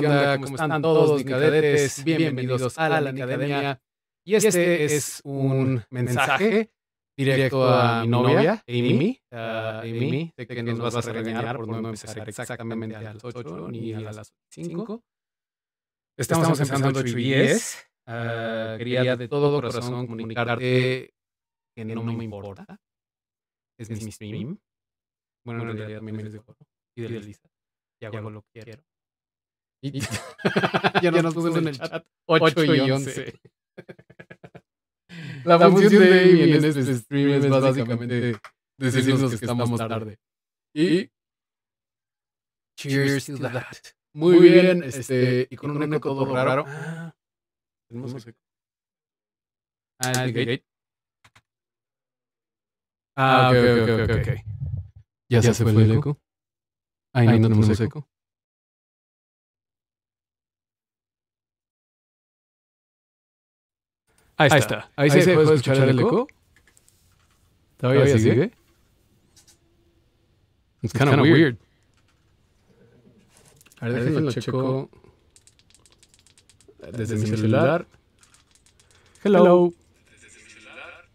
¿Qué onda? ¿Cómo están todos, Nicadetes? Bienvenidos a la Nicademia. Y este, este es un mensaje directo a mi novia, Amy. Uh, Amy, sé que nos vas a regañar por no empezar exactamente a las 8 ni a las 5. Estamos, empezando 8 y 10. Ah, quería de todo corazón comunicarte que no, me importa. Es mi stream. Bueno, en realidad también me es de juego. y de lista. Y hago lo que quiero. Y, ya, nos, nos puso en el chat 8 y 11. La, la función de Amy en este, este stream es básicamente decirnos que estamos tarde. Y. Cheers to that. Muy bien, este, este. Y con un eco todo raro. Ah, ah, ah el gate. Ah, ah ok, ok, ok. ¿Ya, ¿Ya se fue el eco? Ahí no tenemos eco. Ahí, está. Ahí, se, puede escuchar, el eco. ¿Todavía, ¿Todavía sigue? It's, kind of weird. A ver, déjenlo checo desde, desde mi celular. Hello. Desde mi celular.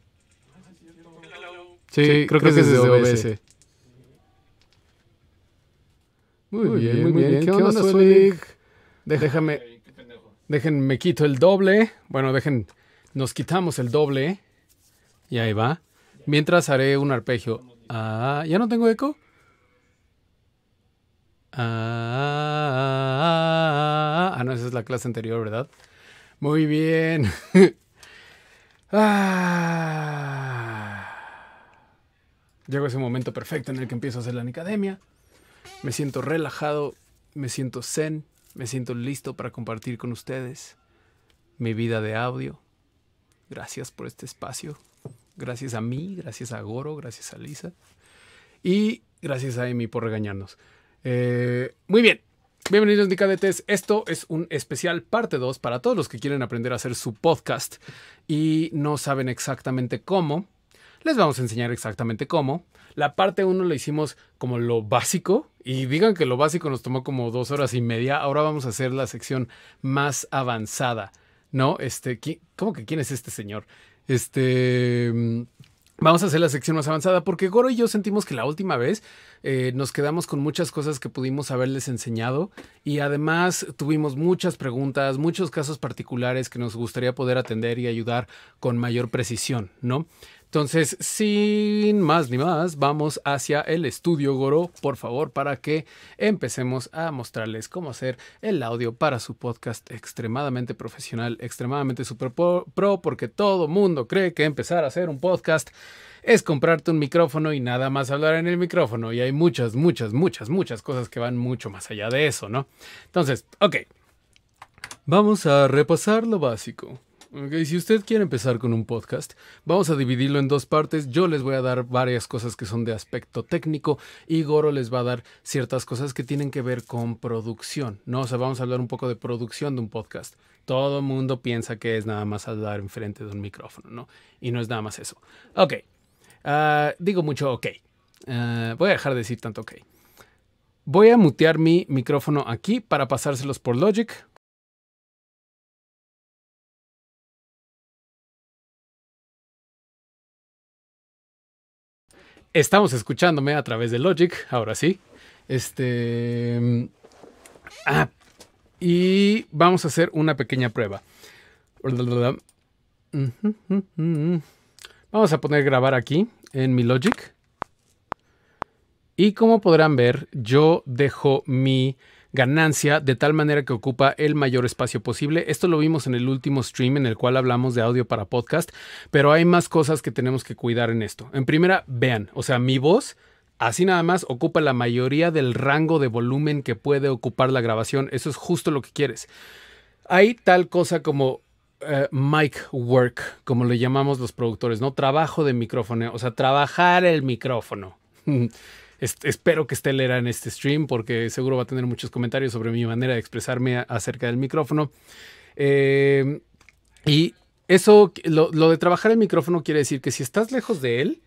Sí, creo, que, es desde OBS. Muy, bien, muy bien. ¿Qué, onda, Swig? Déjame. Déjenme quito el doble. Bueno, dejen nos quitamos el doble. Y ahí va. Mientras haré un arpegio. Ah, ¿ya no tengo eco? Ah, ah, no, esa es la clase anterior, ¿verdad? Muy bien. Ah. Llego ese momento perfecto en el que empiezo a hacer la academia. Me siento relajado, me siento zen, me siento listo para compartir con ustedes mi vida de audio. Gracias por este espacio. Gracias a mí, gracias a Goro, gracias a Lisa. Y gracias a Emi por regañarnos. Eh, muy bien. Bienvenidos, Nicadetes. Esto es un especial parte 2 para todos los que quieren aprender a hacer su podcast y no saben exactamente cómo. Les vamos a enseñar exactamente cómo. La parte 1 la hicimos como lo básico. Y digan que lo básico nos tomó como dos horas y media. Ahora vamos a hacer la sección más avanzada. ¿no? Este, ¿cómo que quién es este señor? Este... Mm, vamos a hacer la sección más avanzada porque Goro y yo sentimos que la última vez eh, nos quedamos con muchas cosas que pudimos haberles enseñado y además tuvimos muchas preguntas, muchos casos particulares que nos gustaría poder atender y ayudar con mayor precisión, ¿no? Entonces, sin más ni más, vamos hacia el estudio Goro, por favor, para que empecemos a mostrarles cómo hacer el audio para su podcast extremadamente profesional, extremadamente super pro, porque todo mundo cree que empezar a hacer un podcast es comprarte un micrófono y nada más hablar en el micrófono. Y hay muchas, muchas, muchas, muchas cosas que van mucho más allá de eso, ¿no? Entonces, ok. Vamos a repasar lo básico. Okay, si usted quiere empezar con un podcast, vamos a dividirlo en dos partes. Yo les voy a dar varias cosas que son de aspecto técnico y Goro les va a dar ciertas cosas que tienen que ver con producción. No, o vamos a hablar un poco de producción de un podcast. Todo mundo piensa que es nada más hablar enfrente de un micrófono, ¿no? Y no es nada más eso. Ok. Ah, digo mucho ok. Ah, voy a dejar de decir tanto ok. Voy a mutear mi micrófono aquí para pasárselos por Logic estamos escuchándome a través de Logic, ahora sí. Este. Ah, y vamos a hacer una pequeña prueba. Vamos a poner grabar aquí en mi Logic. Y como podrán ver, yo dejo mi ganancia de tal manera que ocupa el mayor espacio posible. Esto lo vimos en el último stream en el cual hablamos de audio para podcast, pero hay más cosas que tenemos que cuidar en esto. En primera, vean, o sea, mi voz... Así nada más ocupa la mayoría del rango de volumen que puede ocupar la grabación. Eso es justo lo que quieres. Hay tal cosa como eh, mic work, como le llamamos los productores, ¿no? Trabajo de micrófono, o sea, trabajar el micrófono. espero que esté Lera en este stream porque seguro va a tener muchos comentarios sobre mi manera de expresarme acerca del micrófono. Eh, y eso, lo, lo de trabajar el micrófono quiere decir que si estás lejos de él,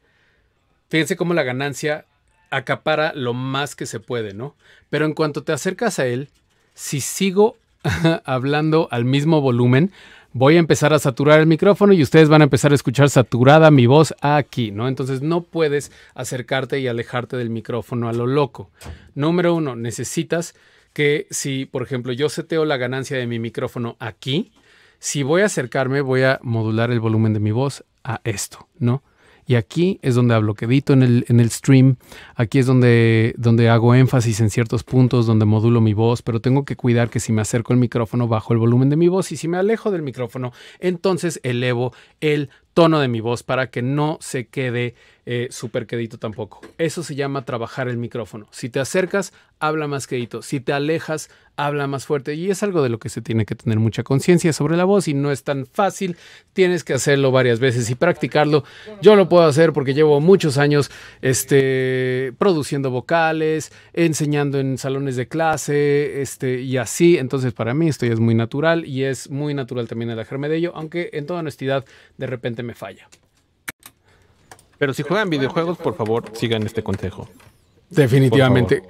fíjense cómo la ganancia acapara lo más que se puede, ¿no? Pero en cuanto te acercas a él, si sigo hablando al mismo volumen, voy a empezar a saturar el micrófono y ustedes van a empezar a escuchar saturada mi voz aquí, ¿no? Entonces no puedes acercarte y alejarte del micrófono a lo loco. Número uno, necesitas que si, por ejemplo, yo seteo la ganancia de mi micrófono aquí, si voy a acercarme, voy a modular el volumen de mi voz a esto, ¿no? Y aquí es donde hablo, que edito en el, en el stream, aquí es donde, donde hago énfasis en ciertos puntos, donde modulo mi voz, pero tengo que cuidar que si me acerco al micrófono bajo el volumen de mi voz y si me alejo del micrófono, entonces elevo el tono de mi voz para que no se quede eh, súper quedito tampoco. Eso se llama trabajar el micrófono. Si te acercas, habla más quedito. Si te alejas, habla más fuerte. Y es algo de lo que se tiene que tener mucha conciencia sobre la voz y no es tan fácil. Tienes que hacerlo varias veces y practicarlo. Yo lo puedo hacer porque llevo muchos años este, produciendo vocales, enseñando en salones de clase este, y así. Entonces para mí esto ya es muy natural y es muy natural también el alejarme de ello, aunque en toda honestidad de repente me falla. Pero si juegan videojuegos, por favor, sigan este consejo. Definitivamente.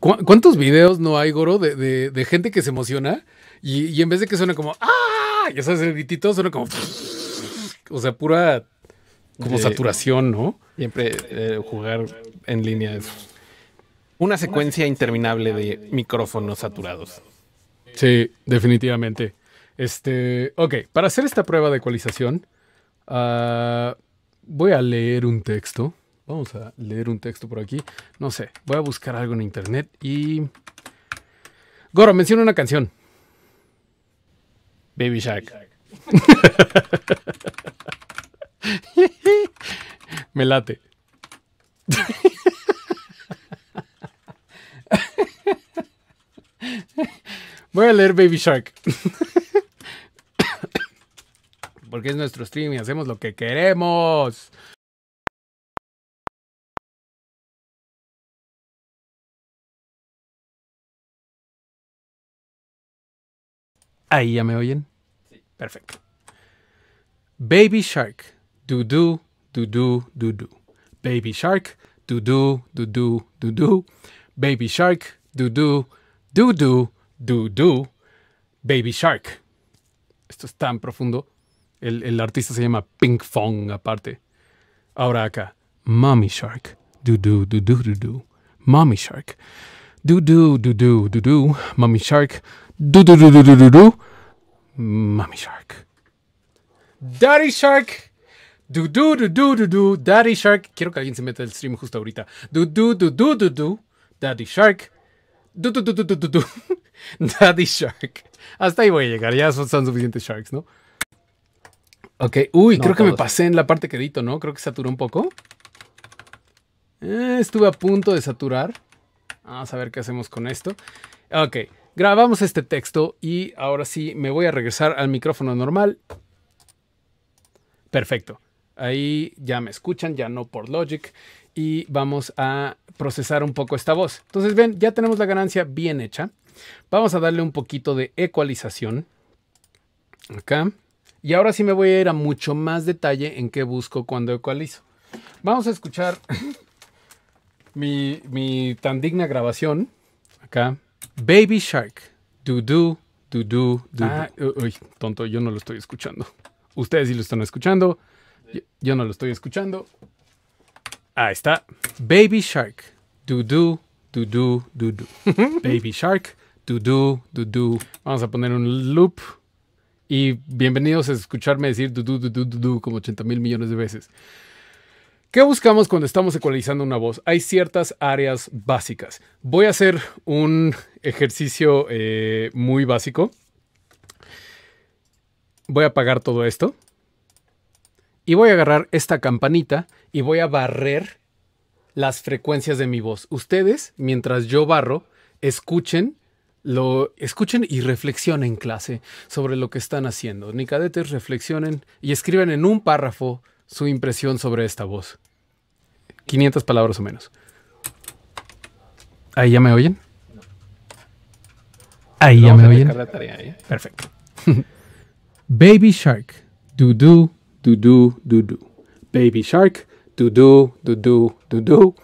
¿Cuántos videos no hay, Goro, de, gente que se emociona y, en vez de que suena como ¡Ah! Ya sabes, el gritito suena como. O sea, pura como saturación, ¿no? Siempre eh, jugar en línea es una secuencia interminable de micrófonos saturados. Sí, definitivamente. Este, ok, para hacer esta prueba de ecualización, Ah, voy a leer un texto. Vamos a leer un texto por aquí. No sé, voy a buscar algo en internet y... Goro, menciona una canción. Baby Baby Shark. Me late. Voy a leer Baby Shark. porque es nuestro stream y hacemos lo que queremos. Ahí ya me oyen. Sí. Perfecto. Baby Shark. Do do do do do do. Baby Shark. Do do do do do do. Baby Shark. Do do do do do do. Baby Shark. Esto es tan profundo. El, artista se llama Pink Fong, aparte. Ahora acá. Mommy Shark. Do, do, do, do, do, Mommy Shark. Do, do, do, do, do, do. Mommy Shark. Do, do, do, do, do, Mommy Shark. Daddy Shark. Do, do, do, do, do, Daddy Shark. Quiero que alguien se meta el stream justo ahorita. Do, do, do, do, do, do. Daddy Shark. Do, do, do, do, do, Daddy Shark. Hasta ahí voy a llegar. Ya son suficientes sharks, ¿no? Ok, uy, creo que me pasé en la parte que edito, ¿no? Creo que saturó un poco. Eh, estuve a punto de saturar. Vamos a ver qué hacemos con esto. Ok, grabamos este texto y ahora sí me voy a regresar al micrófono normal. Perfecto. Ahí ya me escuchan, ya no por Logic. Y vamos a procesar un poco esta voz. Entonces ven, ya tenemos la ganancia bien hecha. Vamos a darle un poquito de ecualización. Acá. Y ahora sí me voy a ir a mucho más detalle en qué busco cuando ecualizo. Vamos a escuchar mi, tan digna grabación. Acá. Baby Shark. Do do, do do, uy, tonto, yo no lo estoy escuchando. Ustedes sí lo están escuchando. Yo, no lo estoy escuchando. Ahí está. Baby Shark. Do do, do do, do Baby Shark. Do do, do do. Vamos a poner un loop. Y bienvenidos a escucharme decir du, du, como 80 mil millones de veces. ¿Qué buscamos cuando estamos ecualizando una voz? Hay ciertas áreas básicas. Voy a hacer un ejercicio eh, muy básico. Voy a apagar todo esto. Y voy a agarrar esta campanita y voy a barrer las frecuencias de mi voz. Ustedes, mientras yo barro, escuchen lo escuchen y reflexionen en clase sobre lo que están haciendo. Ni cadetes, reflexionen y escriban en un párrafo su impresión sobre esta voz. 500 palabras o menos. ¿Ahí ya me oyen? ¿Ahí ya me oyen? Perfecto. Baby Shark, do do, do do, do do. Baby Shark, do do, do do, do do.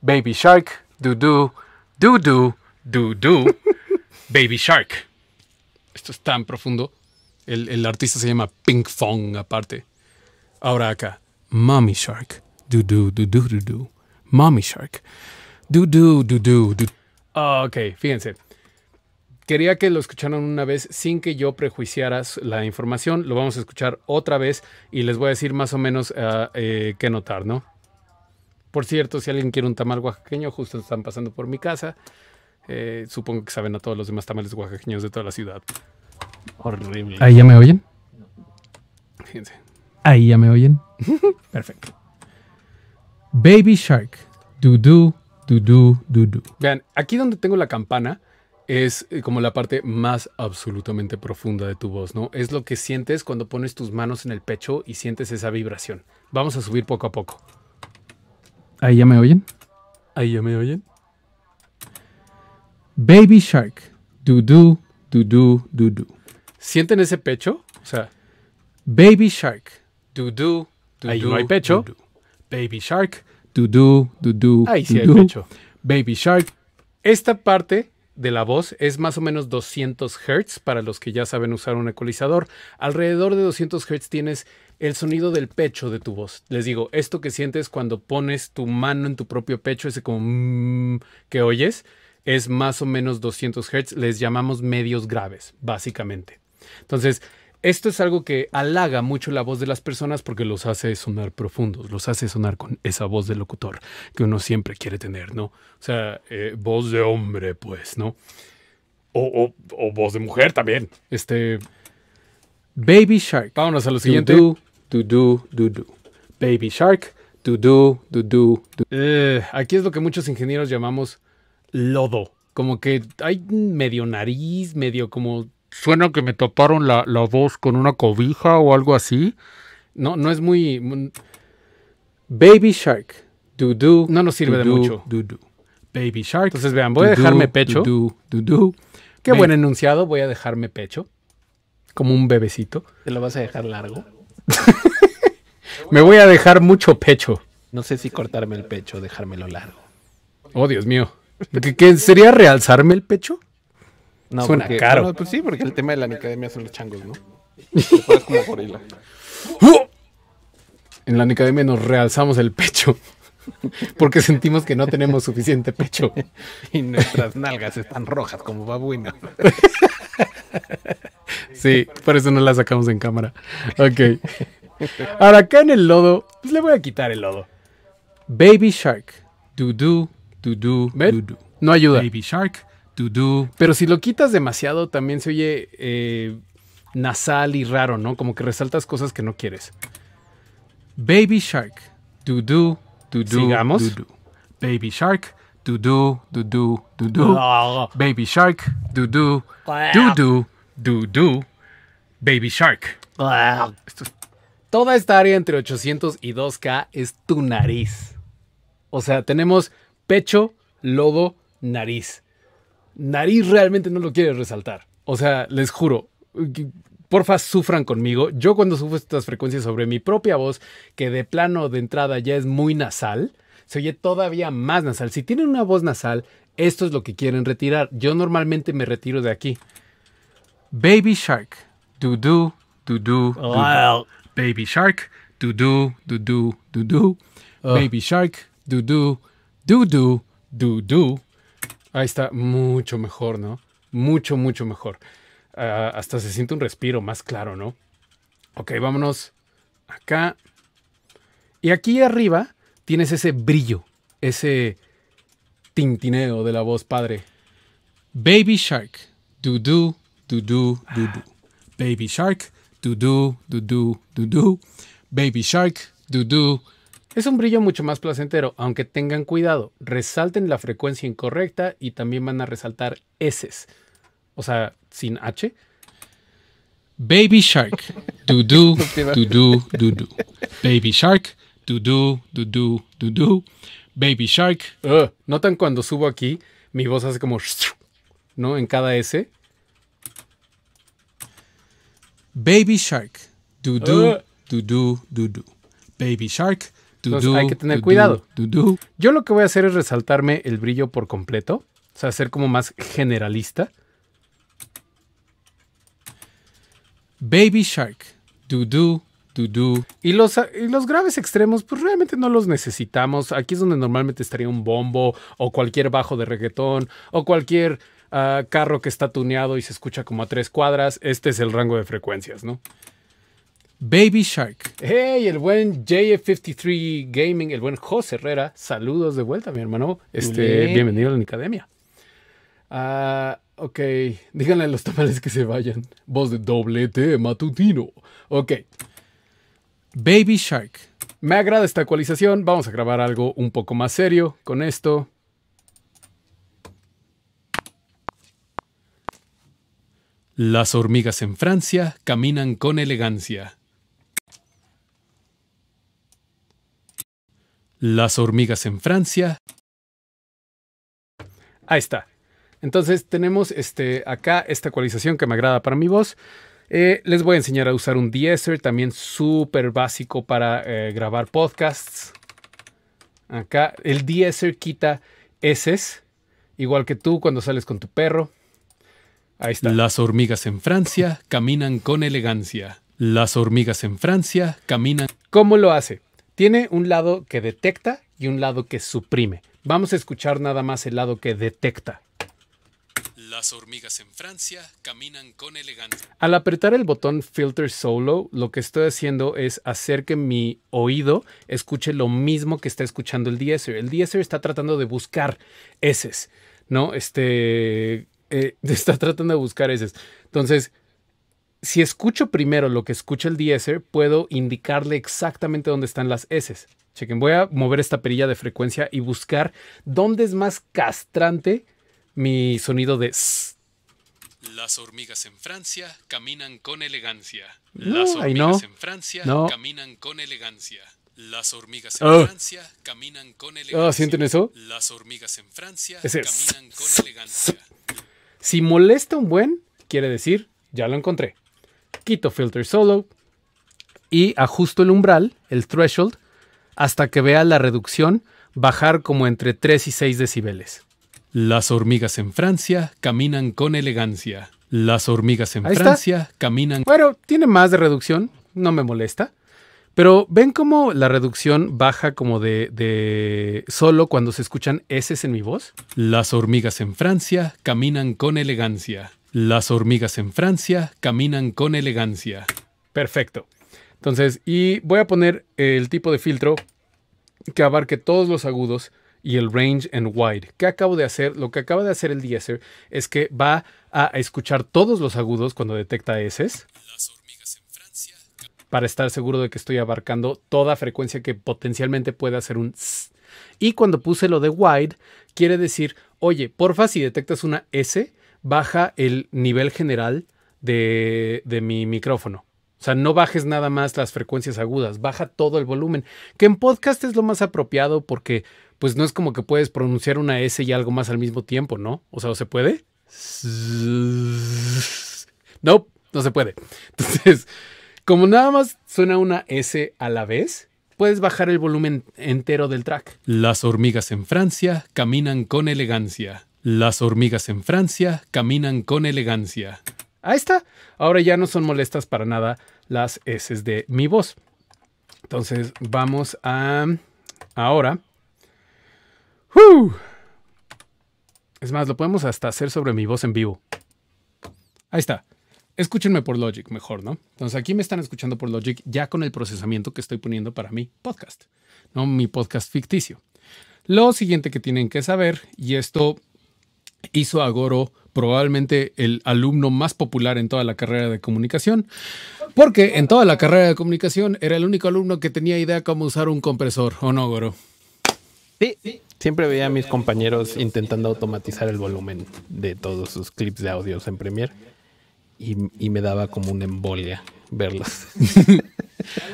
Baby Shark, do do, do do, do do. Baby Shark. Esto es tan profundo. El, artista se llama Pink Fong, aparte. Ahora acá. Mommy Shark. Do, do, do, do, do, Mommy Shark. Do, do, do, do, do. Ah, ok, fíjense. Quería que lo escucharan una vez sin que yo prejuiciara la información. Lo vamos a escuchar otra vez y les voy a decir más o menos ah, eh, qué notar, ¿no? Por cierto, si alguien quiere un tamal oaxaqueño, justo están pasando por mi casa. Eh, supongo que saben a todos los demás tamales oaxaqueños de toda la ciudad. Horrible. ¿Ahí ya me oyen? Fíjense. Ahí ya me oyen. Perfecto. Baby Shark. Dudu, dudu, dudu. Vean, aquí donde tengo la campana es eh, como la parte más absolutamente profunda de tu voz, ¿no? Es lo que sientes cuando pones tus manos en el pecho y sientes esa vibración. Vamos a subir poco a poco. ¿Ahí ya me oyen? ¿Ahí ya me oyen? Baby Shark. Do do do do do do. ¿Sienten ese pecho? O sea, Baby Shark. Do do do Ahí do, no hay pecho. Baby Shark. Do do do do. Ahí sí hay pecho. Baby Shark. Esta parte de la voz es más o menos 200 Hz para los que ya saben usar un ecualizador. Alrededor de 200 Hz tienes el sonido del pecho de tu voz. Les digo, esto que sientes cuando pones tu mano en tu propio pecho, ese como mm que oyes, es más o menos 200 Hz, les llamamos medios graves, básicamente. Entonces, esto es algo que halaga mucho la voz de las personas porque los hace sonar profundos, los hace sonar con esa voz de locutor que uno siempre quiere tener, ¿no? O sea, eh, voz de hombre, pues, ¿no? O, o, voz de mujer también. Este. Baby Shark. Vámonos a lo siguiente. Do, do, do, do, Baby Shark. Do, do, do, do, do. Eh, aquí es lo que muchos ingenieros llamamos lodo. Como que hay medio nariz, medio como... Suena que me taparon la, voz con una cobija o algo así. No, no es muy... Baby Shark. Do No nos sirve de mucho. Baby Shark. Entonces vean, voy a dejarme pecho. Qué buen enunciado, voy a dejarme pecho. Como un bebecito. ¿Te lo vas a dejar largo? Me voy a dejar mucho pecho. No sé si cortarme el pecho o dejármelo largo. Oh, Dios mío. ¿Qué, sería realzarme el pecho? Suena caro. pues sí, porque el tema de la nicademia son los changos, ¿no? como ¡Oh! En la nicademia nos realzamos el pecho. Porque sentimos que no tenemos suficiente pecho. Y nuestras nalgas están rojas como babuinas. Sí, por eso no la sacamos en cámara. Ok. Ahora acá en el lodo, pues le voy a quitar el lodo. Baby Shark. Doo do do, No ayuda. Baby Shark, do do. Pero si lo quitas demasiado, también se oye eh, nasal y raro, ¿no? Como que resaltas cosas que no quieres. Baby Shark, do do, do Sigamos. Baby Shark, do do, do do, do Baby Shark, do do, Baby Shark. Toda esta área entre 800 y 2K es tu nariz. O sea, tenemos pecho, lodo, nariz. Nariz realmente no lo quiere resaltar. O sea, les juro, porfa, sufran conmigo. Yo cuando subo estas frecuencias sobre mi propia voz, que de plano de entrada ya es muy nasal, se oye todavía más nasal. Si tienen una voz nasal, esto es lo que quieren retirar. Yo normalmente me retiro de aquí. Baby Shark. Do do do Baby Shark. Do do do do do do. Oh. Baby Shark. Do do do, do, do, do. Ahí está, mucho mejor, ¿no? Mucho, mucho mejor. hasta se siente un respiro más claro, ¿no? Ok, vámonos acá. Y aquí arriba tienes ese brillo, ese tintineo de la voz padre. Baby Shark, do do, do Baby Shark, do do, do do, Baby Shark, do do. Es un brillo mucho más placentero, aunque tengan cuidado, resalten la frecuencia incorrecta y también van a resaltar S, o sea, sin H. Baby Shark, do do, do Baby Shark, do do, do Baby Shark. ¿Notan cuando subo aquí, mi voz hace como... ¿No? En cada S. Baby Shark, do doo Baby Shark, entonces hay que tener cuidado. Yo lo que voy a hacer es resaltarme el brillo por completo. O sea, ser como más generalista. Baby Shark. Do, doo Y los, los graves extremos, pues realmente no los necesitamos. Aquí es donde normalmente estaría un bombo o cualquier bajo de reggaetón o cualquier ah, carro que está tuneado y se escucha como a tres cuadras. Este es el rango de frecuencias, ¿no? Baby Shark. Hey, el buen JF53 Gaming, el buen José Herrera. Saludos de vuelta, mi hermano. Este, bienvenido a la Nicademia. Ah, ok, díganle a los tamales que se vayan. Voz de doble doblete matutino. Ok. Baby Shark. Me agrada esta actualización. Vamos a grabar algo un poco más serio con esto. Las hormigas en Francia caminan con elegancia. Las hormigas en Francia. Ahí está. Entonces tenemos este, acá esta ecualización que me agrada para mi voz. Eh, les voy a enseñar a usar un deesser, también súper básico para eh, grabar podcasts. Acá el deesser quita eses, igual que tú cuando sales con tu perro. Ahí está. Las hormigas en Francia caminan con elegancia. Las hormigas en Francia caminan. ¿Cómo lo hace? Tiene un lado que detecta y un lado que suprime. Vamos a escuchar nada más el lado que detecta. Las hormigas en Francia caminan con elegancia. Al apretar el botón Filter Solo, lo que estoy haciendo es hacer que mi oído escuche lo mismo que está escuchando el DSR. El DSR está tratando de buscar S, ¿no? Este eh, está tratando de buscar S. Entonces, si escucho primero lo que escucha el DSR, puedo indicarle exactamente dónde están las S. Chequen, voy a mover esta perilla de frecuencia y buscar dónde es más castrante mi sonido de S. Las hormigas en Francia caminan con elegancia. Las hormigas en Francia caminan con elegancia. Las hormigas en oh. Francia caminan con oh, elegancia. ¿Sienten eso? Las hormigas en Francia caminan con elegancia. Si molesta un buen, quiere decir, ya lo encontré quito Filter Solo y ajusto el umbral, el threshold, hasta que vea la reducción bajar como entre 3 y 6 decibeles. Las hormigas en Francia caminan con elegancia. Las hormigas en Francia caminan... Bueno, tiene más de reducción, no me molesta. Pero ven cómo la reducción baja como de, de solo cuando se escuchan S en mi voz. Las hormigas en Francia caminan con elegancia. Las hormigas en Francia caminan con elegancia. Perfecto. Entonces, y voy a poner el tipo de filtro que abarque todos los agudos y el range and wide. ¿Qué acabo de hacer? Lo que acaba de hacer el deesser es que va a escuchar todos los agudos cuando detecta S para estar seguro de que estoy abarcando toda frecuencia que potencialmente pueda hacer un S. Y cuando puse lo de wide, quiere decir, oye, porfa, si detectas una S, baja el nivel general de, mi micrófono. O sea, no bajes nada más las frecuencias agudas, baja todo el volumen, que en podcast es lo más apropiado porque pues no es como que puedes pronunciar una S y algo más al mismo tiempo, ¿no? O sea, ¿se puede? No, no se puede. Entonces, como nada más suena una S a la vez, puedes bajar el volumen entero del track. Las hormigas en Francia caminan con elegancia. Las hormigas en Francia caminan con elegancia. Ahí está. Ahora ya no son molestas para nada las S de mi voz. Entonces vamos a... Ahora... Es más, lo podemos hasta hacer sobre mi voz en vivo. Ahí está. Escúchenme por Logic mejor, ¿no? Entonces aquí me están escuchando por Logic ya con el procesamiento que estoy poniendo para mi podcast, ¿no? Mi podcast ficticio. Lo siguiente que tienen que saber, y esto hizo a Goro probablemente el alumno más popular en toda la carrera de comunicación, porque en toda la carrera de comunicación era el único alumno que tenía idea cómo usar un compresor, ¿o no, Goro? Sí, sí. Siempre veía a mis compañeros intentando automatizar el volumen de todos sus clips de audios en Premiere y, y me daba como una embolia verlos.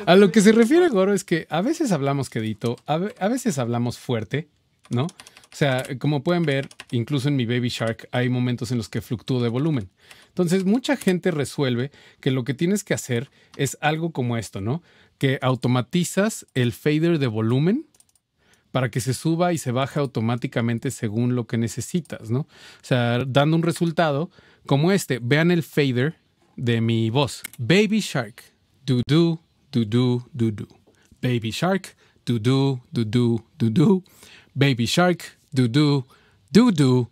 a lo que se refiere Goro es que a veces hablamos quedito, a veces hablamos fuerte, ¿no? O sea, como pueden ver, incluso en mi Baby Shark hay momentos en los que fluctúo de volumen. Entonces, mucha gente resuelve que lo que tienes que hacer es algo como esto, ¿no? Que automatizas el fader de volumen para que se suba y se baje automáticamente según lo que necesitas, ¿no? O sea, dando un resultado como este. Vean el fader de mi voz. Baby Shark. Do do do Baby Shark. do do do do do. Baby Shark do-do,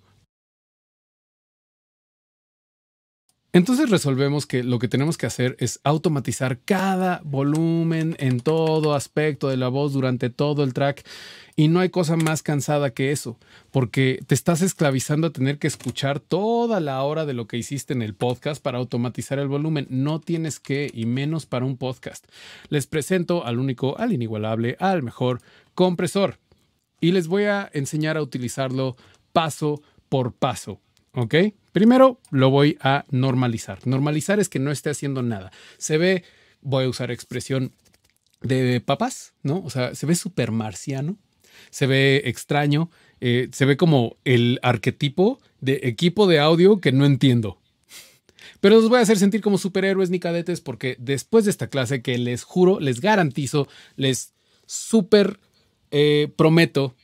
Entonces resolvemos que lo que tenemos que hacer es automatizar cada volumen en todo aspecto de la voz durante todo el track. Y no hay cosa más cansada que eso, porque te estás esclavizando a tener que escuchar toda la hora de lo que hiciste en el podcast para automatizar el volumen. No tienes que, y menos para un podcast. Les presento al único, al inigualable, al mejor compresor y les voy a enseñar a utilizarlo paso por paso. ¿Ok? Primero lo voy a normalizar. Normalizar es que no esté haciendo nada. Se ve, voy a usar expresión de papás, ¿no? O sea, se ve súper marciano, se ve extraño, eh, se ve como el arquetipo de equipo de audio que no entiendo. Pero los voy a hacer sentir como superhéroes ni cadetes porque después de esta clase que les juro, les garantizo, les súper eh, prometo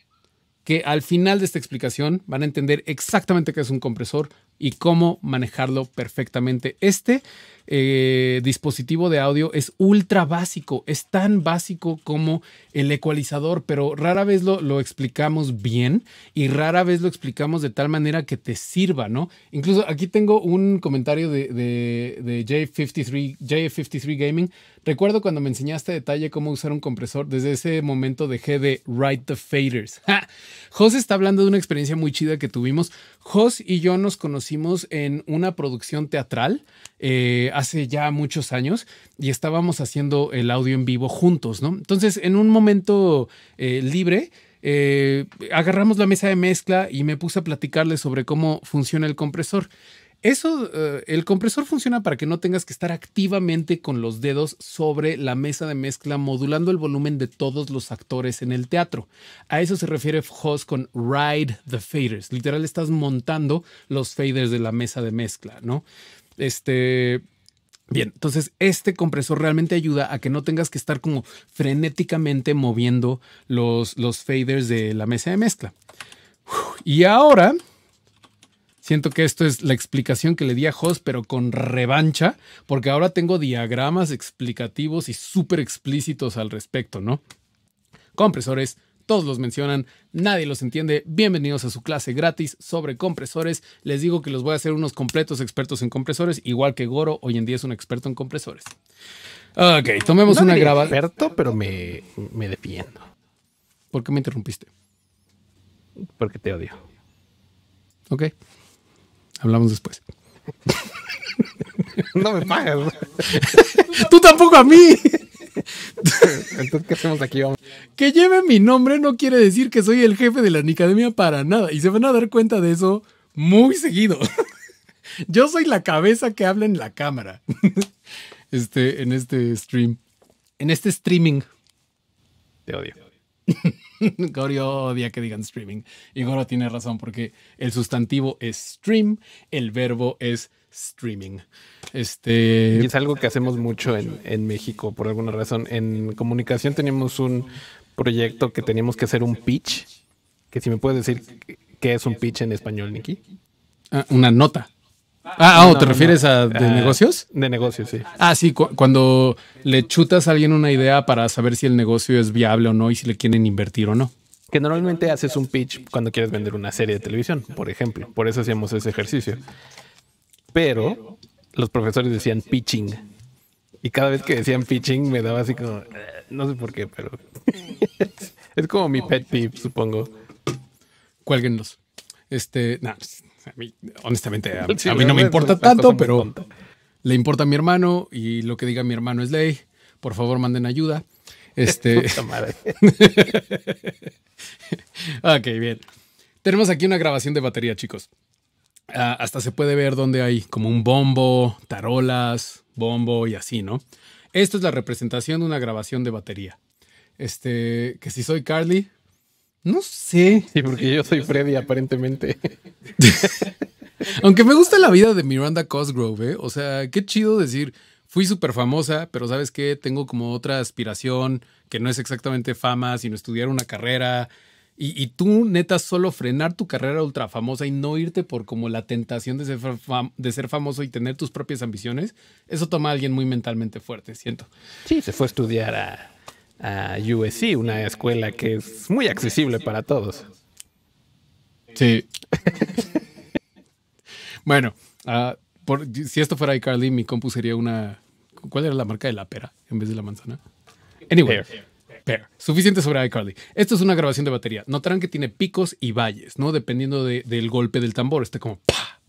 que al final de esta explicación van a entender exactamente qué es un compresor y cómo manejarlo perfectamente. Este eh, dispositivo de audio es ultra básico, es tan básico como el ecualizador, pero rara vez lo, lo, explicamos bien y rara vez lo explicamos de tal manera que te sirva, ¿no? Incluso aquí tengo un comentario de, de, de J53, J53 Gaming. Recuerdo cuando me enseñaste detalle cómo usar un compresor desde ese momento dejé de Write the Faders. Jos está hablando de una experiencia muy chida que tuvimos. Jos y yo nos conocimos en una producción teatral. Eh, hace ya muchos años y estábamos haciendo el audio en vivo juntos, ¿no? Entonces, en un momento eh, libre, eh, agarramos la mesa de mezcla y me puse a platicarles sobre cómo funciona el compresor. Eso, eh, el compresor funciona para que no tengas que estar activamente con los dedos sobre la mesa de mezcla modulando el volumen de todos los actores en el teatro. A eso se refiere Hoss con ride the faders. Literal estás montando los faders de la mesa de mezcla, ¿no? Este, Bien, entonces este compresor realmente ayuda a que no tengas que estar como frenéticamente moviendo los, los faders de la mesa de mezcla. y ahora, siento que esto es la explicación que le di a Host pero con revancha, porque ahora tengo diagramas explicativos y súper explícitos al respecto, ¿no? Compresores todos los mencionan, nadie los entiende. Bienvenidos a su clase gratis sobre compresores. Les digo que los voy a hacer unos completos expertos en compresores, igual que Goro hoy en día es un experto en compresores. Ok, tomemos no una grabada. experto, pero me, me defiendo. ¿Por qué me interrumpiste? Porque te odio. Ok. Hablamos después. no me pagas. Tú tampoco a mí. Entonces, ¿qué hacemos aquí? Que lleve mi nombre no quiere decir que soy el jefe de la Nicademia para nada. Y se van a dar cuenta de eso muy seguido. Yo soy la cabeza que habla en la cámara. Este, en este stream. En este streaming. Te odio. Gori odia que digan streaming. Y Goro tiene razón porque el sustantivo es stream, el verbo es streaming. Este... Y es algo que hacemos mucho en, en México, por alguna razón. En comunicación teníamos un proyecto que teníamos que hacer un pitch. Que si me puedes decir qué es un pitch en español, Nicky. Ah, una nota. Ah, ah ¿te refieres a de ah, negocios? De negocios, sí. Ah, sí, cuando le chutas a alguien una idea para saber si el negocio es viable o no y si le quieren invertir o no. Que normalmente haces un pitch cuando quieres vender una serie de televisión, por ejemplo. Por eso hacíamos ese ejercicio. Pero los profesores decían pitching. Y cada vez que decían pitching me daba así como, eh, no sé por qué, pero es, como mi pet peeve, supongo. Cuélguenlos. Este, pues, a mí, honestamente, a, mí no me importa tanto, pero le importa a mi hermano y lo que diga mi hermano es ley. Por favor, manden ayuda. Este. ok, bien. Tenemos aquí una grabación de batería, chicos. Ah, hasta se puede ver donde hay como un bombo, tarolas, bombo y así, ¿no? Esto es la representación de una grabación de batería. Este, que si soy Carly, no sé. Sí, porque yo soy Freddy aparentemente. Aunque me gusta la vida de Miranda Cosgrove, ¿eh? o sea, qué chido decir, fui súper famosa, pero sabes qué, tengo como otra aspiración que no es exactamente fama, sino estudiar una carrera y, tú, neta, solo frenar tu carrera ultra famosa y no irte por como la tentación de ser, de ser famoso y tener tus propias ambiciones, eso toma a alguien muy mentalmente fuerte, siento. Sí, se fue a estudiar a, a USC, una escuela que es muy accesible para todos. Sí. bueno, ah, por, si esto fuera iCarly, mi compu sería una. ¿Cuál era la marca de la pera en vez de la manzana? Anyway pero suficiente sobre iCarly. Esto es una grabación de batería. Notarán que tiene picos y valles, ¿no? Dependiendo del golpe del tambor. Está como pa.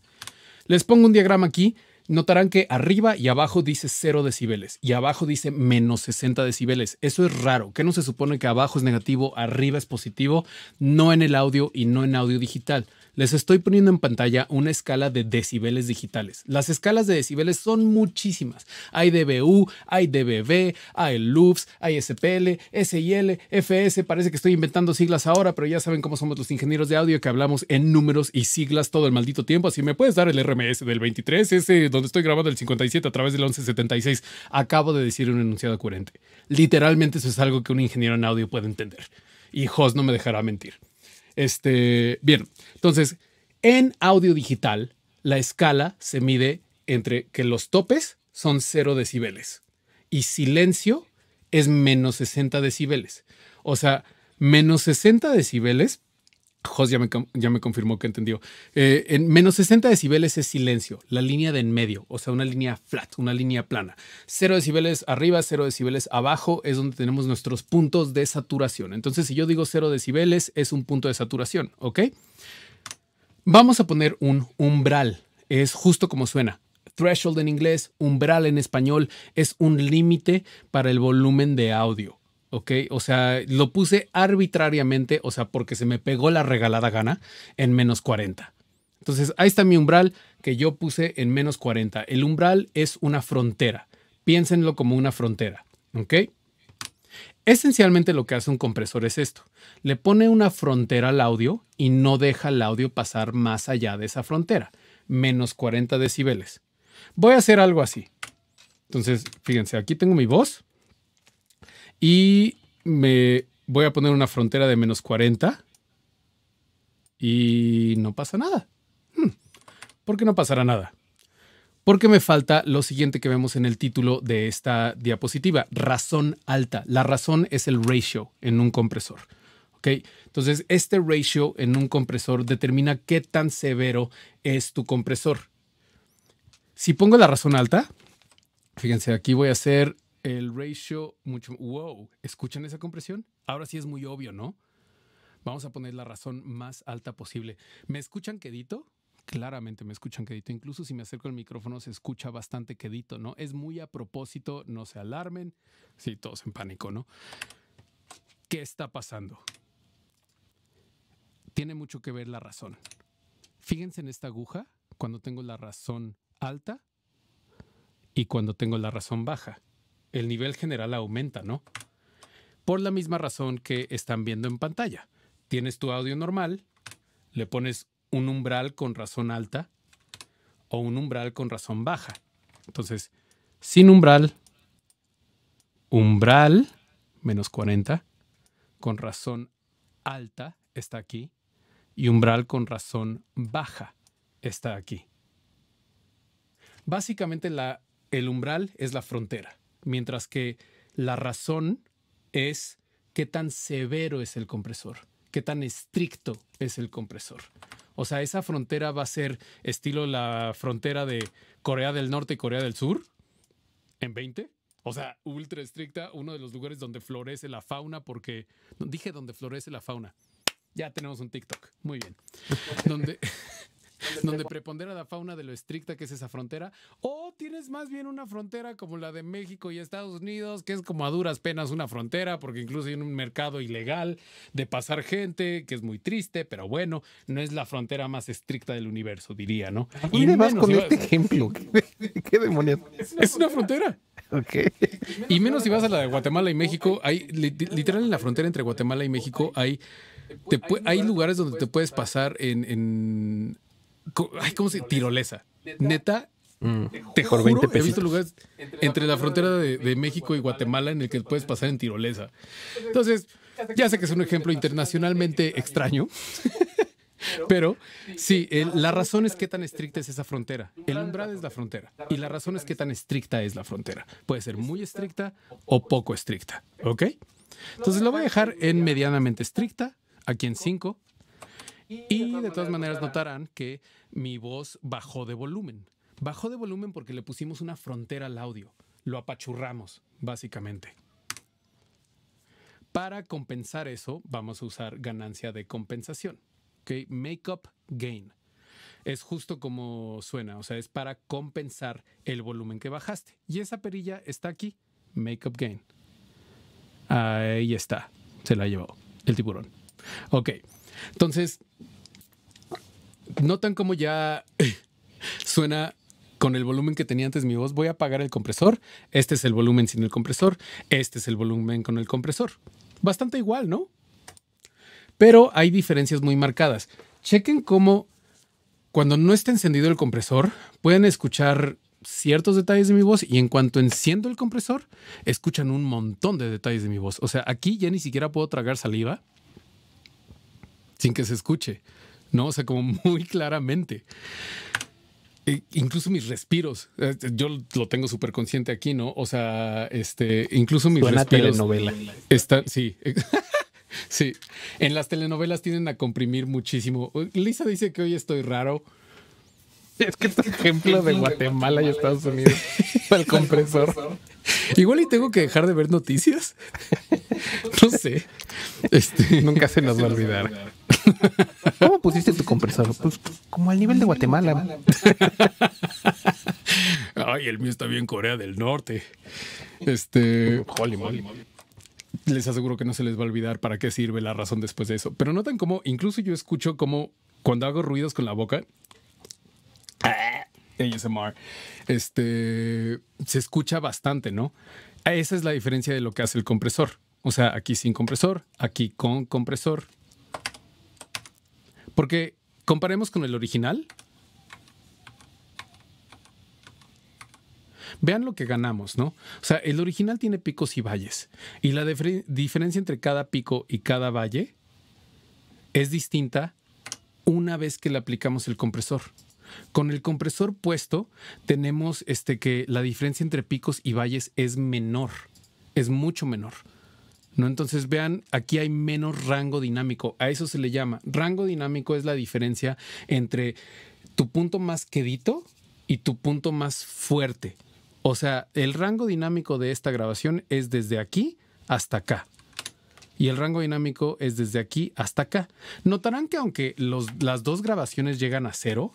Les pongo un diagrama aquí. Notarán que arriba y abajo dice 0 decibeles y abajo dice menos 60 decibeles. Eso es raro. ¿Qué no se supone que abajo es negativo, arriba es positivo? No en el audio y no en audio digital les estoy poniendo en pantalla una escala de decibeles digitales. Las escalas de decibeles son muchísimas. Hay DBU, hay DBB, hay LUVs, hay SPL, SIL, FS. Parece que estoy inventando siglas ahora, pero ya saben cómo somos los ingenieros de audio que hablamos en números y siglas todo el maldito tiempo. Así me puedes dar el RMS del 23, ese donde estoy grabando el 57 a través del 1176. Acabo de decir un enunciado coherente. Literalmente eso es algo que un ingeniero en audio puede entender. Y Jos no me dejará mentir. Este, bien, entonces, en audio digital, la escala se mide entre que los topes son 0 decibeles y silencio es menos 60 decibeles. O sea, menos 60 decibeles Jos ya me, ya me confirmó que entendió. Eh, en menos 60 decibeles es silencio, la línea de en medio, o sea, una línea flat, una línea plana. Cero decibeles arriba, cero decibeles abajo es donde tenemos nuestros puntos de saturación. Entonces, si yo digo cero decibeles, es un punto de saturación, ¿ok? Vamos a poner un umbral, es justo como suena. Threshold en inglés, umbral en español, es un límite para el volumen de audio. ¿ok? O sea, lo puse arbitrariamente, o sea, porque se me pegó la regalada gana en menos 40. Entonces, ahí está mi umbral que yo puse en menos 40. El umbral es una frontera. Piénsenlo como una frontera, ¿ok? Esencialmente lo que hace un compresor es esto. Le pone una frontera al audio y no deja el audio pasar más allá de esa frontera. Menos 40 decibeles. Voy a hacer algo así. Entonces, fíjense, aquí tengo mi voz y me voy a poner una frontera de menos 40. Y no pasa nada. Hmm. ¿Por qué no pasará nada? Porque me falta lo siguiente que vemos en el título de esta diapositiva, razón alta. La razón es el ratio en un compresor. Okay. Entonces, este ratio en un compresor determina qué tan severo es tu compresor. Si pongo la razón alta, fíjense, aquí voy a hacer el ratio mucho... ¡Wow! ¿Escuchan esa compresión? Ahora sí es muy obvio, ¿no? Vamos a poner la razón más alta posible. ¿Me escuchan quedito? Claramente me escuchan quedito. Incluso si me acerco al micrófono se escucha bastante quedito, ¿no? Es muy a propósito, no se alarmen. Sí, todos en pánico, ¿no? ¿Qué está pasando? Tiene mucho que ver la razón. Fíjense en esta aguja, cuando tengo la razón alta y cuando tengo la razón baja el nivel general aumenta, ¿no? Por la misma razón que están viendo en pantalla. Tienes tu audio normal, le pones un umbral con razón alta o un umbral con razón baja. Entonces, sin umbral, umbral, menos 40, con razón alta está aquí, y umbral con razón baja está aquí. Básicamente el umbral es la frontera mientras que la razón es qué tan severo es el compresor, qué tan estricto es el compresor. O sea, esa frontera va a ser estilo la frontera de Corea del Norte y Corea del Sur en 20. O sea, ultra estricta, uno de los lugares donde florece la fauna, porque dije donde florece la fauna. Ya tenemos un TikTok. Muy bien. donde, donde prepondera la fauna de lo estricta que es esa frontera, o tienes más bien una frontera como la de México y Estados Unidos, que es como a duras penas una frontera, porque incluso hay un mercado ilegal de pasar gente, que es muy triste, pero bueno, no es la frontera más estricta del universo, diría, ¿no? Ah, ¿Y además con este ejemplo? ¿Qué, demonios? Es una, frontera. Okay. Y menos si vas a la de Guatemala y México, hay literal en la frontera entre Guatemala y México hay hay lugares donde te puedes pasar en, Ay, ¿Cómo se Tirolesa. Neta, mm. Te juro, 20 pesos he visto lugares entre la frontera de, México y Guatemala en el que puedes pasar en tirolesa. Entonces, ya sé que es un ejemplo internacionalmente extraño, pero sí, la razón es qué tan estricta es esa frontera. El umbral es la frontera y la razón es qué tan estricta es la frontera. Puede ser muy estricta o poco estricta, ¿ok? Entonces lo voy a dejar en medianamente estricta, aquí en 5, y de todas maneras notarán que mi voz bajó de volumen. Bajó de volumen porque le pusimos una frontera al audio. Lo apachurramos, básicamente. Para compensar eso, vamos a usar ganancia de compensación. ¿okay? Make up gain. Es justo como suena, o sea, es para compensar el volumen que bajaste. Y esa perilla está aquí. Make up gain. Ahí está. Se la llevó el tiburón. Ok. Entonces, notan cómo ya suena con el volumen que tenía antes mi voz. Voy a apagar el compresor. Este es el volumen sin el compresor. Este es el volumen con el compresor. Bastante igual, ¿no? Pero hay diferencias muy marcadas. Chequen cómo cuando no está encendido el compresor, pueden escuchar ciertos detalles de mi voz y en cuanto enciendo el compresor, escuchan un montón de detalles de mi voz. O sea, aquí ya ni siquiera puedo tragar saliva sin que se escuche, ¿no? O sea, como muy claramente. E incluso mis respiros, eh, yo lo tengo súper consciente aquí, ¿no? O sea, este, incluso mis respiros. telenovela. Está, sí. sí. En las telenovelas tienden a comprimir muchísimo. Lisa dice que hoy estoy raro. Es que un este ejemplo de Guatemala y Estados Unidos para el compresor. Igual y tengo que dejar de ver noticias. No sé. Este, nunca se nos va a olvidar. ¿Cómo pusiste tu compresor? Pues como al nivel de Guatemala. Ay, el mío está bien Corea del Norte. Este, holy moly. Les aseguro que no se les va a olvidar para qué sirve la razón después de eso. Pero notan cómo incluso yo escucho cómo cuando hago ruidos con la boca, ASMR. Este se escucha bastante, ¿no? Esa es la diferencia de lo que hace el compresor. O sea, aquí sin compresor, aquí con compresor. Porque comparemos con el original. Vean lo que ganamos, ¿no? O sea, el original tiene picos y valles. Y la diferencia entre cada pico y cada valle es distinta una vez que le aplicamos el compresor. Con el compresor puesto, tenemos este, que la diferencia entre picos y valles es menor, es mucho menor. ¿no? Entonces vean, aquí hay menos rango dinámico, a eso se le llama. Rango dinámico es la diferencia entre tu punto más quedito y tu punto más fuerte. O sea, el rango dinámico de esta grabación es desde aquí hasta acá. Y el rango dinámico es desde aquí hasta acá. Notarán que aunque las dos grabaciones llegan a cero,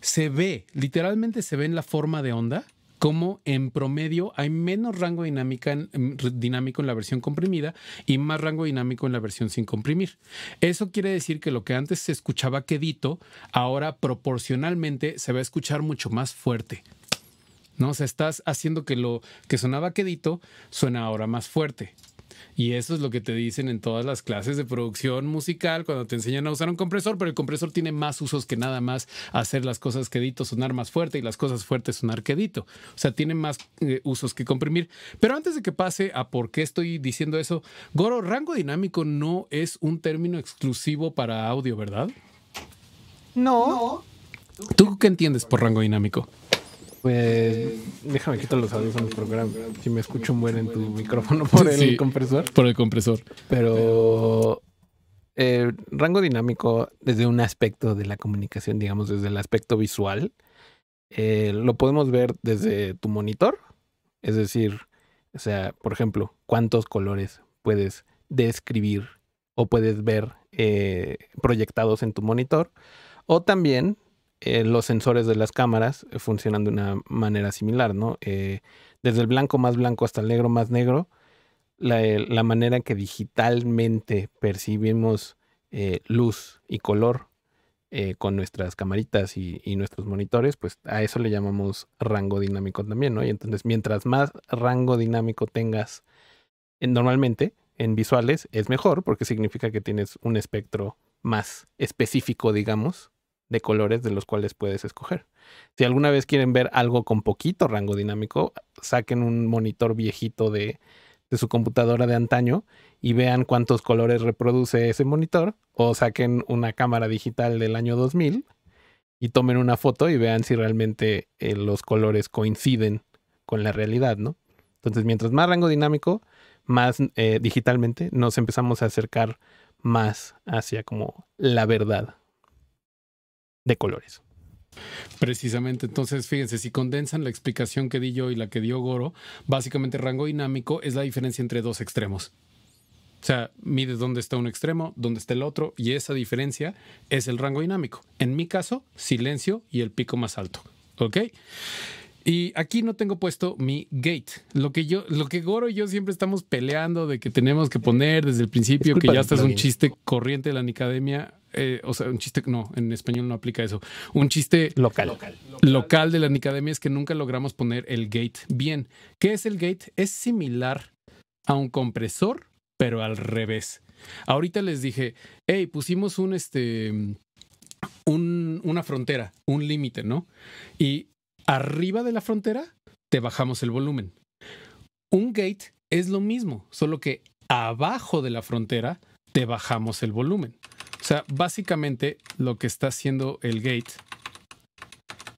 se ve, literalmente se ve en la forma de onda, como en promedio hay menos rango dinámico en la versión comprimida y más rango dinámico en la versión sin comprimir. Eso quiere decir que lo que antes se escuchaba quedito, ahora proporcionalmente se va a escuchar mucho más fuerte. ¿no? O sea, estás haciendo que lo que sonaba quedito suena ahora más fuerte. Y eso es lo que te dicen en todas las clases de producción musical, cuando te enseñan a usar un compresor, pero el compresor tiene más usos que nada más hacer las cosas que sonar más fuerte y las cosas fuertes sonar quedito. O sea, tiene más eh, usos que comprimir. Pero antes de que pase a por qué estoy diciendo eso, Goro, rango dinámico no es un término exclusivo para audio, ¿verdad? No. ¿Tú qué entiendes por rango dinámico? Pues déjame quitar los audios en el programa. si me escucho muere en tu micrófono por el compresor. Por el compresor. Pero eh, rango dinámico desde un aspecto de la comunicación, digamos, desde el aspecto visual, eh, lo podemos ver desde tu monitor. Es decir, o sea, por ejemplo, cuántos colores puedes describir o puedes ver eh, proyectados en tu monitor. O también eh, los sensores de las cámaras eh, funcionan de una manera similar, ¿no? Eh, desde el blanco más blanco hasta el negro más negro, la, manera en que digitalmente percibimos luz y color con nuestras camaritas y, y, nuestros monitores, pues a eso le llamamos rango dinámico también, ¿no? Y entonces mientras más rango dinámico tengas normalmente en visuales, es mejor porque significa que tienes un espectro más específico, digamos, de colores de los cuales puedes escoger. Si alguna vez quieren ver algo con poquito rango dinámico, saquen un monitor viejito de, de su computadora de antaño y vean cuántos colores reproduce ese monitor o saquen una cámara digital del año 2000 y tomen una foto y vean si realmente eh, los colores coinciden con la realidad, ¿no? Entonces, mientras más rango dinámico, más eh, digitalmente, nos empezamos a acercar más hacia como la verdad de colores. Precisamente, entonces fíjense, si condensan la explicación que di yo y la que dio Goro, básicamente rango dinámico es la diferencia entre dos extremos. O sea, mide dónde está un extremo, dónde está el otro, y esa diferencia es el rango dinámico. En mi caso, silencio y el pico más alto. ¿Ok? Y aquí no tengo puesto mi gate. Lo que yo, lo que Goro y yo siempre estamos peleando de que tenemos que poner desde el principio, que ya está es un chiste corriente de la Nicademia. Eh, o sea, un chiste, no, en español no aplica eso. Un chiste local. local. de la Nicademia es que nunca logramos poner el gate bien. ¿Qué es el gate? Es similar a un compresor, pero al revés. Ahorita les dije, hey, pusimos un este. Un, una frontera, un límite, ¿no? Y arriba de la frontera, te bajamos el volumen. Un gate es lo mismo, solo que abajo de la frontera te bajamos el volumen. O sea, básicamente lo que está haciendo el gate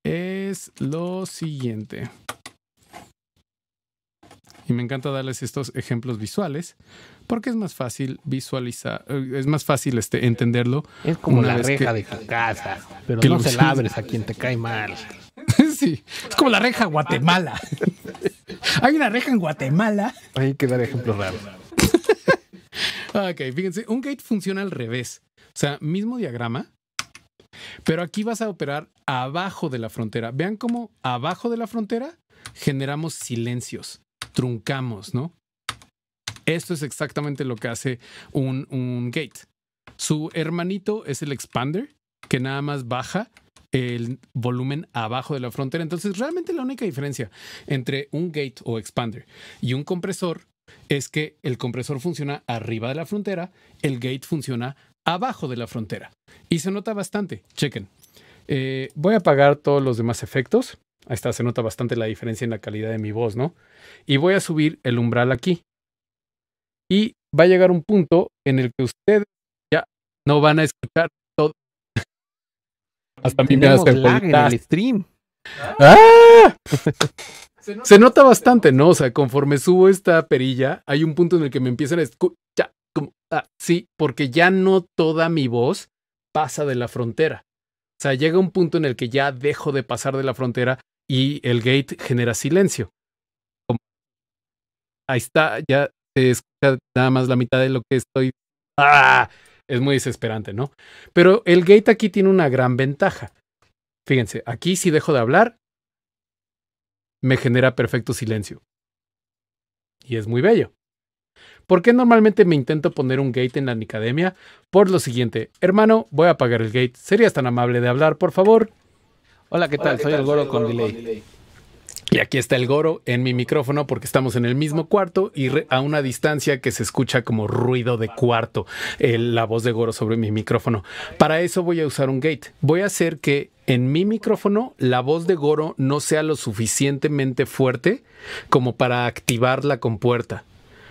es lo siguiente. Y me encanta darles estos ejemplos visuales porque es más fácil visualizar, eh, es más fácil este, entenderlo. Es como la reja de tu casa, pero no se la abres a quien te cae mal. Es como la reja Guatemala. Hay una reja en Guatemala. Hay que dar ejemplos raros. ok, fíjense, un gate funciona al revés. O sea, mismo diagrama, pero aquí vas a operar abajo de la frontera. Vean cómo abajo de la frontera generamos silencios, truncamos, ¿no? Esto es exactamente lo que hace un gate. Su hermanito es el expander, que nada más baja el volumen abajo de la frontera. Entonces, realmente la única diferencia entre un gate o expander y un compresor es que el compresor funciona arriba de la frontera, el gate funciona abajo de la frontera. Y se nota bastante. Chequen. Eh, voy a apagar todos los demás efectos. Ahí está, se nota bastante la diferencia en la calidad de mi voz, ¿no? Y voy a subir el umbral aquí. Y va a llegar un punto en el que ustedes ya no van a escuchar hasta a mí me hace el stream. ¡Ah! Se, nota, bastante, ¿no? O sea, conforme subo esta perilla, hay un punto en el que me empiezan a escuchar. Ah, sí, porque ya no toda mi voz pasa de la frontera. O sea, llega un punto en el que ya dejo de pasar de la frontera y el gate genera silencio. ahí está, ya se escucha nada más la mitad de lo que estoy. ¡Ah! es muy desesperante, ¿no? Pero el gate aquí tiene una gran ventaja. Fíjense, aquí si dejo de hablar, me genera perfecto silencio. Y es muy bello. ¿Por qué normalmente me intento poner un gate en la Nicademia? Por lo siguiente, hermano, voy a apagar el gate. ¿Serías tan amable de hablar, por favor? Hola, ¿qué tal? Soy el Goro, con, delay. Y aquí está el goro en mi micrófono porque estamos en el mismo cuarto y a una distancia que se escucha como ruido de cuarto, la voz de goro sobre mi micrófono. Para eso voy a usar un gate. Voy a hacer que en mi micrófono la voz de goro no sea lo suficientemente fuerte como para activar la compuerta.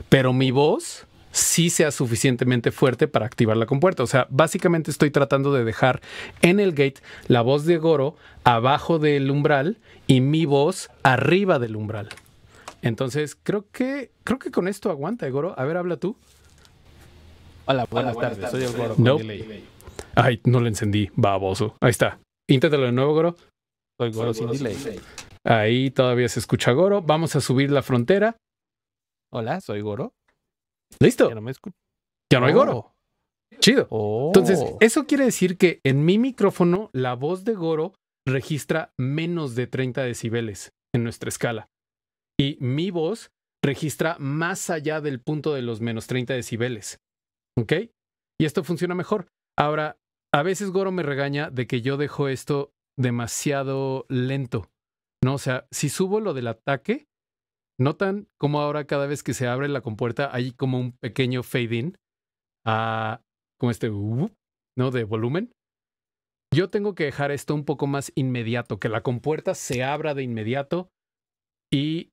Pero mi voz si sea suficientemente fuerte para activar la compuerta. O sea, básicamente estoy tratando de dejar en el gate la voz de Goro abajo del umbral y mi voz arriba del umbral. Entonces, creo que, creo que con esto aguanta, ¿eh, Goro. A ver, habla tú. Hola, buenas, tardes. Soy el Goro. No. delay. Ay, no le encendí, baboso. Ahí está. Inténtalo de nuevo, Goro. Soy Goro, sin delay. Ahí todavía se escucha Goro. Vamos a subir la frontera. Hola, soy Goro. Listo. Ya no hay Goro. Oh. Chido. Oh. Entonces, eso quiere decir que en mi micrófono la voz de Goro registra menos de 30 decibeles en nuestra escala. Y mi voz registra más allá del punto de los menos 30 decibeles. ¿Ok? Y esto funciona mejor. Ahora, a veces Goro me regaña de que yo dejo esto demasiado lento. ¿No? O sea, si subo lo del ataque, ¿Notan cómo ahora cada vez que se abre la compuerta hay como un pequeño fade in a como este ¿no? de volumen? Yo tengo que dejar esto un poco más inmediato, que la compuerta se abra de inmediato y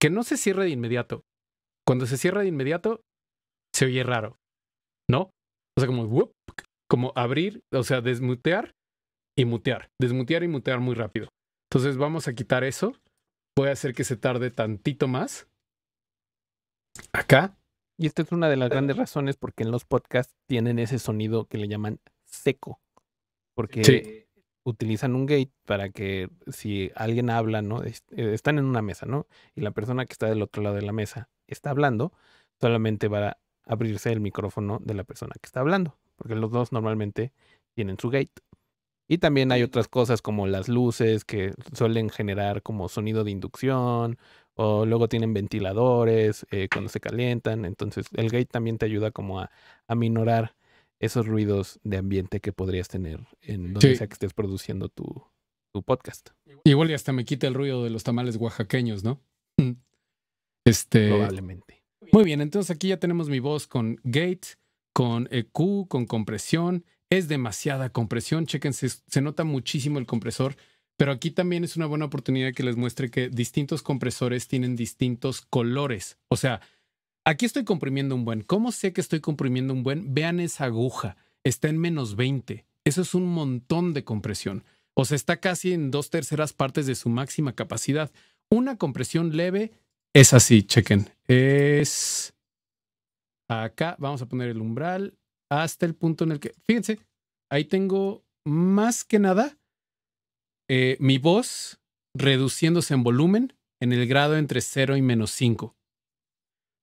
que no se cierre de inmediato. Cuando se cierra de inmediato, se oye raro, ¿no? O sea, como, como abrir, o sea, desmutear y mutear, desmutear y mutear muy rápido. Entonces vamos a quitar eso voy a hacer que se tarde tantito más. Acá. Y esta es una de las grandes razones porque en los podcasts tienen ese sonido que le llaman seco. Porque utilizan un gate para que si alguien habla, ¿no? Eh, están en una mesa, ¿no? Y la persona que está del otro lado de la mesa está hablando, solamente para a abrirse el micrófono de la persona que está hablando. Porque los dos normalmente tienen su gate. Y también hay otras cosas como las luces que suelen generar como sonido de inducción o luego tienen ventiladores eh, cuando se calientan. Entonces el gate también te ayuda como a, a minorar esos ruidos de ambiente que podrías tener en donde sea que estés produciendo tu, podcast. Igual y hasta me quita el ruido de los tamales oaxaqueños, ¿no? Este, Probablemente. Muy bien, entonces aquí ya tenemos mi voz con gate, con EQ, con compresión es demasiada compresión. Chequen, se, nota muchísimo el compresor, pero aquí también es una buena oportunidad que les muestre que distintos compresores tienen distintos colores. O sea, aquí estoy comprimiendo un buen. ¿Cómo sé que estoy comprimiendo un buen? Vean esa aguja, está en menos 20. Eso es un montón de compresión. O sea, está casi en dos terceras partes de su máxima capacidad. Una compresión leve es así, chequen. Es acá, vamos a poner el umbral hasta el punto en el que, fíjense, ahí tengo más que nada eh, mi voz reduciéndose en volumen en el grado entre 0 y menos 5.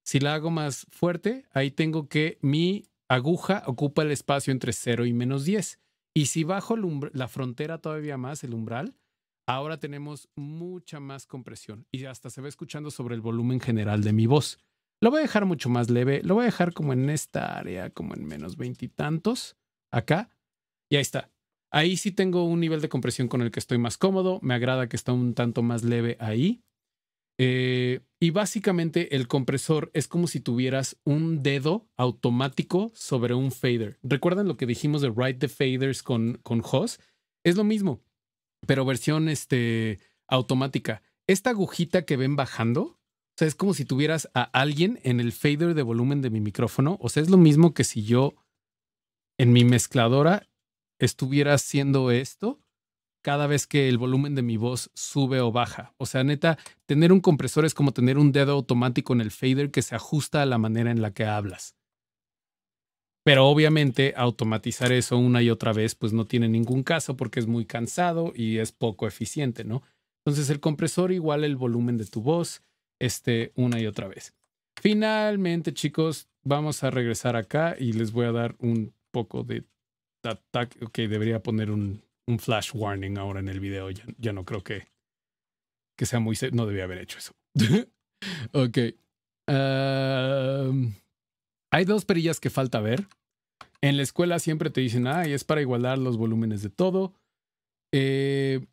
Si la hago más fuerte, ahí tengo que mi aguja ocupa el espacio entre 0 y menos 10. Y si bajo la frontera todavía más, el umbral, ahora tenemos mucha más compresión y hasta se va escuchando sobre el volumen general de mi voz. Lo voy a dejar mucho más leve, lo voy a dejar como en esta área, como en menos veintitantos, acá. Y ahí está. Ahí sí tengo un nivel de compresión con el que estoy más cómodo, me agrada que está un tanto más leve ahí. Eh, y básicamente el compresor es como si tuvieras un dedo automático sobre un fader. ¿Recuerdan lo que dijimos de Write the Faders con, con Hoss? Es lo mismo, pero versión este, automática. Esta agujita que ven bajando o sea, es como si tuvieras a alguien en el fader de volumen de mi micrófono. O sea, es lo mismo que si yo en mi mezcladora estuviera haciendo esto cada vez que el volumen de mi voz sube o baja. O sea, neta, tener un compresor es como tener un dedo automático en el fader que se ajusta a la manera en la que hablas. Pero obviamente automatizar eso una y otra vez pues no tiene ningún caso porque es muy cansado y es poco eficiente, ¿no? Entonces el compresor igual el volumen de tu voz, este, una y otra vez. Finalmente, chicos, vamos a regresar acá y les voy a dar un poco de... Ok, debería poner un, flash warning ahora en el video. Ya, no creo que, que sea muy... No debía haber hecho eso. ok. Um, hay dos perillas que falta ver. En la escuela siempre te dicen, ah, es para igualar los volúmenes de todo. Eh,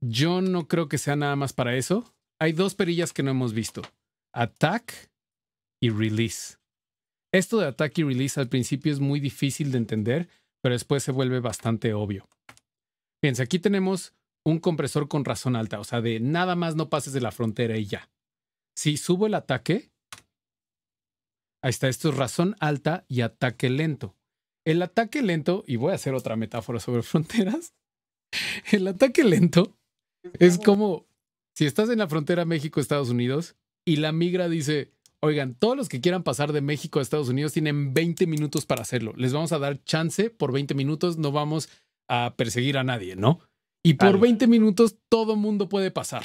yo no creo que sea nada más para eso hay dos perillas que no hemos visto. Attack y release. Esto de attack y release al principio es muy difícil de entender, pero después se vuelve bastante obvio. Fíjense, aquí tenemos un compresor con razón alta, o sea, de nada más no pases de la frontera y ya. Si subo el ataque, ahí está, esto es razón alta y ataque lento. El ataque lento, y voy a hacer otra metáfora sobre fronteras, el ataque lento es como si estás en la frontera México-Estados Unidos y la migra dice, oigan, todos los que quieran pasar de México a Estados Unidos tienen 20 minutos para hacerlo. Les vamos a dar chance por 20 minutos, no vamos a perseguir a nadie, ¿no? Y por 20 minutos todo mundo puede pasar.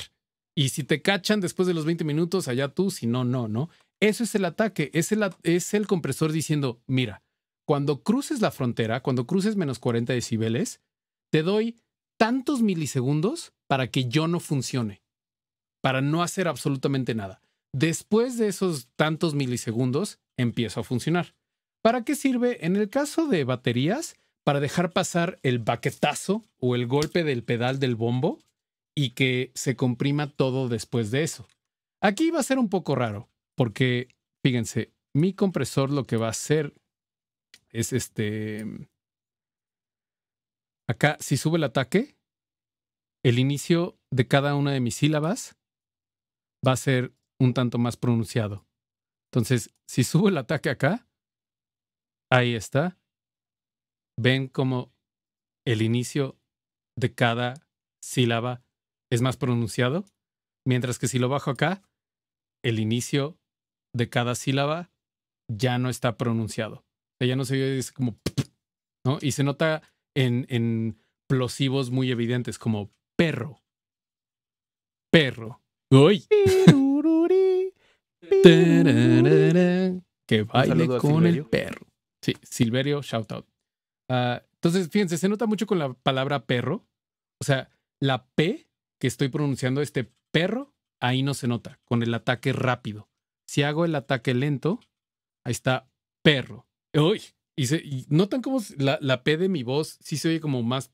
Y si te cachan después de los 20 minutos, allá tú, si no, no, ¿no? Eso es el ataque, es es el compresor diciendo, mira, cuando cruces la frontera, cuando cruces menos 40 decibeles, te doy tantos milisegundos para que yo no funcione para no hacer absolutamente nada. Después de esos tantos milisegundos, empiezo a funcionar. ¿Para qué sirve? En el caso de baterías, para dejar pasar el baquetazo o el golpe del pedal del bombo y que se comprima todo después de eso. Aquí va a ser un poco raro, porque fíjense, mi compresor lo que va a hacer es este. Acá, si sube el ataque, el inicio de cada una de mis sílabas va a ser un tanto más pronunciado. Entonces, si subo el ataque acá, ahí está. Ven como el inicio de cada sílaba es más pronunciado, mientras que si lo bajo acá, el inicio de cada sílaba ya no está pronunciado. ya no se dice como, ¿no? Y se nota en plosivos muy evidentes, como perro, perro, Uy. que baile con el perro. Sí, Silverio, shout out. Ah, entonces, fíjense, se nota mucho con la palabra perro. O sea, la P que estoy pronunciando, este perro, ahí no se nota, con el ataque rápido. Si hago el ataque lento, ahí está perro. Uy, y, notan cómo la, P de mi voz sí se oye como más,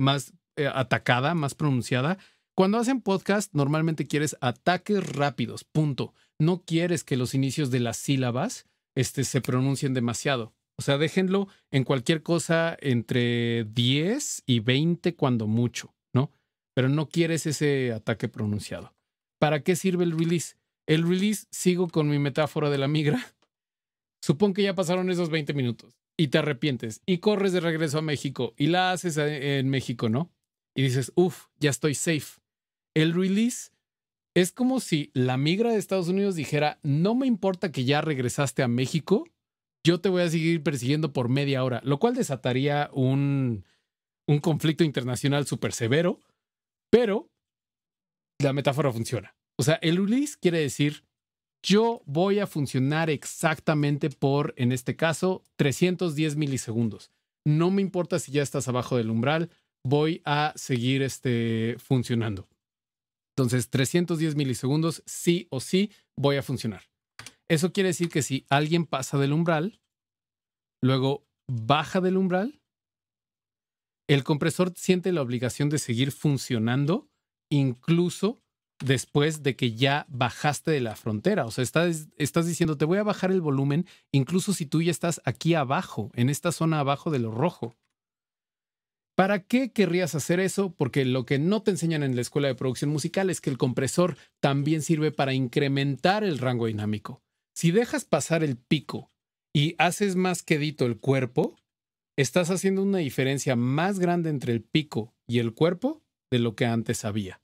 más eh, atacada, más pronunciada. Cuando hacen podcast, normalmente quieres ataques rápidos, punto. No quieres que los inicios de las sílabas este, se pronuncien demasiado. O sea, déjenlo en cualquier cosa entre 10 y 20 cuando mucho, ¿no? Pero no quieres ese ataque pronunciado. ¿Para qué sirve el release? El release, sigo con mi metáfora de la migra. Supón que ya pasaron esos 20 minutos y te arrepientes y corres de regreso a México y la haces en México, ¿no? Y dices, uff, ya estoy safe el release es como si la migra de Estados Unidos dijera, no me importa que ya regresaste a México, yo te voy a seguir persiguiendo por media hora, lo cual desataría un, conflicto internacional súper severo, pero la metáfora funciona. O sea, el release quiere decir, yo voy a funcionar exactamente por, en este caso, 310 milisegundos. No me importa si ya estás abajo del umbral, voy a seguir este, funcionando. Entonces, 310 milisegundos, sí o sí, voy a funcionar. Eso quiere decir que si alguien pasa del umbral, luego baja del umbral, el compresor siente la obligación de seguir funcionando incluso después de que ya bajaste de la frontera. O sea, estás, estás diciendo, te voy a bajar el volumen, incluso si tú ya estás aquí abajo, en esta zona abajo de lo rojo. ¿Para qué querrías hacer eso? Porque lo que no te enseñan en la escuela de producción musical es que el compresor también sirve para incrementar el rango dinámico. Si dejas pasar el pico y haces más quedito el cuerpo, estás haciendo una diferencia más grande entre el pico y el cuerpo de lo que antes había.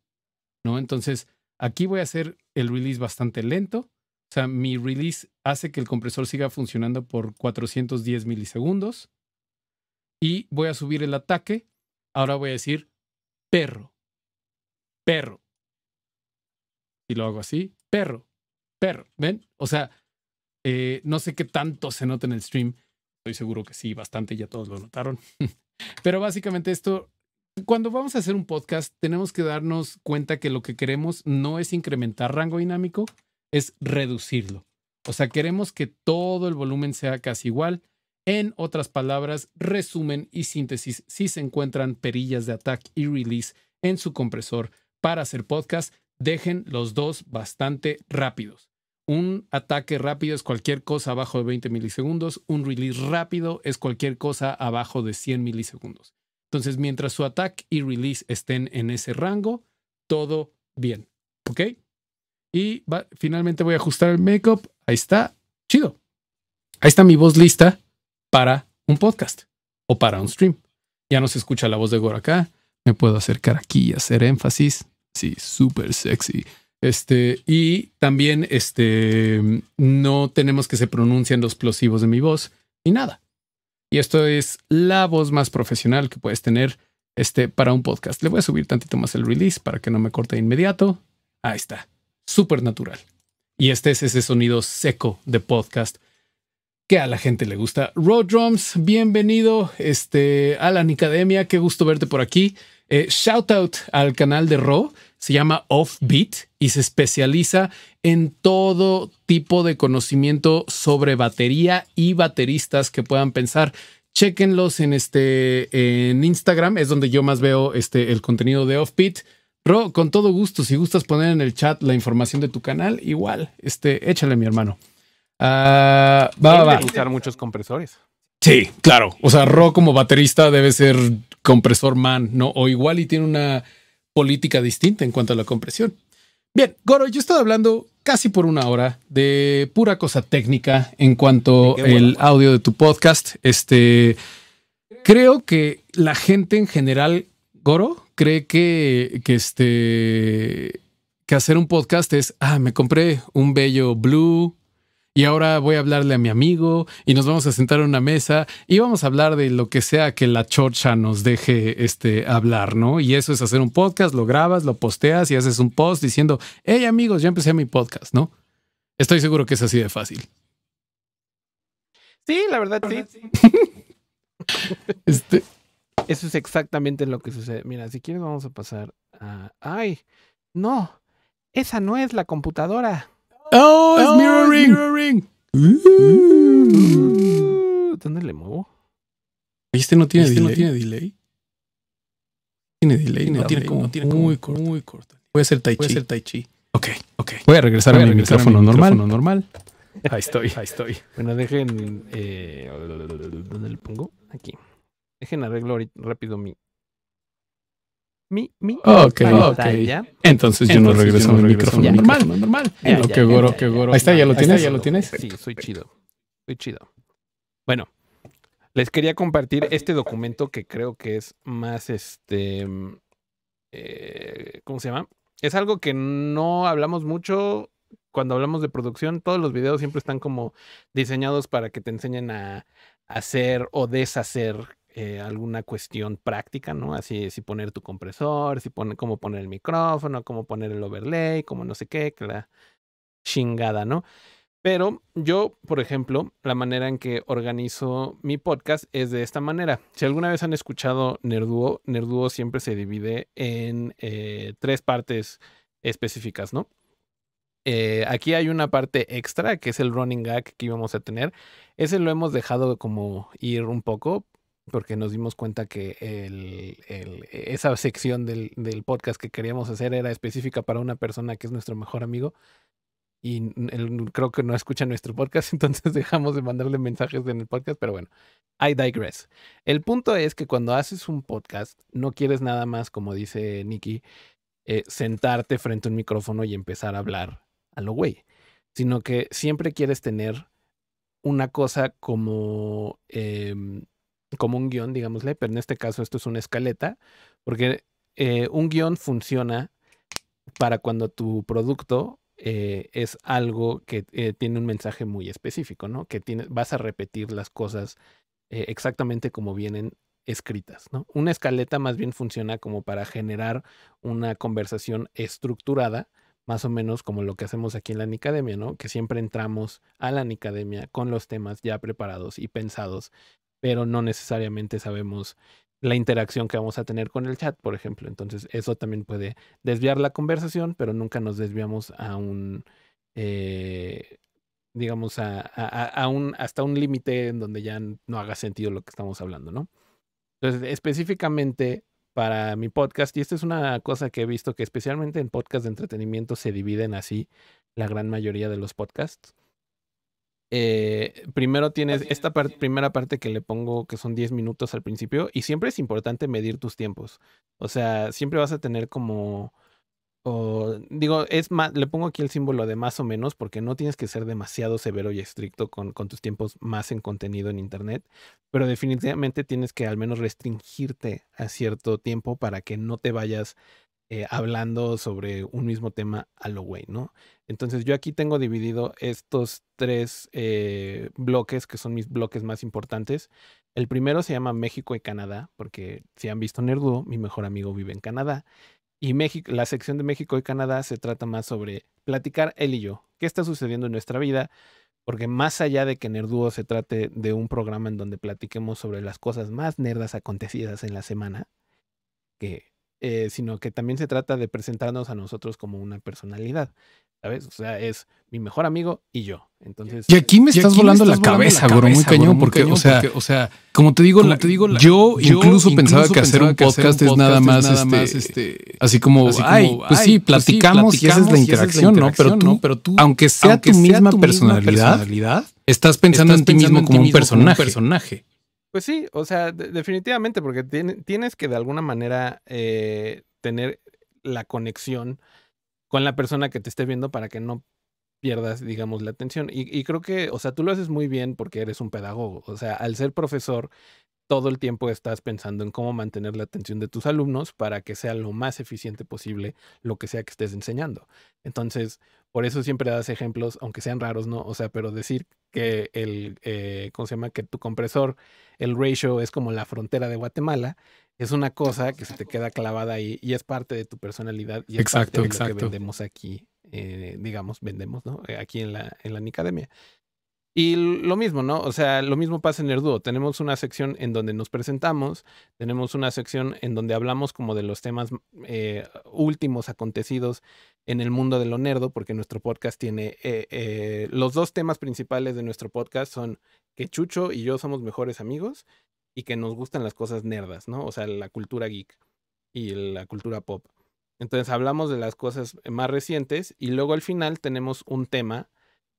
¿No? Entonces, aquí voy a hacer el release bastante lento. O sea, mi release hace que el compresor siga funcionando por 410 milisegundos y voy a subir el ataque. Ahora voy a decir perro, perro. Y lo hago así, perro, perro. ¿Ven? O sea, eh, no sé qué tanto se nota en el stream. Estoy seguro que sí, bastante, ya todos lo notaron. Pero básicamente esto, cuando vamos a hacer un podcast, tenemos que darnos cuenta que lo que queremos no es incrementar rango dinámico, es reducirlo. O sea, queremos que todo el volumen sea casi igual, en otras palabras, resumen y síntesis si se encuentran perillas de attack y release en su compresor para hacer podcast, dejen los dos bastante rápidos. Un ataque rápido es cualquier cosa abajo de 20 milisegundos, un release rápido es cualquier cosa abajo de 100 milisegundos. Entonces, mientras su Attack y release estén en ese rango, todo bien. ¿Ok? Y finalmente voy a ajustar el makeup. Ahí está. Chido. Ahí está mi voz lista para un podcast o para un stream. Ya no se escucha la voz de goraká acá. Me puedo acercar aquí y hacer énfasis. Sí, súper sexy. Este, y también este, no tenemos que se pronuncien los plosivos de mi voz ni nada. Y esto es la voz más profesional que puedes tener este, para un podcast. Le voy a subir tantito más el release para que no me corte de inmediato. Ahí está, súper natural. Y este es ese sonido seco de podcast que a la gente le gusta. Road Drums, bienvenido este, a la Nicademia, qué gusto verte por aquí. Eh, shout out al canal de Ro, se llama Offbeat y se especializa en todo tipo de conocimiento sobre batería y bateristas que puedan pensar. Chequenlos en este en Instagram, es donde yo más veo este el contenido de Offbeat. Ro, con todo gusto, si gustas poner en el chat la información de tu canal, igual, este échale mi hermano. Uh, va, va. usar muchos compresores. Sí, claro. O sea, Ro como baterista debe ser compresor man, ¿no? O igual y tiene una política distinta en cuanto a la compresión. Bien, Goro, yo he estado hablando casi por una hora de pura cosa técnica en cuanto al audio de tu podcast. Este, creo que la gente en general, Goro, cree que, que, este, que hacer un podcast es, ah, me compré un bello blue, y ahora voy a hablarle a mi amigo y nos vamos a sentar en una mesa y vamos a hablar de lo que sea que la chorcha nos deje este, hablar, ¿no? Y eso es hacer un podcast, lo grabas, lo posteas y haces un post diciendo, hey amigos, ya empecé mi podcast, ¿no? Estoy seguro que es así de fácil. Sí, la verdad, sí. Este eso es exactamente lo que sucede. Mira, si quieres vamos a pasar a... ¡Ay! No, esa no es la computadora. Oh, es oh, mirroring. Uh. ¿Dónde le muevo? Este no tiene este delay. No tiene delay. Tiene delay, no, tiene como, muy corto. Voy a hacer tai chi. Ok, ok. Voy a regresar, al a, mi micrófono normal. Ahí estoy, ahí estoy. Bueno, dejen. Eh, ¿Dónde le pongo? Aquí. Dejen arreglo rápido mi mi, mi. Ok, ok. Entonces yo no regreso a al micrófono, normal, normal. normal. qué goro, Ahí está, ya lo tienes, ya lo tienes. Sí, soy chido. Soy chido. Bueno, les quería compartir este documento que creo que es más este. Eh, ¿Cómo se llama? Es algo que no hablamos mucho cuando hablamos de producción. Todos los videos siempre están como diseñados para que te enseñen a hacer o deshacer eh, alguna cuestión práctica, ¿no? Así, si poner tu compresor, si pone, cómo poner el micrófono, cómo poner el overlay, cómo no sé qué, la chingada, ¿no? Pero yo, por ejemplo, la manera en que organizo mi podcast es de esta manera. Si alguna vez han escuchado Nerduo, Nerduo siempre se divide en eh, tres partes específicas, ¿no? Eh, aquí hay una parte extra que es el running gag que íbamos a tener. Ese lo hemos dejado como ir un poco porque nos dimos cuenta que el, e-, esa sección del, podcast que queríamos hacer era específica para una persona que es nuestro mejor amigo y creo que no escucha nuestro podcast, entonces dejamos de mandarle mensajes en el podcast, pero bueno, I digress. El punto es que cuando haces un podcast, no quieres nada más, como dice Nicky, eh, sentarte frente a un micrófono y empezar a hablar a lo güey, sino que siempre quieres tener una cosa como... Em, como un guión, digámosle, pero en este caso esto es una escaleta, porque eh, un guión funciona para cuando tu producto eh, es algo que eh, tiene un mensaje muy específico, ¿no? Que vas a repetir las cosas exactamente como vienen escritas, ¿no? Una escaleta más bien funciona como para generar una conversación estructurada, más o menos como lo que hacemos aquí en la Nicademia, ¿no? Que siempre entramos a la Nicademia con los temas ya preparados y pensados pero no necesariamente sabemos la interacción que vamos a tener con el chat, por ejemplo. Entonces, eso también puede desviar la conversación, pero nunca nos desviamos a un, eh, digamos, hasta un límite en donde ya no haga sentido lo que estamos hablando, ¿no? Entonces, específicamente para mi podcast, y esta es una cosa que he visto que especialmente en podcast de entretenimiento se dividen así la gran mayoría de los podcasts. Eh, primero tienes esta primera parte que le pongo que son 10 minutos al principio y siempre es importante medir tus tiempos. O sea, siempre vas a tener como... O, digo, es más, le pongo aquí el símbolo de más o menos porque no tienes que ser demasiado severo y estricto con, con tus tiempos más en contenido en Internet, pero definitivamente tienes que al menos restringirte a cierto tiempo para que no te vayas eh, hablando sobre un mismo tema a lo güey, ¿no? Entonces yo aquí tengo dividido estos tres eh, bloques que son mis bloques más importantes. El primero se llama México y Canadá, porque si han visto Nerduo, mi mejor amigo vive en Canadá. Y México, la sección de México y Canadá se trata más sobre platicar él y yo, qué está sucediendo en nuestra vida, porque más allá de que Nerduo se trate de un programa en donde platiquemos sobre las cosas más nerdas acontecidas en la semana, que eh, sino que también se trata de presentarnos a nosotros como una personalidad. ¿Sabes? O sea, es mi mejor amigo y yo. Entonces. Y aquí me estás, volando, la cabeza, muy cañón, porque, o sea, o sea, como te digo, te digo yo, incluso, pensaba que hacer un podcast, es nada más, nada este, más este, así como, pues, pues sí, platicamos, y, es la interacción, ¿no? Pero tú, Pero aunque sea tu, misma, personalidad, estás pensando en ti mismo como un personaje. Pues sí, o sea, definitivamente, porque tienes que de alguna manera eh, tener la conexión con la persona que te esté viendo para que no pierdas, digamos, la atención. Y, y, creo que, o sea, tú lo haces muy bien porque eres un pedagogo. O sea, al ser profesor, todo el tiempo estás pensando en cómo mantener la atención de tus alumnos para que sea lo más eficiente posible lo que sea que estés enseñando. Entonces, por eso siempre das ejemplos, aunque sean raros, ¿no? O sea, pero decir que el, eh, ¿cómo se llama? Que tu compresor, el ratio es como la frontera de Guatemala, es una cosa que se te queda clavada ahí y es parte de tu personalidad y es exacto, exacto. lo que vendemos aquí, eh, digamos, vendemos, ¿no? Eh, aquí en la, en la Nicademia. Y lo mismo, ¿no? O sea, lo mismo pasa en Nerdo. Tenemos una sección en donde nos presentamos, tenemos una sección en donde hablamos como de los temas eh, últimos acontecidos en el mundo de lo nerdo, porque nuestro podcast tiene... Eh, eh, los dos temas principales de nuestro podcast son que Chucho y yo somos mejores amigos y que nos gustan las cosas nerdas, ¿no? O sea, la cultura geek y la cultura pop. Entonces hablamos de las cosas más recientes y luego al final tenemos un tema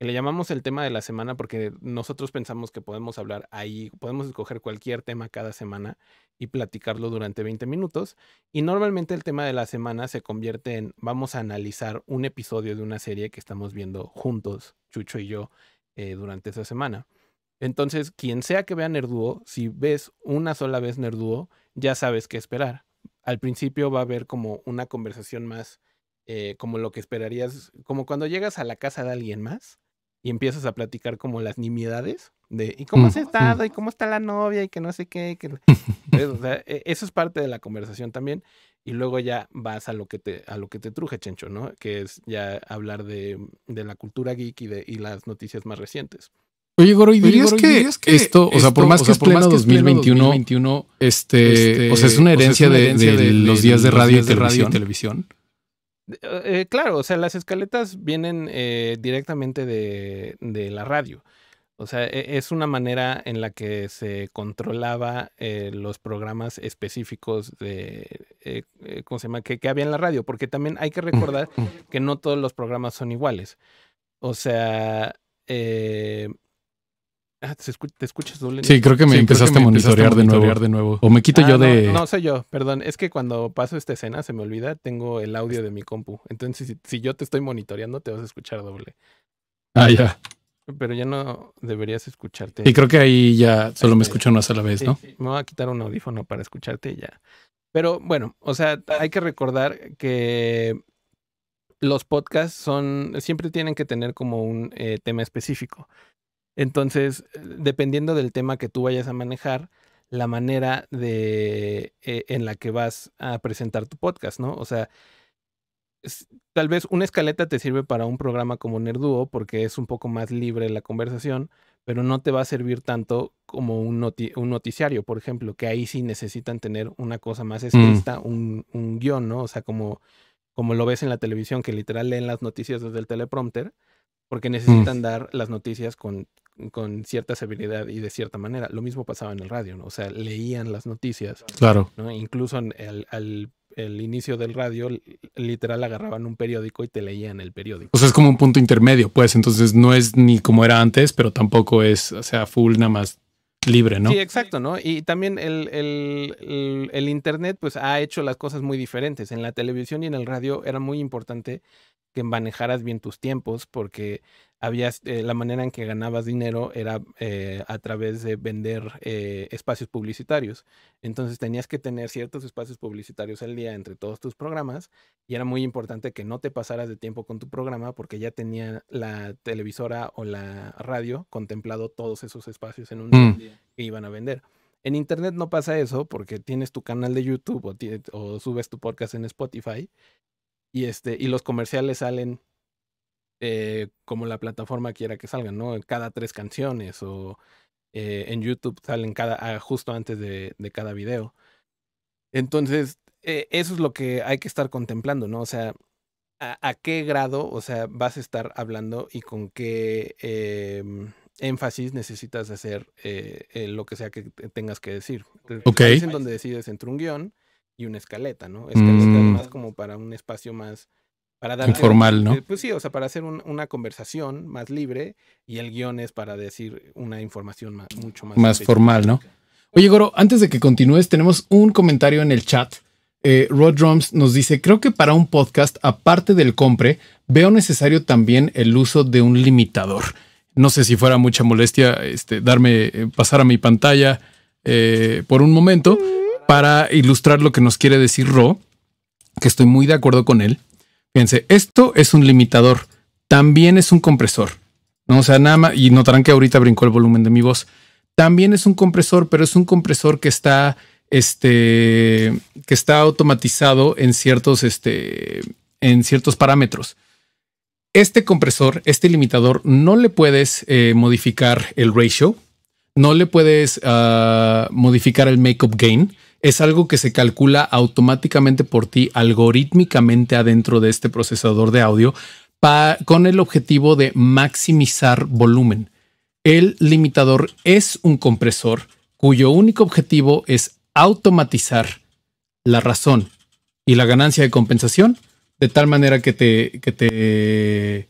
le llamamos el tema de la semana porque nosotros pensamos que podemos hablar ahí, podemos escoger cualquier tema cada semana y platicarlo durante 20 minutos. Y normalmente el tema de la semana se convierte en vamos a analizar un episodio de una serie que estamos viendo juntos, Chucho y yo, eh, durante esa semana. Entonces, quien sea que vea Nerdúo, si ves una sola vez Nerdúo, ya sabes qué esperar. Al principio va a haber como una conversación más, eh, como lo que esperarías, como cuando llegas a la casa de alguien más y empiezas a platicar como las nimiedades de ¿y cómo mm, has estado? Mm. ¿y cómo está la novia? y que no sé qué. E, eso es parte de la conversación también y luego ya vas a lo que te, a lo que te truje, Chencho, ¿no? Que es ya hablar de, la cultura geek y de y las noticias más recientes. Oye, Goro, ¿y dirías, que, esto, o sea, por más que es pleno 2021, este, pues, o sea, es una herencia, de, los días de radio, Y televisión eh, eh, claro, o sea, las escaletas vienen eh, directamente de, la radio. O sea, e, es una manera en la que se controlaba los programas específicos de, ¿cómo se llama? Que, que, había en la radio, porque también hay que recordar que no todos los programas son iguales. O sea, Ah, ¿te, escuchas doble? Sí, creo que me empezaste, a, monitorear de, nuevo. O me quito ah, yo de. No, soy yo, perdón. Es que cuando paso esta escena se me olvida, tengo el audio de mi compu. Entonces, si, yo te estoy monitoreando, te vas a escuchar doble. Ah, ya. Pero ya no deberías escucharte. Y creo que ahí ya solo me escucho una sola vez, ¿no? Sí, Me voy a quitar un audífono para escucharte ya. Pero bueno, o sea, hay que recordar que los podcasts son, siempre tienen que tener como un eh, tema específico. Entonces, dependiendo del tema que tú vayas a manejar, la manera de, eh, en la que vas a presentar tu podcast, ¿no? O sea, tal vez una escaleta te sirve para un programa como Nerduo porque es un poco más libre la conversación, pero no te va a servir tanto como un, noticiario, por ejemplo, que ahí sí necesitan tener una cosa más mm. escrita, un, un, guión, ¿no? O sea, como, como lo ves en la televisión, que literal leen las noticias desde el teleprompter, porque mm. necesitan dar las noticias con con cierta severidad y de cierta manera. Lo mismo pasaba en el radio, ¿no? O sea, leían las noticias. Claro. Incluso en al, inicio del radio, literal agarraban un periódico y te leían el periódico. O sea, es como un punto intermedio, pues. Entonces no es ni como era antes, pero tampoco es, o sea, full nada más libre, ¿no? Sí, exacto, ¿no? Y también el, el, el, Internet, pues ha hecho las cosas muy diferentes. En la televisión y en el radio era muy importante que manejaras bien tus tiempos porque habías, eh, la manera en que ganabas dinero era eh, a través de vender eh, espacios publicitarios. Entonces tenías que tener ciertos espacios publicitarios al día entre todos tus programas y era muy importante que no te pasaras de tiempo con tu programa porque ya tenía la televisora o la radio contemplado todos esos espacios en un día mm. que iban a vender. En internet no pasa eso porque tienes tu canal de YouTube o, o subes tu podcast en Spotify y, este, y los comerciales salen eh, como la plataforma quiera que salgan, ¿no? Cada tres canciones o eh, en YouTube salen cada, ah, justo antes de, cada video. Entonces, eh, eso es lo que hay que estar contemplando, ¿no? O sea, a, qué grado, o sea, vas a estar hablando y con qué em, énfasis necesitas hacer lo que sea que tengas que decir. Ok. Es en donde decides entre un guión y una escaleta, ¿no? Escaleta mm. más como para un espacio más, para dar informal, ¿no? Eh, pues sí, o sea, para hacer una conversación más libre y el guión es para decir una información más, mucho más más formal, ¿no? Oye, Goro, antes de que continúes, tenemos un comentario en el chat. Eh, Rod Drums nos dice, creo que para un podcast, aparte del compre, veo necesario también el uso de un limitador. No sé si fuera mucha molestia este, darme, eh, pasar a mi pantalla eh, por un momento, para ilustrar lo que nos quiere decir Ro, que estoy muy de acuerdo con él. Fíjense, esto es un limitador, también es un compresor. ¿no? O sea, nada más, y notarán que ahorita brincó el volumen de mi voz. También es un compresor, pero es un compresor que está, este, que está automatizado en ciertos, este, en ciertos parámetros. Este compresor, este limitador, no le puedes eh, modificar el ratio, no le puedes ah, modificar el make up gain, es algo que se calcula automáticamente por ti, algorítmicamente adentro de este procesador de audio, con el objetivo de maximizar volumen. El limitador es un compresor cuyo único objetivo es automatizar la razón y la ganancia de compensación de tal manera que te, que te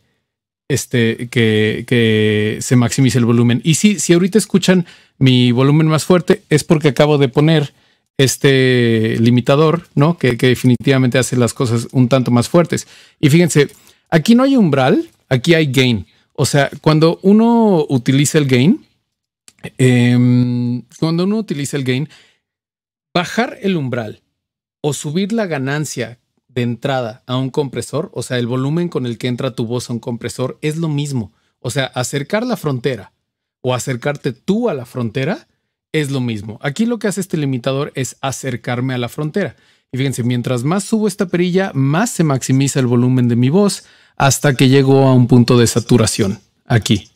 este, que, que, se maximice el volumen. Y si si ahorita escuchan mi volumen más fuerte, es porque acabo de poner este limitador, ¿no? Que, definitivamente hace las cosas un tanto más fuertes. Y fíjense, aquí no hay umbral, aquí hay gain. O sea, cuando uno utiliza el gain, em, cuando uno utiliza el gain, bajar el umbral o subir la ganancia de entrada a un compresor, o sea, el volumen con el que entra tu voz a un compresor es lo mismo. O sea, acercar la frontera o acercarte tú a la frontera es lo mismo. Aquí lo que hace este limitador es acercarme a la frontera. Y fíjense, mientras más subo esta perilla, más se maximiza el volumen de mi voz hasta que llego a un punto de saturación aquí.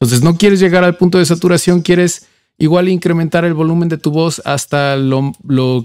Entonces no quieres llegar al punto de saturación, quieres igual incrementar el volumen de tu voz hasta lo,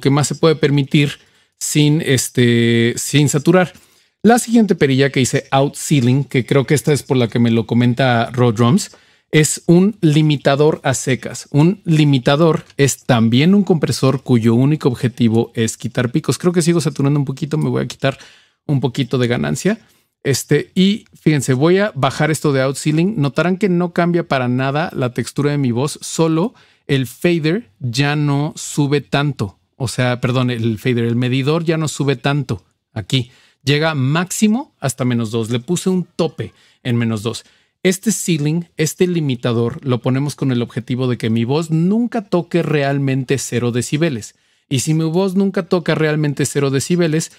que más se puede permitir sin, este, sin saturar. La siguiente perilla que hice out ceiling, que creo que esta es por la que me lo comenta Rodrums es un limitador a secas. Un limitador es también un compresor cuyo único objetivo es quitar picos. Creo que sigo saturando un poquito, me voy a quitar un poquito de ganancia. Este, y fíjense, voy a bajar esto de out ceiling. Notarán que no cambia para nada la textura de mi voz, solo el fader ya no sube tanto. O sea, perdón, el fader, el medidor ya no sube tanto aquí. Llega máximo hasta menos dos. Le puse un tope en menos dos. Este ceiling, este limitador, lo ponemos con el objetivo de que mi voz nunca toque realmente cero decibeles. Y si mi voz nunca toca realmente cero decibeles,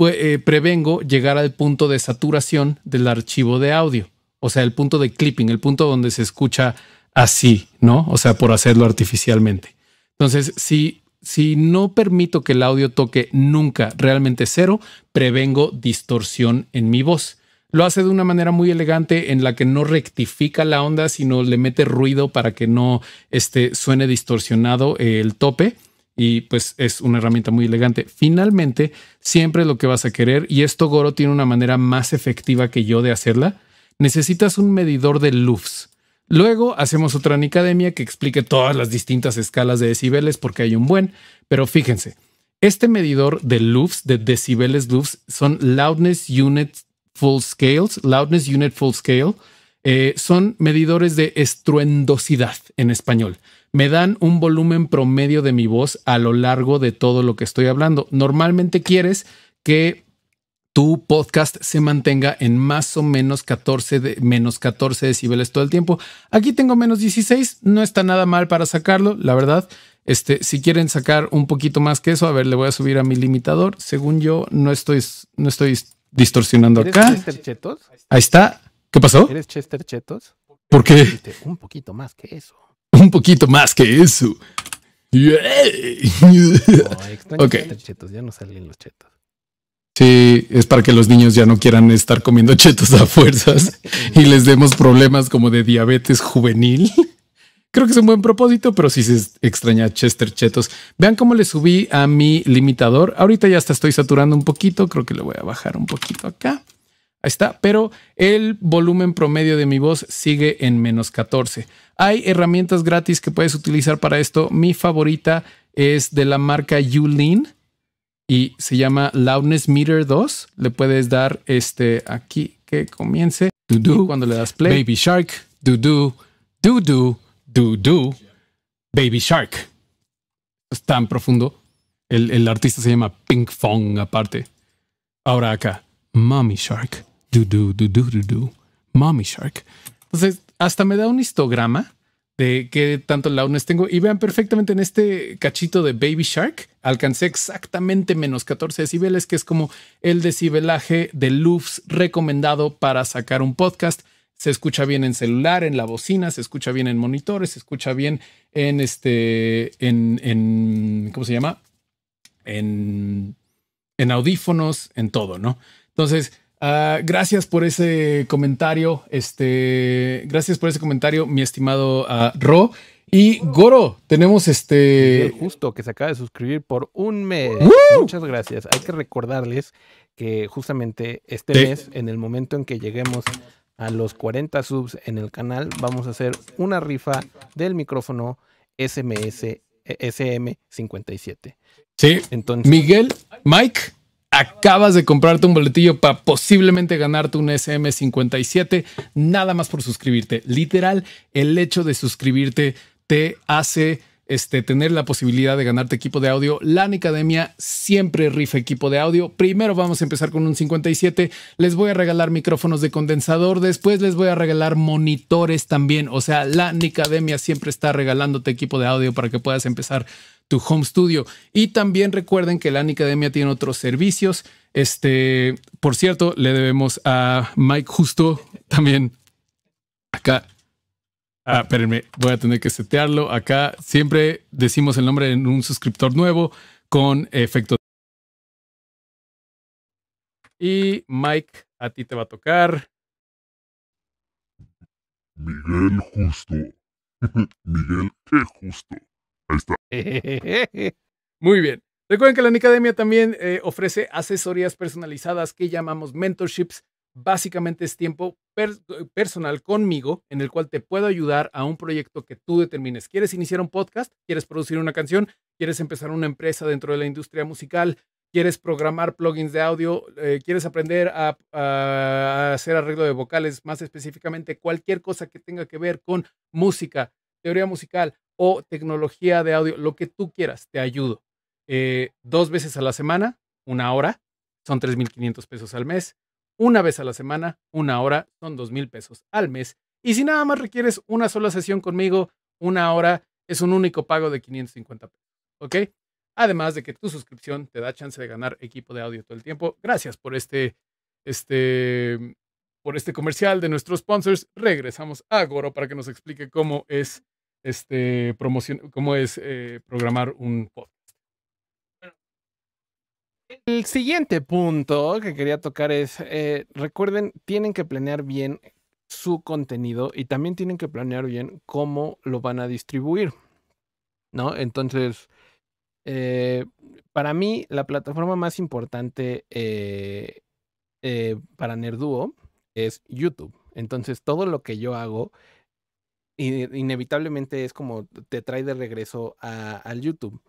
eh, prevengo llegar al punto de saturación del archivo de audio, o sea, el punto de clipping, el punto donde se escucha así, ¿no? O sea, por hacerlo artificialmente. Entonces, si, si no permito que el audio toque nunca realmente cero, prevengo distorsión en mi voz lo hace de una manera muy elegante en la que no rectifica la onda, sino le mete ruido para que no este, suene distorsionado eh, el tope. Y pues es una herramienta muy elegante. Finalmente, siempre lo que vas a querer, y esto Goro tiene una manera más efectiva que yo de hacerla, necesitas un medidor de LUFS. Luego hacemos otra nicademia que explique todas las distintas escalas de decibeles porque hay un buen, pero fíjense, este medidor de LUFS, de decibeles LUFS, son Loudness Units full scales, loudness unit full scale, eh, son medidores de estruendosidad en español. Me dan un volumen promedio de mi voz a lo largo de todo lo que estoy hablando. Normalmente quieres que tu podcast se mantenga en más o menos 14 de menos 14 decibeles todo el tiempo. Aquí tengo menos 16, no está nada mal para sacarlo, la verdad. Este, si quieren sacar un poquito más que eso, a ver, le voy a subir a mi limitador. Según yo, no estoy, no estoy distorsionando acá. Chester Chetos? Ahí está. ¿Qué pasó? ¿Eres Chester Chetos? ¿Por qué? Un poquito más que eso. Un poquito más que eso. chetos, ya no salen los chetos. Sí, es para que los niños ya no quieran estar comiendo chetos a fuerzas y les demos problemas como de diabetes juvenil. Creo que es un buen propósito, pero sí se extraña Chester Chetos. Vean cómo le subí a mi limitador. Ahorita ya está, estoy saturando un poquito. Creo que le voy a bajar un poquito acá. Ahí está, pero el volumen promedio de mi voz sigue en menos 14. Hay herramientas gratis que puedes utilizar para esto. Mi favorita es de la marca Yulin y se llama Loudness Meter 2. Le puedes dar este aquí que comience. Do cuando le das play. Baby Shark, do doo Do Do, Baby Shark. Es tan profundo. El, artista se llama Pink Fong aparte. Ahora acá, Mommy Shark. Do Do Do Do Do Do. Mommy Shark. Entonces, hasta me da un histograma de qué tanto loudness tengo. Y vean perfectamente en este cachito de Baby Shark, alcancé exactamente menos 14 decibeles, que es como el decibelaje de loops recomendado para sacar un podcast se escucha bien en celular, en la bocina, se escucha bien en monitores, se escucha bien en este, en, ¿cómo se llama? En, en audífonos, en todo, ¿no? Entonces, ah, gracias por ese comentario. Este, gracias por ese comentario, mi estimado ah, Ro. Y Goro, tenemos este. Justo que se acaba de suscribir por un mes. Muchas gracias. Hay que recordarles que justamente este mes, en el momento en que lleguemos a los 40 subs en el canal, vamos a hacer una rifa del micrófono SMS SM57. Eh, sí. Entonces, Miguel, Mike, acabas de comprarte un boletillo para posiblemente ganarte un SM57, nada más por suscribirte. Literal, el hecho de suscribirte te hace este, tener la posibilidad de ganarte equipo de audio. La Nicademia siempre rifa equipo de audio. Primero vamos a empezar con un 57. Les voy a regalar micrófonos de condensador. Después les voy a regalar monitores también. O sea, la Nicademia siempre está regalándote equipo de audio para que puedas empezar tu home studio. Y también recuerden que la Nicademia tiene otros servicios. Este, por cierto, le debemos a Mike Justo también acá Ah, espérenme, voy a tener que setearlo. Acá siempre decimos el nombre en un suscriptor nuevo con efecto. Y Mike, a ti te va a tocar. Miguel Justo. Miguel qué Justo. Ahí está. Muy bien. Recuerden que la Nicademia también eh, ofrece asesorías personalizadas que llamamos mentorships básicamente es tiempo eh, personal conmigo en el cual te puedo ayudar a un proyecto que tú determines. ¿Quieres iniciar un podcast? ¿Quieres producir una canción? ¿Quieres empezar una empresa dentro de la industria musical? ¿Quieres programar plugins de audio? Eh, ¿Quieres aprender a, hacer arreglo de vocales? Más específicamente, cualquier cosa que tenga que ver con música, teoría musical o tecnología de audio, lo que tú quieras, te ayudo. Eh, dos veces a la semana, una hora, son 3.500 pesos al mes una vez a la semana, una hora, son dos mil pesos al mes. Y si nada más requieres una sola sesión conmigo, una hora es un único pago de 550 pesos. ¿Ok? Además de que tu suscripción te da chance de ganar equipo de audio todo el tiempo. Gracias por este, este, por este comercial de nuestros sponsors. Regresamos a Goro para que nos explique cómo es, este, promoción, cómo es eh, programar un podcast. El siguiente punto que quería tocar es, eh, recuerden, tienen que planear bien su contenido y también tienen que planear bien cómo lo van a distribuir, ¿no? Entonces, eh, para mí, la plataforma más importante eh, para Nerduo es YouTube. Entonces, todo lo que yo hago inevitablemente es como te trae de regreso al YouTube.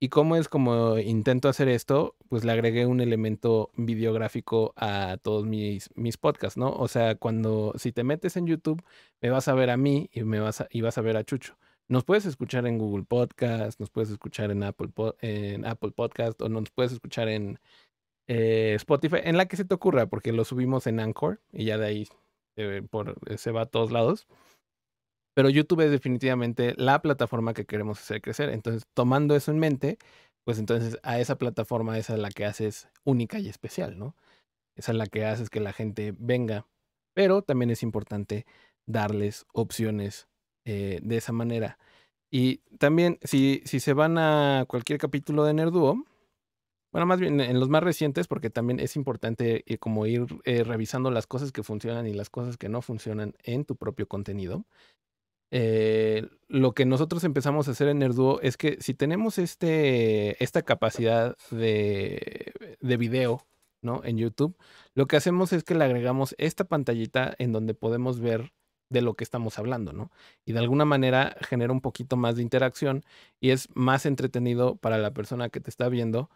¿Y cómo es como intento hacer esto? Pues le agregué un elemento videográfico a todos mis, mis podcasts, ¿no? O sea, cuando si te metes en YouTube, me vas a ver a mí y me vas a, y vas a ver a Chucho. Nos puedes escuchar en Google Podcast, nos puedes escuchar en Apple, en Apple Podcast o nos puedes escuchar en eh, Spotify, en la que se te ocurra, porque lo subimos en Anchor y ya de ahí eh, por, eh, se va a todos lados pero YouTube es definitivamente la plataforma que queremos hacer crecer. Entonces, tomando eso en mente, pues entonces a esa plataforma esa es la que haces única y especial, ¿no? Esa es la que haces que la gente venga, pero también es importante darles opciones eh, de esa manera. Y también, si, si se van a cualquier capítulo de Nerduo, bueno, más bien en los más recientes, porque también es importante eh, como ir eh, revisando las cosas que funcionan y las cosas que no funcionan en tu propio contenido. Eh, lo que nosotros empezamos a hacer en Nerduo es que si tenemos este, esta capacidad de, de video ¿no? en YouTube, lo que hacemos es que le agregamos esta pantallita en donde podemos ver de lo que estamos hablando, ¿no? Y de alguna manera genera un poquito más de interacción y es más entretenido para la persona que te está viendo,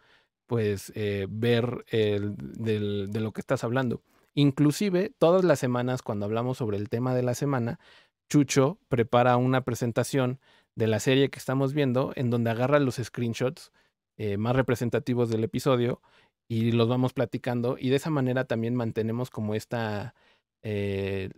pues eh, ver el, de lo que estás hablando. Inclusive todas las semanas, cuando hablamos sobre el tema de la semana, Chucho prepara una presentación de la serie que estamos viendo, en donde agarra los screenshots eh, más representativos del episodio y los vamos platicando. Y de esa manera también mantenemos como esta, eh,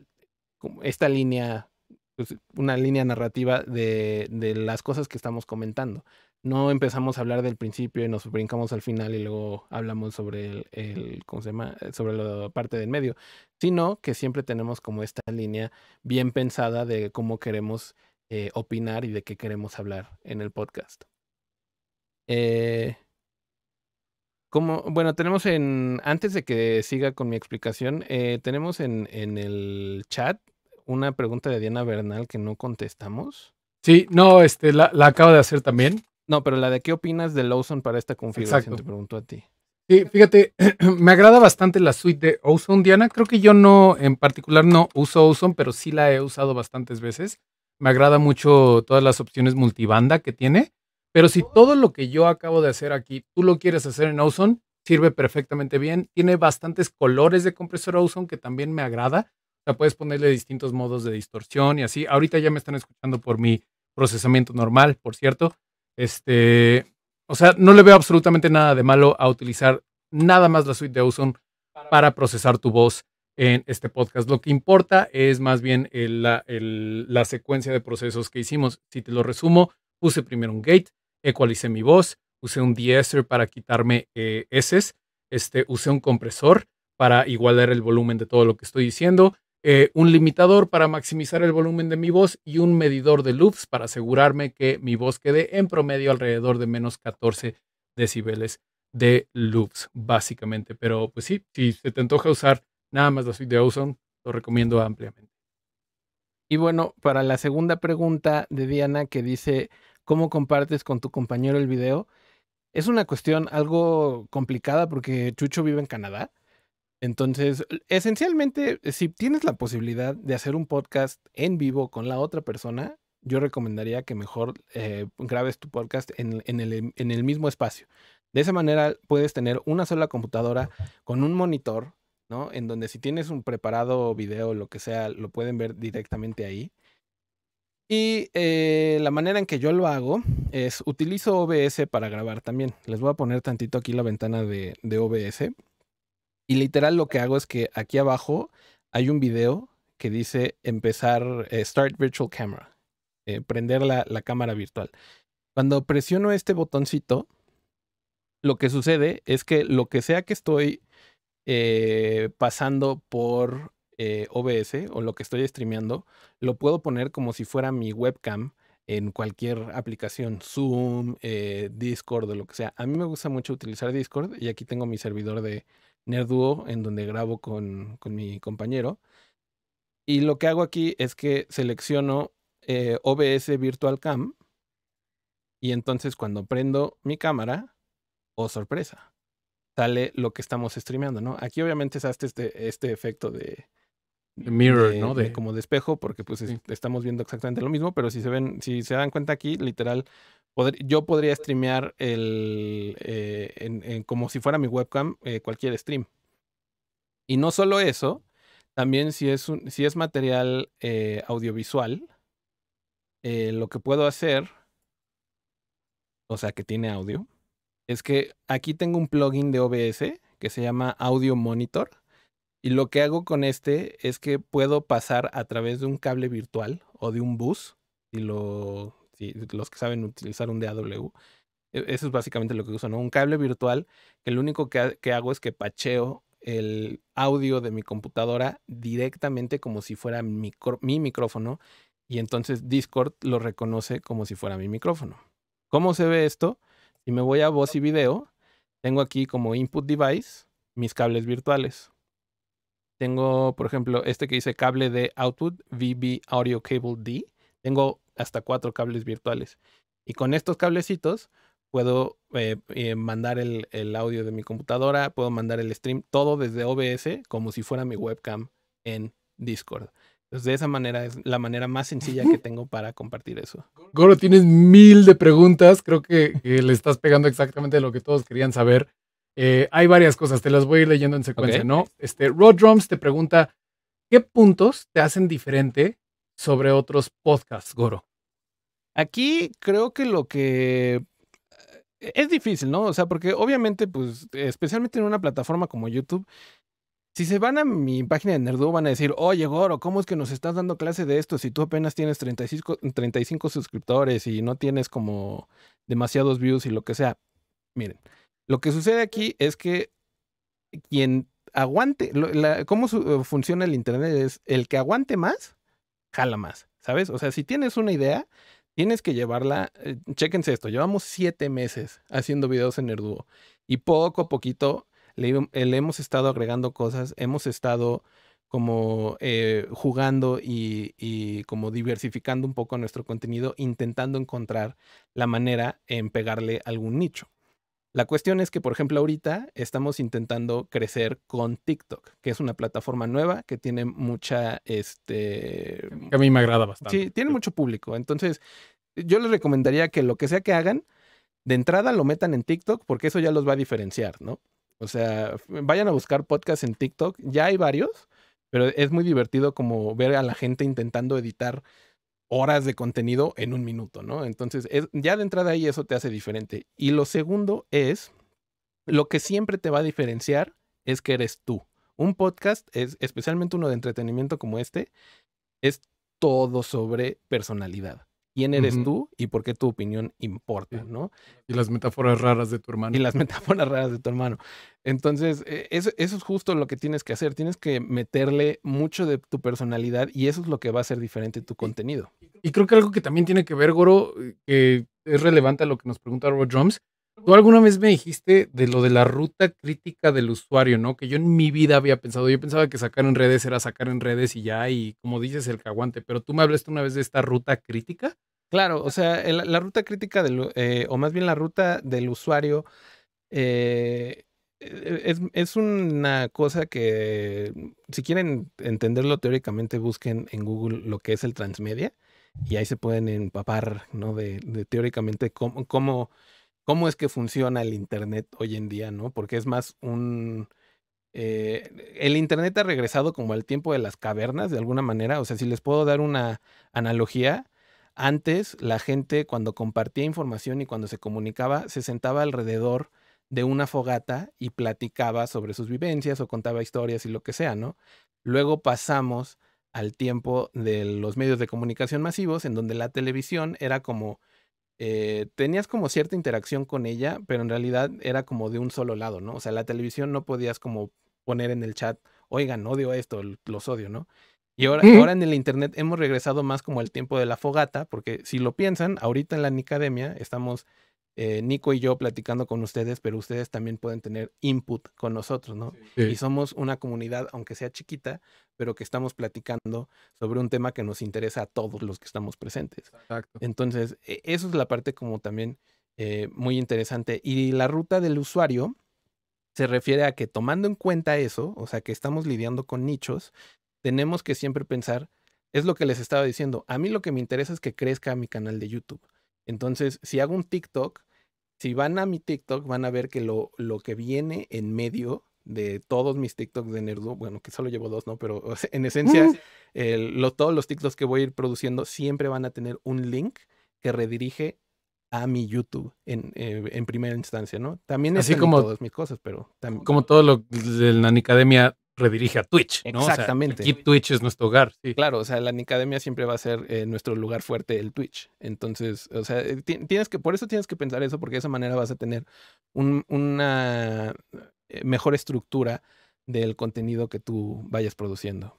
esta línea, pues, una línea narrativa de las cosas que estamos comentando no empezamos a hablar del principio y nos brincamos al final y luego hablamos sobre el, ¿cómo se llama? Eh, sobre la parte del medio, sino que siempre tenemos como esta línea bien pensada de cómo queremos eh, opinar y de qué queremos hablar en el podcast. Eh, como, bueno, tenemos en, antes de que siga con mi explicación, tenemos en, en el chat una pregunta de Diana Bernal que no contestamos. Sí, no, este, la, la acabo de hacer también. No, pero la de qué opinas de Lawson para esta configuración, te pregunto a ti. Sí, fíjate, me agrada bastante la suite de Ozone, Diana. Creo que yo no, en particular, no uso Ozone, pero sí la he usado bastantes veces. Me agrada mucho todas las opciones multibanda que tiene. Pero si todo lo que yo acabo de hacer aquí, tú lo quieres hacer en Ozone, sirve perfectamente bien. Tiene bastantes colores de compresor Ozone que también me agrada. O sea, puedes ponerle distintos modos de distorsión y así. Ahorita ya me están escuchando por mi procesamiento normal, por cierto. Este, o sea, no le veo absolutamente nada de malo a utilizar nada más la suite de Ozone para procesar tu voz en este podcast. Lo que importa es más bien la, secuencia de procesos que hicimos. Si te lo resumo, puse primero un gate, ecualicé mi voz, usé un deesser para quitarme eh, S's, este, usé un compresor para igualar el volumen de todo lo que estoy diciendo, eh, un limitador para maximizar el volumen de mi voz y un medidor de loops para asegurarme que mi voz quede en promedio alrededor de menos 14 decibeles de loops, básicamente. Pero pues sí, si se te antoja usar nada más la suite de lo recomiendo ampliamente. Y bueno, para la segunda pregunta de Diana que dice, ¿cómo compartes con tu compañero el video? Es una cuestión algo complicada porque Chucho vive en Canadá. Entonces, e, esencialmente, eh, si tienes la posibilidad de hacer un podcast en vivo con la otra persona, yo recomendaría que mejor eh, grabes tu podcast en, el, mismo espacio. De esa manera puedes tener una sola computadora con un monitor, ¿no? En donde si tienes un preparado video, o lo que sea, lo pueden ver directamente ahí. Y eh, la manera en que yo lo hago es utilizo OBS para grabar también. Les voy a poner tantito aquí la ventana de OBS y literal lo que hago es que aquí abajo hay un video que dice empezar, eh, Start Virtual Camera, eh, prender la, cámara virtual. Cuando presiono este botoncito, lo que sucede es que lo que sea que estoy eh, pasando por OBS o lo que estoy streameando, lo puedo poner como si fuera mi webcam en cualquier aplicación, Zoom, Discord o lo que sea. A mí me gusta mucho utilizar Discord y aquí tengo mi servidor de, Nerduo, en donde grabo con, mi compañero. Y lo que hago aquí es que selecciono eh, OBS Virtual Cam. Y entonces cuando prendo mi cámara, oh sorpresa, sale lo que estamos streameando, ¿no? Aquí obviamente se este, este efecto de, mirror, ¿no? De... como de espejo, porque pues estamos viendo exactamente lo mismo, pero si se ven, si se dan cuenta aquí, literal, yo podría streamear el, eh, como si fuera mi webcam eh, cualquier stream. Y no solo eso, también si es, si es material eh, audiovisual, lo que puedo hacer, o sea, que tiene audio, es que aquí tengo un plugin de OBS que se llama Audio Monitor. Y lo que hago con este es que puedo pasar a través de un cable virtual o de un bus, y lo los que saben utilizar un DAW. E, eso es básicamente lo que uso, ¿no? Un cable virtual que lo único que, hago es que pacheo el audio de mi computadora directamente como si fuera mi micrófono y entonces Discord lo reconoce como si fuera mi micrófono. ¿Cómo se ve esto? Si me voy a voz y video, tengo aquí como input device mis cables virtuales. Tengo, por ejemplo, este que dice cable de output VB Audio Cable D. Tengo hasta cuatro cables virtuales. Y con estos cablecitos puedo eh, eh, mandar el, audio de mi computadora, puedo mandar el stream, todo desde OBS como si fuera mi webcam en Discord. Entonces de esa manera es la manera más sencilla que tengo para compartir eso. Goro, tienes mil de preguntas, creo que, le estás pegando exactamente lo que todos querían saber. Eh, hay varias cosas, te las voy a ir leyendo en secuencia, ¿no? Este, te pregunta, ¿qué puntos te hacen diferente sobre otros podcasts, Goro? Aquí creo que lo que eh, es difícil, ¿no? O sea, porque obviamente, pues, especialmente en una plataforma como YouTube, si se van a mi página de Nerdú, van a decir, oye, Goro, ¿cómo es que nos estás dando clase de esto si tú apenas tienes 35, 35 suscriptores y no tienes como demasiados views y lo que sea? Miren, lo que sucede aquí es que quien aguante, cómo eh, funciona el Internet es el que aguante más jala más, ¿sabes? O sea, si tienes una idea, tienes que llevarla. Eh, chequense esto, llevamos siete meses haciendo videos en dúo y poco a poquito eh, le, hemos estado agregando cosas, hemos estado como eh, jugando y, como diversificando un poco nuestro contenido, intentando encontrar la manera en pegarle algún nicho. La cuestión es que, por ejemplo, ahorita estamos intentando crecer con TikTok, que es una plataforma nueva que tiene mucha, este... Que a mí me agrada bastante. Sí, tiene mucho público. Entonces, yo les recomendaría que lo que sea que hagan, de entrada lo metan en TikTok porque eso ya los va a diferenciar, ¿no? O sea, vayan a buscar podcasts en TikTok, ya hay varios, pero es muy divertido como ver a la gente intentando editar horas de contenido en un minuto, ¿no? Entonces, ya de entrada ahí eso te hace diferente. Y lo segundo es, lo que siempre te va a diferenciar es que eres tú. Un podcast, es, especialmente uno de entretenimiento como este, es todo sobre personalidad quién eres tú y por qué tu opinión importa, ¿no? Y las metáforas raras de tu hermano. Y las metáforas raras de tu hermano. Entonces, e, eso, es justo lo que tienes que hacer. Tienes que meterle mucho de tu personalidad y eso es lo que va a hacer diferente tu contenido. Y creo que algo que también tiene que ver, Goro, eh, que es relevante a lo que nos pregunta Robert Drums, Tú alguna vez me dijiste de lo de la ruta crítica del usuario, ¿no? Que yo en mi vida había pensado. Yo pensaba que sacar en redes era sacar en redes y ya, y como dices, el caguante. Pero tú me hablaste una vez de esta ruta crítica. Claro, o sea, la ruta crítica, del, eh, o más bien la ruta del usuario, eh, e, e, es, una cosa que, si quieren entenderlo teóricamente, busquen en Google lo que es el transmedia y ahí se pueden empapar, ¿no? De, teóricamente cómo cómo es que funciona el Internet hoy en día, ¿no? Porque es más un... Eh, el Internet ha regresado como al tiempo de las cavernas, de alguna manera. O sea, si les puedo dar una analogía, antes la gente cuando compartía información y cuando se comunicaba, se sentaba alrededor de una fogata y platicaba sobre sus vivencias o contaba historias y lo que sea, ¿no? Luego pasamos al tiempo de los medios de comunicación masivos, en donde la televisión era como eh, tenías como cierta interacción con ella, pero en realidad era como de un solo lado, ¿no? O sea, la televisión no podías como poner en el chat, oigan, odio esto, los odio, ¿no? Y ahora, ahora en el Internet hemos regresado más como al tiempo de la fogata, porque si lo piensan, ahorita en la Nicademia estamos eh, Nico y yo platicando con ustedes, pero ustedes también pueden tener input con nosotros, ¿no? Y somos una comunidad, aunque sea chiquita, pero que estamos platicando sobre un tema que nos interesa a todos los que estamos presentes. Exacto. Entonces, e, eso es la parte como también eh, muy interesante. Y la ruta del usuario se refiere a que tomando en cuenta eso, o sea, que estamos lidiando con nichos, tenemos que siempre pensar, es lo que les estaba diciendo, a mí lo que me interesa es que crezca mi canal de YouTube entonces, si hago un TikTok, si van a mi TikTok, van a ver que lo, lo que viene en medio de todos mis TikToks de Nerdu, bueno, que solo llevo dos, ¿no? Pero en esencia, lo, todos los TikToks que voy a ir produciendo siempre van a tener un link que redirige a mi YouTube en, eh, en primera instancia, ¿no? También es como todas mis cosas, pero Como todo lo de la Nicademia, redirige a Twitch. ¿no? Exactamente. aquí Twitch es nuestro hogar. Claro, o sea, la Nicademia siempre va a ser eh, nuestro lugar fuerte, el Twitch. Entonces, o sea, eh, tienes que, por eso tienes que pensar eso, porque de esa manera vas a tener una eh, mejor estructura del contenido que tú vayas produciendo.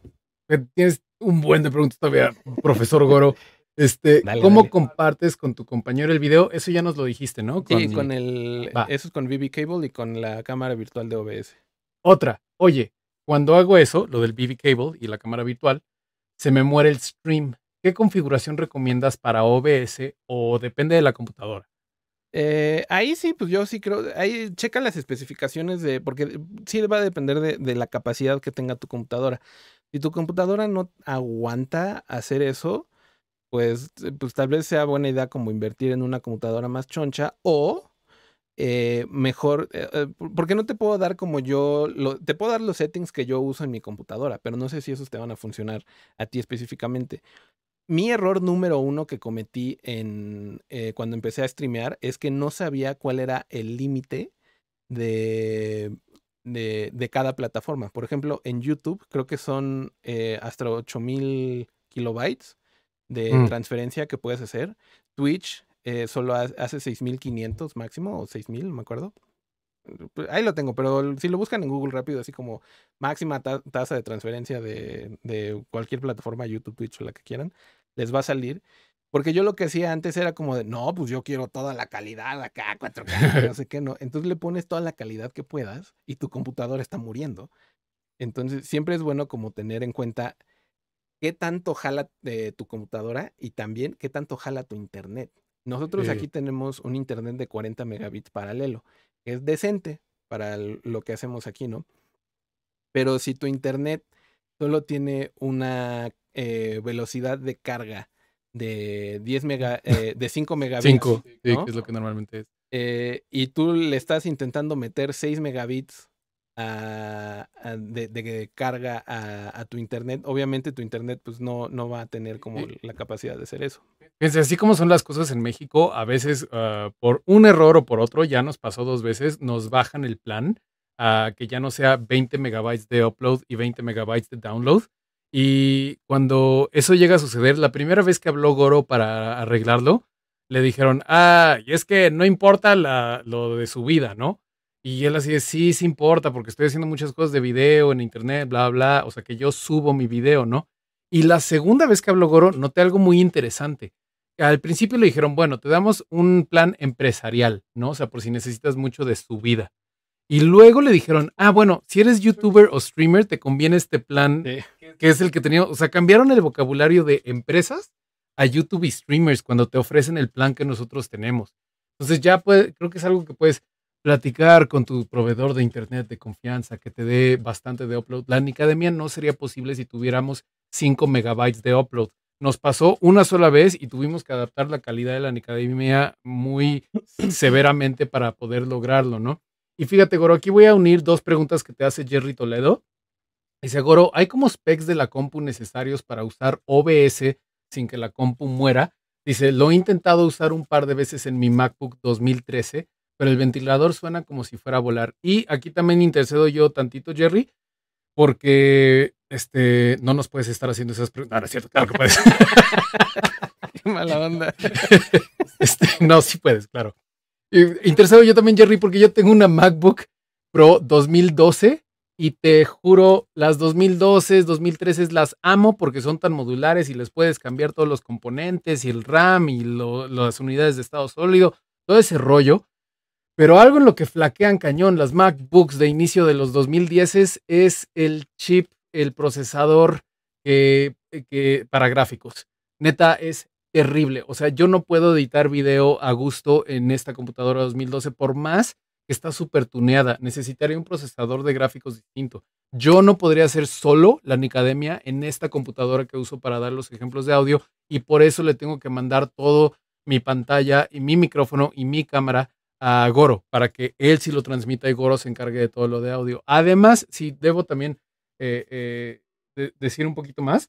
Tienes un buen de preguntas todavía, profesor Goro. Este, ¿cómo compartes con tu compañero el video? Eso ya nos lo dijiste, ¿no? sí, con el, eso es con BB Cable y con la cámara virtual de OBS. Otra, oye, cuando hago eso, lo del BB Cable y la cámara virtual, se me muere el stream. ¿Qué configuración recomiendas para OBS o depende de la computadora? Eh, ahí sí, pues yo sí creo, ahí checa las especificaciones de, porque sí va a depender de, la capacidad que tenga tu computadora. Si tu computadora no aguanta hacer eso, pues, pues tal vez sea buena idea como invertir en una computadora más choncha o eh, mejor, eh, eh, porque no te puedo dar como yo, te puedo dar los settings que yo uso en mi computadora, pero no sé si esos te van a funcionar a ti específicamente. Mi error número uno que cometí en, cuando empecé a streamear es que no sabía cuál era el límite de, de, cada plataforma. Por ejemplo, en YouTube creo que son hasta 8000 kilobytes de mm. transferencia que puedes hacer. Twitch eh, solo hace 6500 máximo o 6000, me acuerdo. Pues, ahí lo tengo, pero si lo buscan en Google rápido, así como máxima tasa de transferencia de, cualquier plataforma, YouTube, Twitch o la que quieran, les va a salir. Porque yo lo que hacía antes era como de, no, pues yo quiero toda la calidad acá, 4K, no sé qué, no. Entonces le pones toda la calidad que puedas y tu computadora está muriendo. Entonces siempre es bueno como tener en cuenta qué tanto jala eh, tu computadora y también qué tanto jala tu internet. Nosotros aquí tenemos un internet de 40 megabits paralelo, que es decente para lo que hacemos aquí, ¿no? Pero si tu internet solo tiene una eh, velocidad de carga de 10 mega, eh, de 5 megabits. 5, que es lo que normalmente es. Eh, y tú le estás intentando meter 6 megabits de, carga a, a, tu internet, obviamente tu internet pues no, no va a tener como la capacidad de hacer eso. Fíjense, así como son las cosas en México, a veces ah, por un error o por otro, ya nos pasó dos veces, nos bajan el plan a ah, que ya no sea 20 megabytes de upload y 20 megabytes de download. Y cuando eso llega a suceder, la primera vez que habló Goro para arreglarlo, le dijeron, ah, y es que no importa lo de su vida, ¿no? Y él así de, sí, sí importa, porque estoy haciendo muchas cosas de video en internet, bla, bla, o sea que yo subo mi video, ¿no? Y la segunda vez que habló Goro, noté algo muy interesante al principio le dijeron, bueno, te damos un plan empresarial, ¿no? O sea, por si necesitas mucho de vida. Y luego le dijeron, ah, bueno, si eres youtuber o streamer, te conviene este plan, que es el que teníamos. o sea, cambiaron el vocabulario de empresas a YouTube y streamers cuando te ofrecen el plan que nosotros tenemos. Entonces ya puede, creo que es algo que puedes platicar con tu proveedor de internet de confianza que te dé bastante de upload. La Nicademia no sería posible si tuviéramos 5 megabytes de upload. Nos pasó una sola vez y tuvimos que adaptar la calidad de la Nicademia muy severamente para poder lograrlo, ¿no? Y fíjate, Goro, aquí voy a unir dos preguntas que te hace Jerry Toledo. Dice, Goro, ¿hay como specs de la compu necesarios para usar OBS sin que la compu muera? Dice, lo he intentado usar un par de veces en mi MacBook 2013, pero el ventilador suena como si fuera a volar. Y aquí también intercedo yo tantito, Jerry porque este, no nos puedes estar haciendo esas preguntas. No, es cierto, claro que puedes. Qué mala onda. Este, no, sí puedes, claro. Interesado yo también, Jerry, porque yo tengo una MacBook Pro 2012 y te juro, las 2012, 2013 las amo porque son tan modulares y les puedes cambiar todos los componentes y el RAM y las unidades de estado sólido, todo ese rollo. Pero algo en lo que flaquean cañón las MacBooks de inicio de los 2010 es el chip, el procesador eh, eh, que, para gráficos. Neta, es terrible. O sea, yo no puedo editar video a gusto en esta computadora 2012 por más que está súper tuneada. Necesitaría un procesador de gráficos distinto. Yo no podría hacer solo la Nicademia en esta computadora que uso para dar los ejemplos de audio y por eso le tengo que mandar todo mi pantalla y mi micrófono y mi cámara a Goro para que él sí lo transmita y Goro se encargue de todo lo de audio. Además, si debo también eh, eh, decir un poquito más,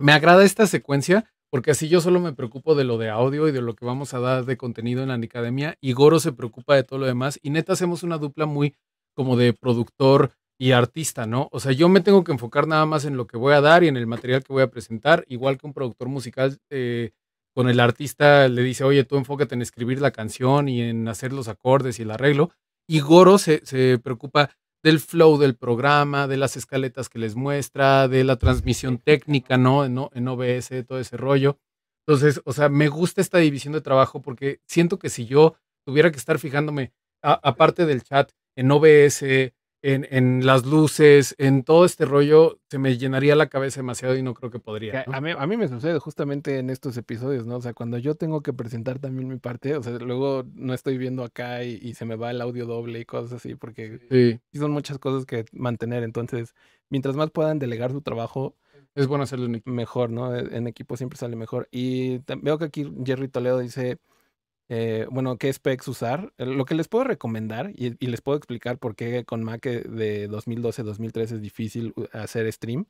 me agrada esta secuencia porque así yo solo me preocupo de lo de audio y de lo que vamos a dar de contenido en la academia y Goro se preocupa de todo lo demás y neta hacemos una dupla muy como de productor y artista, ¿no? O sea, yo me tengo que enfocar nada más en lo que voy a dar y en el material que voy a presentar, igual que un productor musical. Eh, con el artista le dice, oye, tú enfócate en escribir la canción y en hacer los acordes y el arreglo. Y Goro se, se preocupa del flow del programa, de las escaletas que les muestra, de la transmisión técnica, ¿no? en OBS, todo ese rollo. Entonces, o sea, me gusta esta división de trabajo porque siento que si yo tuviera que estar fijándome, aparte del chat, en OBS, en, en, las luces, en todo este rollo, se me llenaría la cabeza demasiado y no creo que podría. A, mí, a, mí, me sucede justamente en estos episodios, ¿no? O sea, cuando yo tengo que presentar también mi parte, o sea, luego no estoy viendo acá y, se me va el audio doble y cosas así, porque son muchas cosas que mantener. Entonces, mientras más puedan delegar su trabajo, es bueno hacerlo Mejor, ¿no? E, en equipo siempre sale mejor. Y veo que aquí Jerry Toledo dice eh, bueno, qué specs usar. Eh, lo que les puedo recomendar y, les puedo explicar por qué con Mac eh, de 2012-2013 es difícil uh, hacer stream,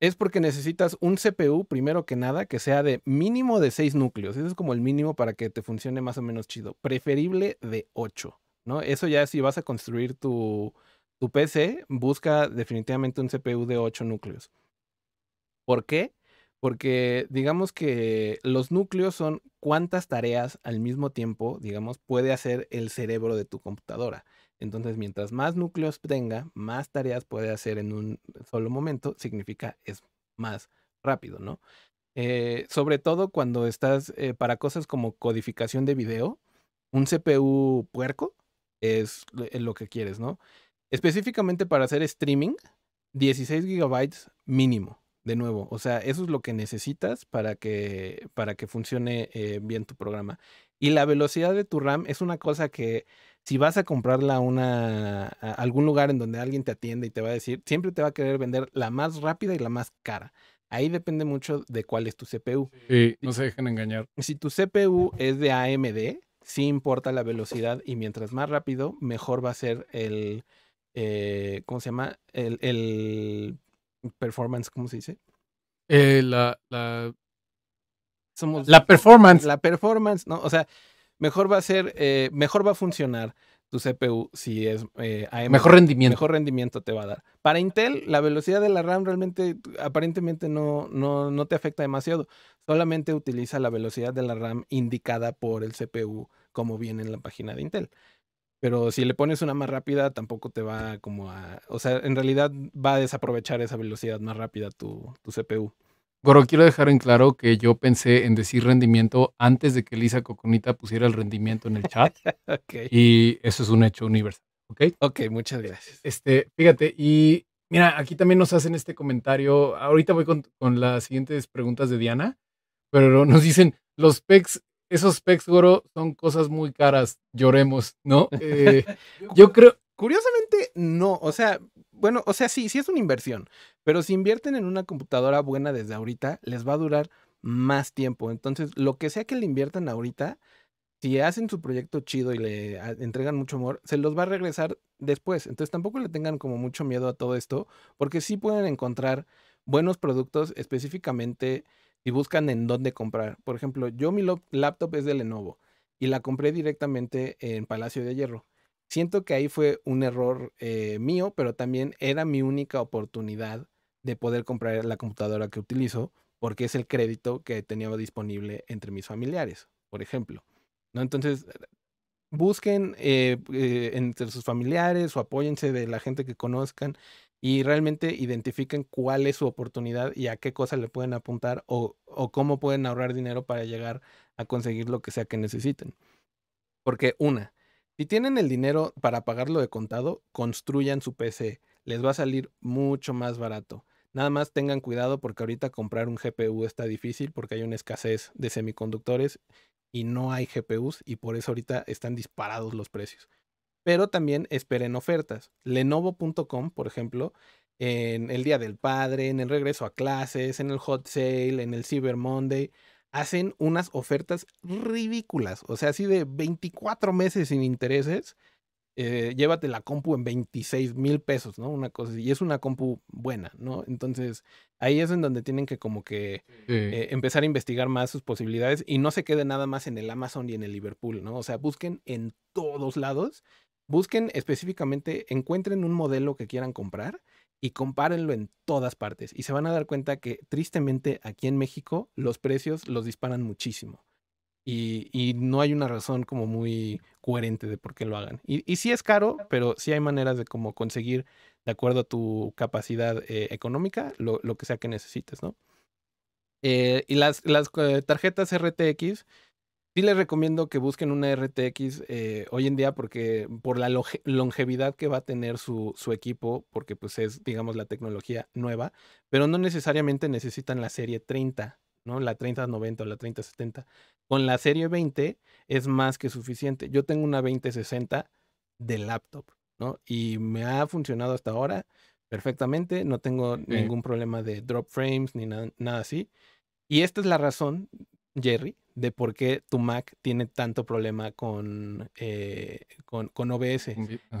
es porque necesitas un CPU, primero que nada, que sea de mínimo de 6 núcleos. Eso es como el mínimo para que te funcione más o menos chido. Preferible de 8, ¿no? Eso ya si vas a construir tu, tu PC, busca definitivamente un CPU de 8 núcleos. ¿Por qué? porque digamos que los núcleos son cuántas tareas al mismo tiempo, digamos, puede hacer el cerebro de tu computadora. Entonces, mientras más núcleos tenga, más tareas puede hacer en un solo momento, significa es más rápido, ¿no? Eh, sobre todo cuando estás eh, para cosas como codificación de video, un CPU puerco es lo que quieres, ¿no? Específicamente para hacer streaming, 16 gigabytes mínimo de nuevo, o sea, eso es lo que necesitas para que, para que funcione eh, bien tu programa. Y la velocidad de tu RAM es una cosa que si vas a comprarla a, una, algún lugar en donde alguien te atiende y te va a decir, siempre te va a querer vender la más rápida y la más cara. Ahí depende mucho de cuál es tu CPU. Sí, no se dejen engañar. Si tu CPU es de AMD, sí importa la velocidad y mientras más rápido, mejor va a ser el, eh, ¿cómo se llama? El, el performance, ¿cómo se dice? Eh, la, la, Somos, la performance. La performance, ¿no? O sea, mejor va a ser, eh, mejor va a funcionar tu CPU si es eh, Mejor rendimiento. Mejor rendimiento te va a dar. Para Intel, la velocidad de la RAM realmente, aparentemente no, no te afecta demasiado. Solamente utiliza la velocidad de la RAM indicada por el CPU, como viene en la página de Intel. Pero si le pones una más rápida, tampoco te va como a. O sea, en realidad va a desaprovechar esa velocidad más rápida tu, tu CPU. Goro, quiero dejar en claro que yo pensé en decir rendimiento antes de que Lisa Coconita pusiera el rendimiento en el chat. Y eso es un hecho universal. ¿Ok? Ok, muchas gracias. Este, fíjate, y mira, aquí también nos hacen este comentario. Ahorita voy con, con las siguientes preguntas de Diana, pero nos dicen: los pecs esos specs Goro, son cosas muy caras. Lloremos, ¿no? Eh, yo creo. Curiosamente, no. O sea, bueno, o sea, sí, sí es una inversión. Pero si invierten en una computadora buena desde ahorita, les va a durar más tiempo. Entonces, lo que sea que le inviertan ahorita, si hacen su proyecto chido y le entregan mucho amor, se los va a regresar después. Entonces, tampoco le tengan como mucho miedo a todo esto, porque sí pueden encontrar buenos productos específicamente y buscan en dónde comprar. Por ejemplo, yo mi laptop es de Lenovo y la compré directamente en Palacio de Hierro. Siento que ahí fue un error eh, mío, pero también era mi única oportunidad de poder comprar la computadora que utilizo porque es el crédito que tenía disponible entre mis familiares, por ejemplo. ¿No? Entonces, busquen eh, eh, entre sus familiares o apóyense de la gente que conozcan y realmente identifiquen cuál es su oportunidad y a qué cosa le pueden apuntar o, o, cómo pueden ahorrar dinero para llegar a conseguir lo que sea que necesiten. Porque una, si tienen el dinero para pagarlo de contado, construyan su PC. Les va a salir mucho más barato. Nada más tengan cuidado porque ahorita comprar un GPU está difícil porque hay una escasez de semiconductores y no hay GPUs y por eso ahorita están disparados los precios pero también esperen ofertas. Lenovo.com, por ejemplo, en el Día del Padre, en el regreso a clases, en el Hot Sale, en el Cyber Monday, hacen unas ofertas ridículas. O sea, así de 24 meses sin intereses, eh, llévate la compu en 26 mil pesos, ¿no? Una cosa Y es una compu buena, ¿no? Entonces, ahí es en donde tienen que como que eh, empezar a investigar más sus posibilidades y no se quede nada más en el Amazon y en el Liverpool, ¿no? O sea, busquen en todos lados Busquen específicamente, encuentren un modelo que quieran comprar y compárenlo en todas partes. Y se van a dar cuenta que tristemente aquí en México los precios los disparan muchísimo. Y, no hay una razón como muy coherente de por qué lo hagan. Y, y sí es caro, pero sí hay maneras de como conseguir, de acuerdo a tu capacidad eh, económica, lo, que sea que necesites, ¿no? Eh, y las, las eh, tarjetas RTX Sí les recomiendo que busquen una RTX eh, hoy en día porque por la longevidad que va a tener su, equipo, porque pues es, digamos, la tecnología nueva, pero no necesariamente necesitan la serie 30, ¿no? La 3090 o la 3070. Con la serie 20 es más que suficiente. Yo tengo una 2060 de laptop, ¿no? Y me ha funcionado hasta ahora perfectamente, no tengo ningún problema de drop frames ni nada así. Y esta es la razón, Jerry, de por qué tu Mac tiene tanto problema con, eh, con, OBS.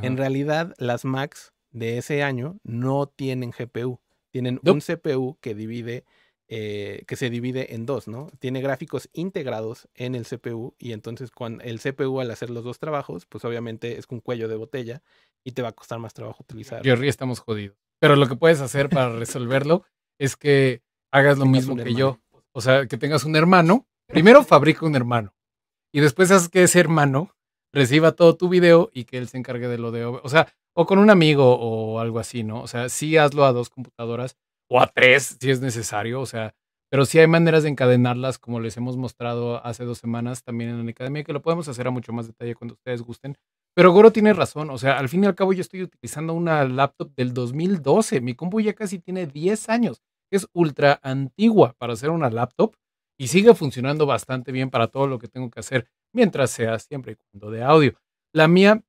En realidad, las Macs de ese año no tienen GPU. Tienen un CPU que divide, eh, que se divide en dos, ¿no? Tiene gráficos integrados en el CPU y entonces cuando el CPU al hacer los dos trabajos, pues obviamente es un cuello de botella y te va a costar más trabajo utilizar. Yo estamos jodidos. Pero lo que puedes hacer para resolverlo es que hagas lo mismo que yo. O sea, que tengas un hermano Primero fabrica un hermano y después haces que ese hermano reciba todo tu video y que él se encargue de lo de... O sea, o con un amigo o algo así, ¿no? O sea, sí hazlo a dos computadoras o a tres si es necesario, o sea, pero sí hay maneras de encadenarlas como les hemos mostrado hace dos semanas también en la academia, que lo podemos hacer a mucho más detalle cuando ustedes gusten. Pero Goro tiene razón, o sea, al fin y al cabo yo estoy utilizando una laptop del 2012, mi compu ya casi tiene 10 años, es ultra antigua para hacer una laptop y sigue funcionando bastante bien para todo lo que tengo que hacer, mientras sea siempre y cuando de audio. La mía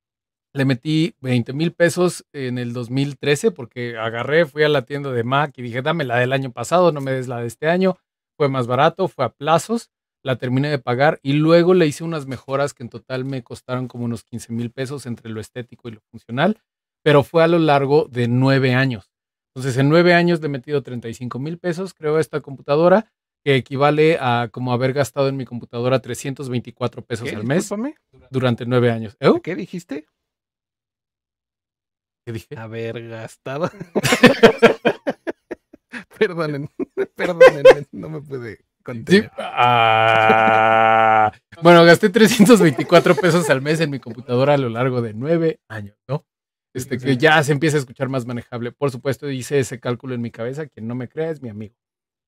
le metí 20 mil pesos en el 2013 porque agarré, fui a la tienda de Mac y dije, dame la del año pasado, no me des la de este año. Fue más barato, fue a plazos, la terminé de pagar y luego le hice unas mejoras que en total me costaron como unos 15 mil pesos entre lo estético y lo funcional, pero fue a lo largo de nueve años. Entonces, en nueve años le he metido 35 mil pesos, creo, a esta computadora que equivale a como haber gastado en mi computadora 324 pesos al mes durante nueve años. ¿Eh? ¿Qué dijiste? ¿Qué dije? Haber gastado. perdonen, perdónenme, no me pude contener. Ah. bueno, gasté 324 pesos al mes en mi computadora a lo largo de nueve años, ¿no? Este, que ya se empieza a escuchar más manejable. Por supuesto, hice ese cálculo en mi cabeza. Quien no me crea es mi amigo.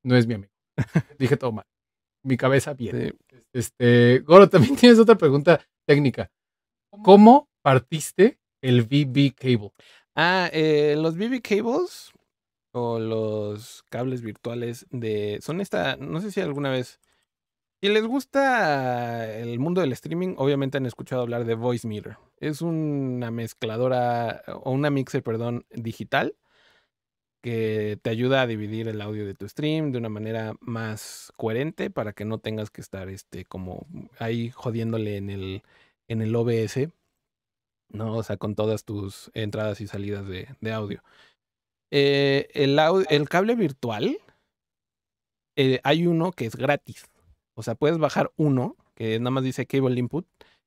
No es mi amigo. Dije toma, Mi cabeza bien. Este, Goro, también tienes otra pregunta técnica. ¿Cómo partiste el BB cable? Ah, eh, los BB cables o los cables virtuales de. Son esta. No sé si alguna vez. Si les gusta el mundo del streaming, obviamente han escuchado hablar de Voice Meter. Es una mezcladora o una mixer, perdón, digital que te ayuda a dividir el audio de tu stream de una manera más coherente para que no tengas que estar este como ahí jodiéndole en el OBS, ¿no? O sea, con todas tus entradas y salidas de, audio. Eh, el, cable virtual, eh, hay uno que es gratis. O sea, puedes bajar uno, que nada más dice Cable Input,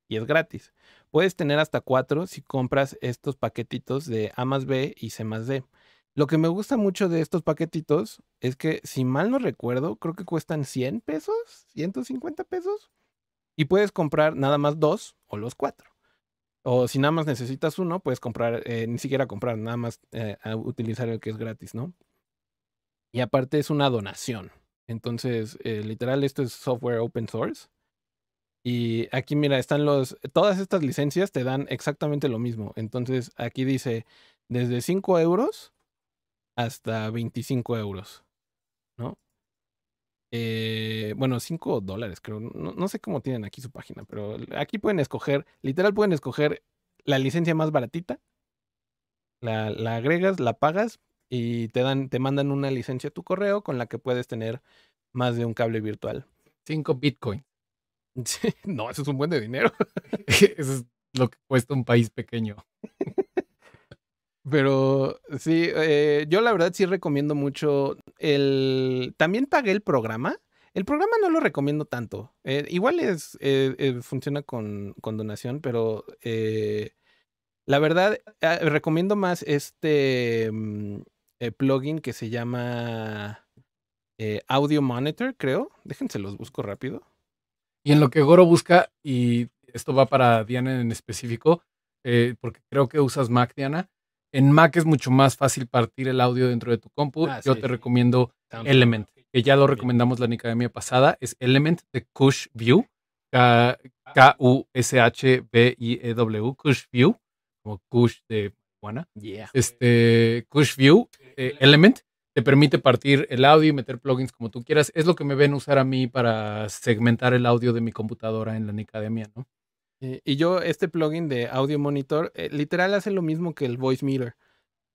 y es gratis. Puedes tener hasta cuatro si compras estos paquetitos de A más B y C más D. Lo que me gusta mucho de estos paquetitos es que, si mal no recuerdo, creo que cuestan 100 pesos, 150 pesos. Y puedes comprar nada más dos o los cuatro. O si nada más necesitas uno, puedes comprar, eh, ni siquiera comprar, nada más eh, utilizar el que es gratis, ¿no? Y aparte es una donación. Entonces, eh, literal, esto es software open source. Y aquí, mira, están los. Todas estas licencias te dan exactamente lo mismo. Entonces, aquí dice desde 5 euros hasta 25 euros, ¿no? Eh, bueno, 5 dólares, creo. No, sé cómo tienen aquí su página, pero aquí pueden escoger, literal pueden escoger la licencia más baratita, la, agregas, la pagas y te, dan, te mandan una licencia a tu correo con la que puedes tener más de un cable virtual. 5 Bitcoin. no, eso es un buen de dinero. eso es lo que cuesta un país pequeño. Pero sí, eh, yo la verdad sí recomiendo mucho el... También pagué el programa. El programa no lo recomiendo tanto. Eh, igual es, eh, funciona con, con, donación, pero la verdad ah, recomiendo más este mm, plugin que se llama Audio Monitor, creo. Déjense los busco rápido. Y en lo que Goro busca, y esto va para Diana en específico, porque creo que usas Mac, Diana en Mac es mucho más fácil partir el audio dentro de tu compu. Ah, Yo te recomiendo Element, que ya lo recomendamos la academia pasada. Es Element de Cush View. K-U-S-H-B-I-E-W. Ah. Cush View. Como Cush de Juana. Este, Cush View eh, Element te permite partir el audio y meter plugins como tú quieras. Es lo que me ven usar a mí para segmentar el audio de mi computadora en la Nicademia, ¿no? Eh, y yo, este plugin de Audio Monitor, eh, literal hace lo mismo que el Voice mirror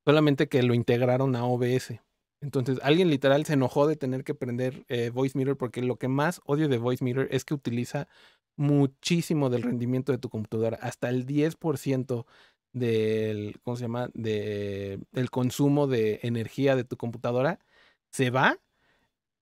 solamente que lo integraron a OBS. Entonces, alguien literal se enojó de tener que prender eh, Voice mirror porque lo que más odio de Voice mirror es que utiliza muchísimo del rendimiento de tu computadora, hasta el 10% del, ¿cómo se llama? De, del consumo de energía de tu computadora se va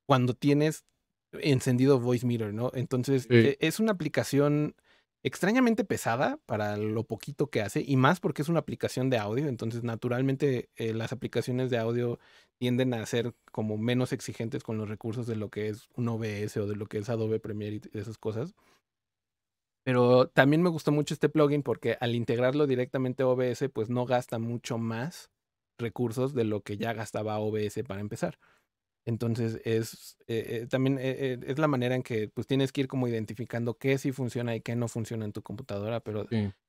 cuando tienes encendido Voice mirror ¿no? Entonces, e, es una aplicación extrañamente pesada para lo poquito que hace y más porque es una aplicación de audio, entonces naturalmente eh, las aplicaciones de audio tienden a ser como menos exigentes con los recursos de lo que es un OBS o de lo que es Adobe Premiere y esas cosas. Pero también me gustó mucho este plugin porque al integrarlo directamente a OBS pues no gasta mucho más recursos de lo que ya gastaba OBS para empezar. Entonces es eh, eh, también eh, es la manera en que pues tienes que ir como identificando qué sí funciona y qué no funciona en tu computadora, pero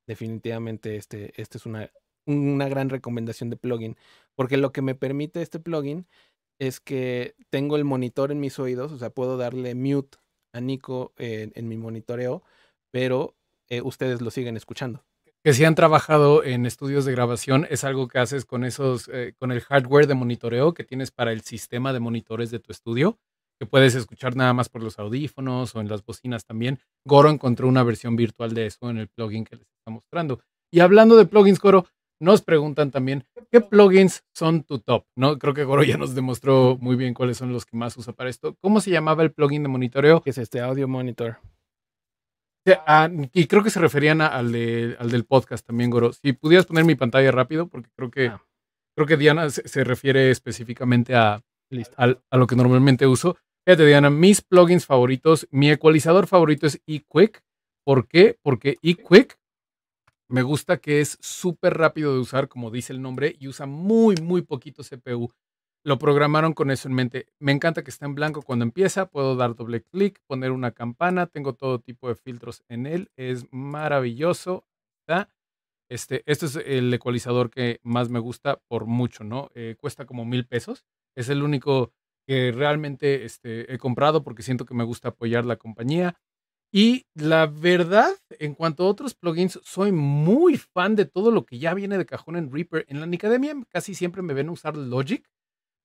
definitivamente este, este es una, una gran recomendación de plugin, porque lo que me permite este plugin es que tengo el monitor en mis oídos, o sea, puedo darle mute a Nico en mi monitoreo, pero ustedes lo siguen escuchando que si han trabajado en estudios de grabación, es algo que haces con esos, eh, con el hardware de monitoreo que tienes para el sistema de monitores de tu estudio, que puedes escuchar nada más por los audífonos o en las bocinas también. Goro encontró una versión virtual de eso en el plugin que les está mostrando. Y hablando de plugins, Goro, nos preguntan también qué plugins son tu top. No, creo que Goro ya nos demostró muy bien cuáles son los que más usa para esto. ¿Cómo se llamaba el plugin de monitoreo? Que es este audio monitor. Ah, y creo que se referían al, al del podcast también, Goro. Si pudieras poner mi pantalla rápido, porque creo que, ah. creo que Diana se, refiere específicamente a, a lo que normalmente uso. Fíjate, Diana, mis plugins favoritos, mi ecualizador favorito es eQuick. ¿Por qué? Porque eQuick me gusta que es súper rápido de usar, como dice el nombre, y usa muy, muy poquito CPU lo programaron con eso en mente. Me encanta que está en blanco cuando empieza, puedo dar doble clic, poner una campana, tengo todo tipo de filtros en él, es maravilloso. Este, este es el ecualizador que más me gusta por mucho, ¿no? Eh, cuesta como mil pesos. Es el único que realmente este, he comprado porque siento que me gusta apoyar la compañía. Y la verdad, en cuanto a otros plugins, soy muy fan de todo lo que ya viene de cajón en Reaper. En la Nicademia casi siempre me ven usar Logic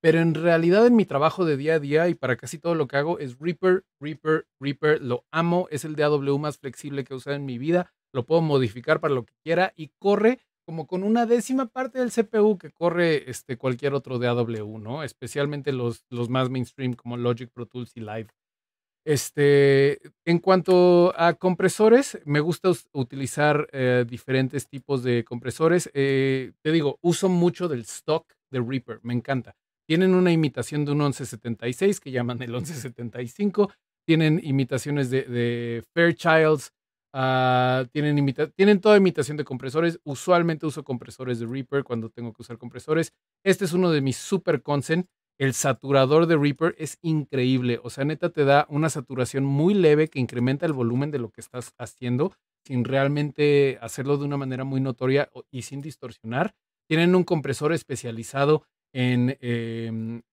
pero en realidad en mi trabajo de día a día y para casi todo lo que hago es Reaper, Reaper, Reaper. Lo amo, es el DAW más flexible que he usado en mi vida. Lo puedo modificar para lo que quiera y corre como con una décima parte del CPU que corre este, cualquier otro DAW, ¿no? Especialmente los, los más mainstream como Logic, Pro Tools y Live. Este, en cuanto a compresores, me gusta utilizar eh, diferentes tipos de compresores. Eh, te digo, uso mucho del stock de Reaper, me encanta. Tienen una imitación de un 1176 que llaman el 1175. Tienen imitaciones de, Fairchilds. Ah, tienen, toda imitación de compresores. Usualmente uso compresores de Reaper cuando tengo que usar compresores. Este es uno de mis super El saturador de Reaper es increíble. O sea, neta te da una saturación muy leve que incrementa el volumen de lo que estás haciendo sin realmente hacerlo de una manera muy notoria y sin distorsionar. Tienen un compresor especializado en, em,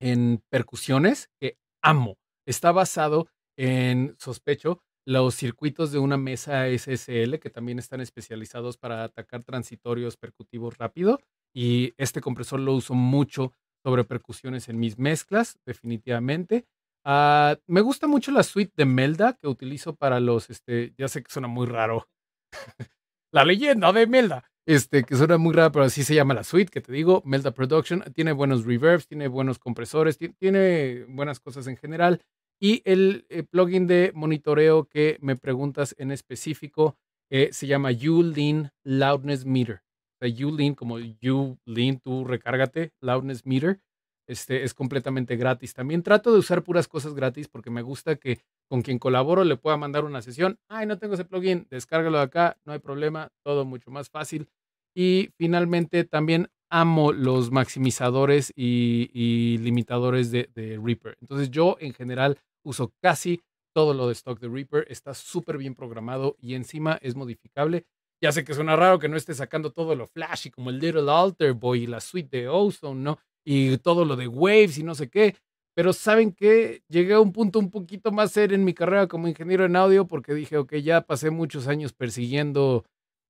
en percusiones que amo. Está basado en, sospecho, los circuitos de una mesa SSL que también están especializados para atacar transitorios percutivos rápido. Y este compresor lo uso mucho sobre percusiones en mis mezclas, definitivamente. Ah, me gusta mucho la suite de Melda que utilizo para los, este, ya sé que suena muy raro. la leyenda de Melda. Este, que suena muy rara, pero así se llama la suite, que te digo, Melda Production. Tiene buenos reverbs, tiene buenos compresores, tiene buenas cosas en general. Y el eh, plugin de monitoreo que me preguntas en específico eh, se llama ULIN Loudness Meter. O sea, ULIN, como ULIN, tú recárgate, Loudness Meter. Este, es completamente gratis. También trato de usar puras cosas gratis porque me gusta que con quien colaboro le pueda mandar una sesión. Ay, no tengo ese plugin, descárgalo de acá, no hay problema, todo mucho más fácil. Y finalmente también amo los maximizadores y, limitadores de, de, Reaper. Entonces yo en general uso casi todo lo de stock de Reaper. Está súper bien programado y encima es modificable. Ya sé que suena raro que no esté sacando todo lo flashy como el Little Alter Boy y la suite de Ozone, ¿no? y todo lo de waves y no sé qué. Pero saben que llegué a un punto un poquito más serio en mi carrera como ingeniero en audio porque dije, ok, ya pasé muchos años persiguiendo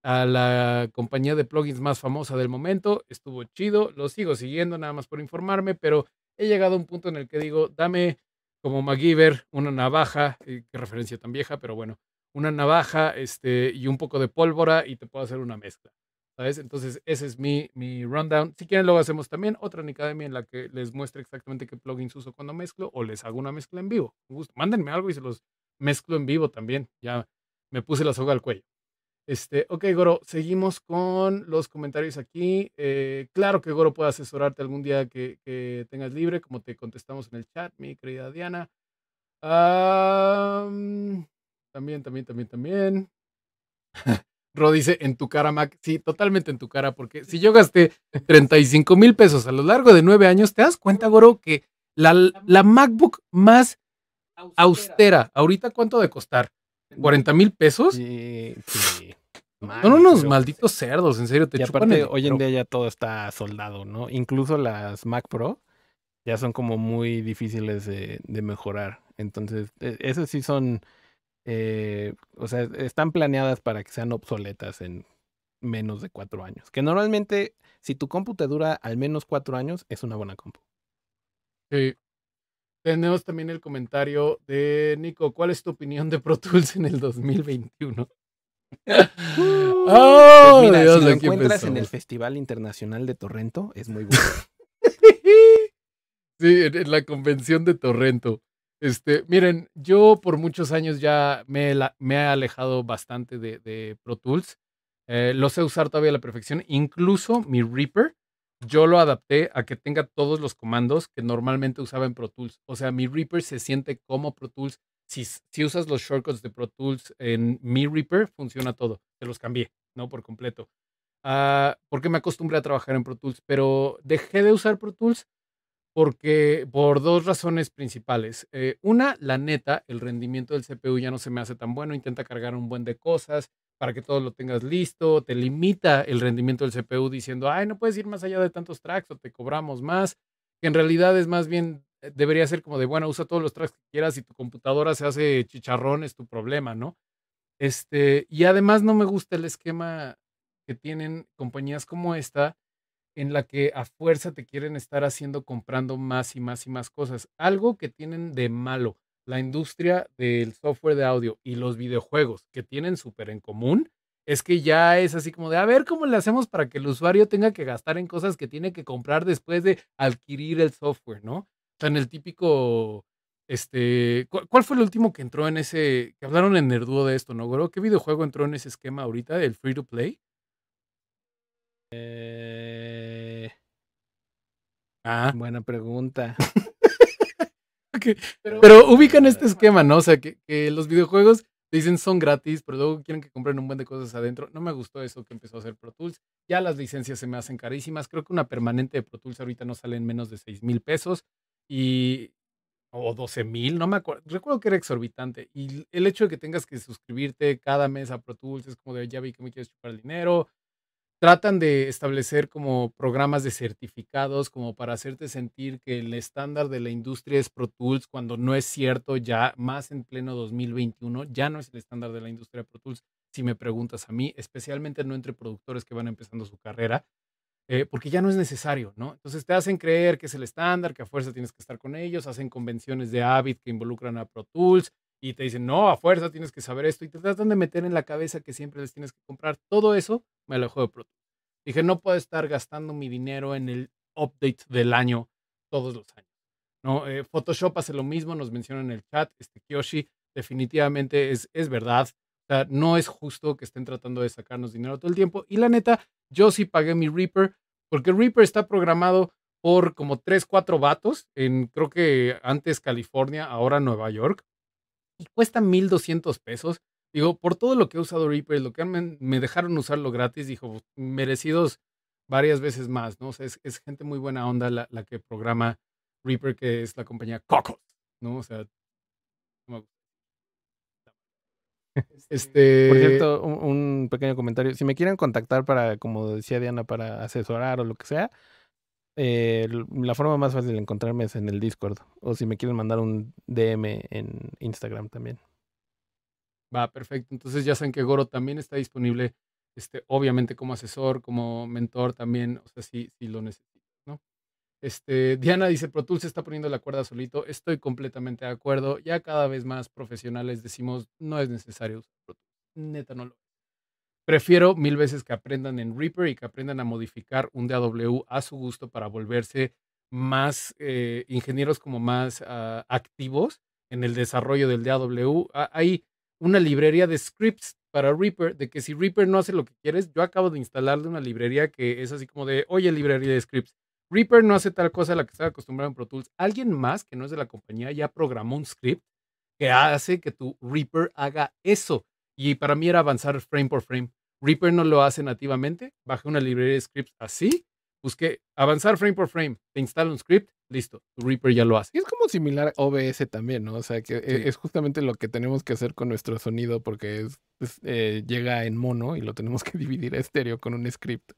a la compañía de plugins más famosa del momento. Estuvo chido, lo sigo siguiendo nada más por informarme, pero he llegado a un punto en el que digo, dame como MacGyver una navaja, eh, qué referencia tan vieja, pero bueno, una navaja este, y un poco de pólvora y te puedo hacer una mezcla. Entonces, ese es mi, mi rundown. Si quieren, luego hacemos también otra Nicademia en la que les muestre exactamente qué plugins uso cuando mezclo o les hago una mezcla en vivo. Mándenme algo y se los mezclo en vivo también. Ya me puse la soga al cuello. Este, ok, Goro, seguimos con los comentarios aquí. Eh, claro que Goro puede asesorarte algún día que, tengas libre, como te contestamos en el chat, mi querida Diana. Ah, mm, también, también, también, también. Ro dice, en tu cara, Mac. Sí, totalmente en tu cara, porque si yo gasté 35 mil pesos a lo largo de nueve años, ¿te das cuenta, Goro, que la, MacBook más austera. ahorita cuánto de costar? ¿40 mil pesos? Sí, Son unos malditos cerdos, en serio, te y aparte, hoy en día ya todo está soldado, ¿no? Incluso las Mac Pro ya son como muy difíciles de, de mejorar. Entonces, e, esos sí son eh, o sea, están planeadas para que sean obsoletas en menos de cuatro años. Que normalmente, si tu compu te dura al menos cuatro años, es una buena compu. Sí. Tenemos también el comentario de Nico. ¿Cuál es tu opinión de Pro Tools en el 2021? Uh. Pues oh, mira, si lo encuentras en el Festival Internacional de Torrento, es muy bueno. sí, en la convención de Torrento. Este, miren, yo por muchos años ya me, he alejado bastante de, Pro Tools. Eh, lo sé usar todavía a la perfección. Incluso mi Reaper, yo lo adapté a que tenga todos los comandos que normalmente usaba en Pro Tools. O sea, mi Reaper se siente como Pro Tools. Si, usas los shortcuts de Pro Tools en mi Reaper, funciona todo. Te los cambié, ¿no? Por completo. Ah, porque me acostumbré a trabajar en Pro Tools, pero dejé de usar Pro Tools porque por dos razones principales. Eh, una, la neta, el rendimiento del CPU ya no se me hace tan bueno, intenta cargar un buen de cosas para que todo lo tengas listo, te limita el rendimiento del CPU diciendo, ay, no puedes ir más allá de tantos tracks o te cobramos más, que en realidad es más bien, eh, debería ser como de, bueno, usa todos los tracks que quieras y tu computadora se hace chicharrón, es tu problema, ¿no? Este, y además no me gusta el esquema que tienen compañías como esta, en la que a fuerza te quieren estar haciendo comprando más y más y más cosas. Algo que tienen de malo la industria del software de audio y los videojuegos que tienen súper en común es que ya es así como de a ver cómo le hacemos para que el usuario tenga que gastar en cosas que tiene que comprar después de adquirir el software, ¿no? O el típico, este, ¿cuál, fue el último que entró en ese, que hablaron en Nerduo de esto, ¿no? ¿Qué videojuego entró en ese esquema ahorita del free to play? Eh, Ah. Buena pregunta. pero, ubican este esquema, ¿no? O sea, que, los videojuegos dicen son gratis, pero luego quieren que compren un buen de cosas adentro. No me gustó eso que empezó a hacer Pro Tools. Ya las licencias se me hacen carísimas. Creo que una permanente de Pro Tools ahorita no sale en menos de 6 mil pesos. Y o 12 mil, no me acuerdo. Recuerdo que era exorbitante. Y el hecho de que tengas que suscribirte cada mes a Pro Tools es como de ya vi que me quieres chupar el dinero tratan de establecer como programas de certificados, como para hacerte sentir que el estándar de la industria es Pro Tools, cuando no es cierto, ya más en pleno 2021, ya no es el estándar de la industria Pro Tools, si me preguntas a mí, especialmente no entre productores que van empezando su carrera, eh, porque ya no es necesario, ¿no? Entonces te hacen creer que es el estándar, que a fuerza tienes que estar con ellos, hacen convenciones de Avid que involucran a Pro Tools, y te dicen, no, a fuerza tienes que saber esto y te tratan de meter en la cabeza que siempre les tienes que comprar. Todo eso me alejó de pronto Dije, no puedo estar gastando mi dinero en el update del año todos los años. ¿no? Eh, Photoshop hace lo mismo, nos menciona en el chat, este Kyoshi definitivamente es, es verdad. O sea, no es justo que estén tratando de sacarnos dinero todo el tiempo. Y la neta, yo sí pagué mi Reaper, porque Reaper está programado por como 3, 4 vatos en creo que antes California, ahora Nueva York y cuesta 1200 pesos. Digo, por todo lo que he usado Reaper, lo que me, dejaron usarlo gratis, dijo, merecidos varias veces más, ¿no? O sea, es, gente muy buena onda la, que programa Reaper, que es la compañía Coco ¿no? O sea, este... Por este cierto, un, pequeño comentario. Si me quieren contactar para, como decía Diana, para asesorar o lo que sea, eh, la forma más fácil de encontrarme es en el Discord. O si me quieren mandar un DM en Instagram también. Va, perfecto. Entonces ya saben que Goro también está disponible, este, obviamente como asesor, como mentor también, o sea, si, si lo necesitas, ¿no? Este, Diana dice, Pro se está poniendo la cuerda solito. Estoy completamente de acuerdo. Ya cada vez más profesionales decimos, no es necesario usar Pro Neta, no lo Prefiero mil veces que aprendan en Reaper y que aprendan a modificar un DAW a su gusto para volverse más eh, ingenieros como más ah, activos en el desarrollo del DAW. Ah, hay una librería de scripts para Reaper, de que si Reaper no hace lo que quieres, yo acabo de instalarle una librería que es así como de, oye, librería de scripts, Reaper no hace tal cosa a la que estaba acostumbrado en Pro Tools. Alguien más que no es de la compañía ya programó un script que hace que tu Reaper haga eso. Y para mí era avanzar frame por frame. Reaper no lo hace nativamente. Bajé una librería de scripts así, busqué avanzar frame por frame, te instala un script, listo, Reaper ya lo hace. Es como similar OBS también, ¿no? O sea, que eh, es justamente lo que tenemos que hacer con nuestro sonido porque es, eh, llega en mono y lo tenemos que dividir a estéreo con un script.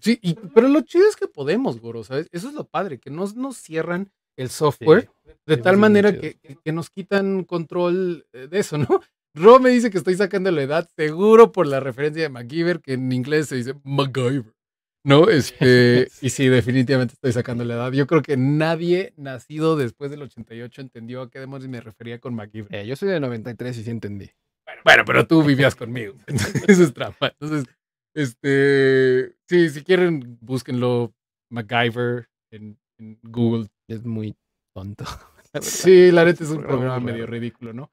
Sí, pero lo chido es que podemos, Goro, Eso es lo padre, que no nos cierran el software de tal manera que, que, nos quitan control eh, de eso, ¿no? Ro me dice que estoy sacando la edad, seguro por la referencia de MacGyver, que en inglés se dice MacGyver. ¿No? Este, y sí, definitivamente estoy sacando la edad. Yo creo que nadie nacido después del 88 entendió a qué demonios me refería con MacGyver. Eh, yo soy de 93 y sí entendí. Bueno, pero tú vivías conmigo. Eso es trampa. Entonces, este, sí, si quieren, búsquenlo MacGyver en, Google. Es muy tonto. sí, la neta es un programa medio ridículo, ¿no?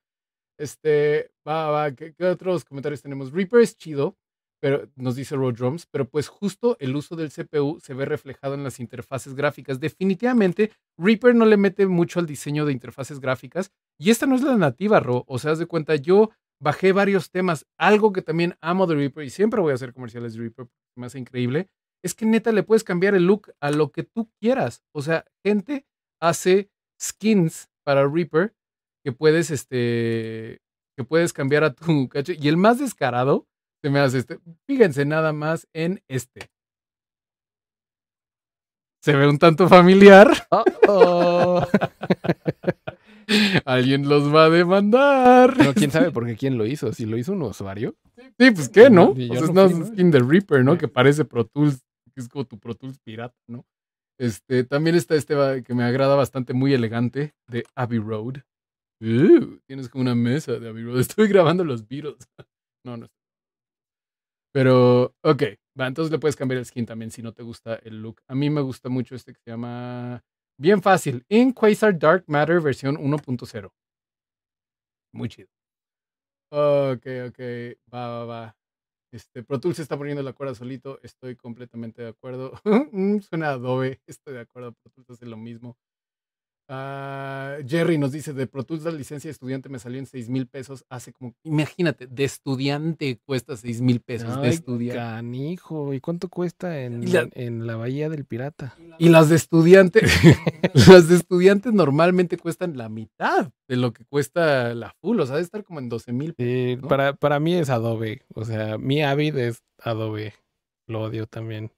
Este, va, va, ¿qué, otros comentarios tenemos? Reaper es chido, pero nos dice drums pero pues justo el uso del CPU se ve reflejado en las interfaces gráficas. Definitivamente, Reaper no le mete mucho al diseño de interfaces gráficas y esta no es la nativa, Ro. O sea, haz de cuenta, yo bajé varios temas. Algo que también amo de Reaper y siempre voy a hacer comerciales de Reaper, me hace increíble, es que neta le puedes cambiar el look a lo que tú quieras. O sea, gente hace skins para Reaper que puedes, este, que puedes cambiar a tu cacho. Y el más descarado, se me hace este. Fíjense nada más en este. Se ve un tanto familiar. Alguien los va a demandar. quién sabe por qué quién lo hizo. Si lo hizo un usuario. Sí, pues qué, ¿no? no es una skin de Reaper, ¿no? Que parece Pro Tools, que es como tu Pro Tools pirata, ¿no? Este, también está este que me agrada bastante, muy elegante, de Abbey Road. Uh, tienes como una mesa de Abbey Estoy grabando los virus. no, no. Pero, ok. Va, entonces le puedes cambiar el skin también si no te gusta el look. A mí me gusta mucho este que se llama... Bien fácil. In Quasar Dark Matter versión 1.0. Muy chido. Ok, ok. Va, va, va. Este, Pro Tools se está poniendo la cuerda solito. Estoy completamente de acuerdo. Mm, suena Adobe. Estoy de acuerdo. Pro Tools hace lo mismo. Ah, Jerry nos dice, de Pro Tools la licencia de estudiante me salió en 6 mil pesos hace como, imagínate, de estudiante cuesta 6 mil pesos de estudiante. Canijo, ¿y cuánto cuesta en, la, en la Bahía del Pirata? Y las de estudiante, las de estudiantes normalmente cuestan la mitad de lo que cuesta la full, o sea, debe estar como en 12 mil pesos. Para, mí es Adobe, o sea, mi Avid es Adobe, lo odio también.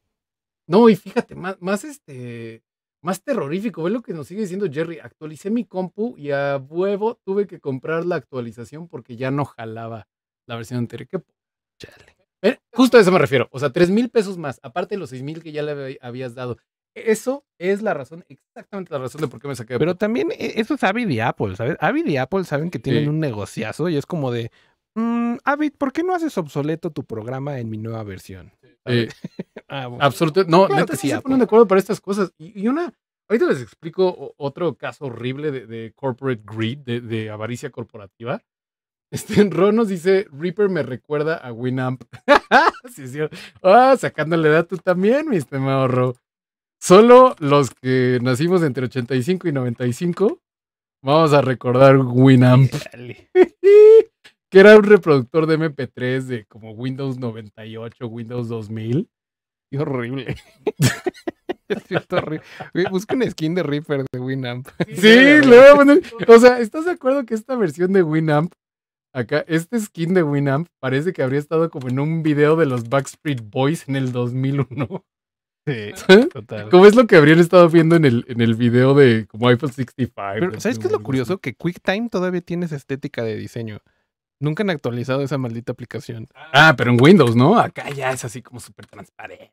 No, y fíjate, más, más este más terrorífico. Ve lo que nos sigue diciendo Jerry. Actualicé mi compu y a huevo tuve que comprar la actualización porque ya no jalaba la versión anterior. Qué justo a eso me refiero. O sea, 3 mil pesos más, aparte de los 6 mil que ya le habías dado. E-, eso es la razón, exactamente la razón de por qué me saqué. Pero también e-, eso es Avid y Apple, ¿sabes? Avid y Apple saben que tienen un negociazo y es como de, mm, Avid, ¿por qué no haces obsoleto tu programa en mi nueva versión? Sí. Ah, No, sí. Se ponen de acuerdo para estas cosas. Y, y, una. Ahorita les explico otro caso horrible de, corporate greed, de, avaricia corporativa. Este, Ron nos dice: Reaper me recuerda a Winamp. Ah, sacándole datos también, mi estimado Ron Solo los que nacimos entre 85 y 95 vamos a recordar Winamp. que era un reproductor de MP3 de como Windows 98, Windows 2000 y horrible. Busca un skin de Reaper de Winamp. Sí, O sea, ¿estás de acuerdo que esta versión de Winamp, acá, este skin de Winamp, parece que habría estado como en un video de los Backstreet Boys en el 2001? Sí, total. Como es lo que habrían estado viendo en el, en el video de como iPhone 65. Pero, ¿sabes qué es lo curioso? Que QuickTime todavía tiene esa estética de diseño. Nunca han actualizado esa maldita aplicación. Ah, pero en Windows, ¿no? Acá ya es así como súper transparente.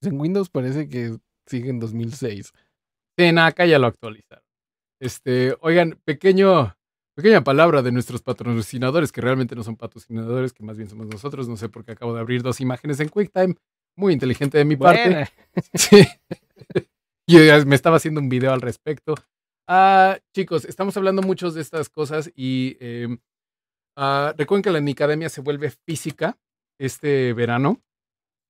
En Windows parece que sigue en 2006. Sí, acá ya lo actualizaron. Este, oigan, pequeño, pequeña palabra de nuestros patrocinadores, que realmente no son patrocinadores, que más bien somos nosotros. No sé por qué acabo de abrir dos imágenes en QuickTime. Muy inteligente de mi parte. Sí. Yo me estaba haciendo un video al respecto. Ah, chicos, estamos hablando muchos de estas cosas y em, Ah, recuerden que la Nicademia se vuelve física este verano.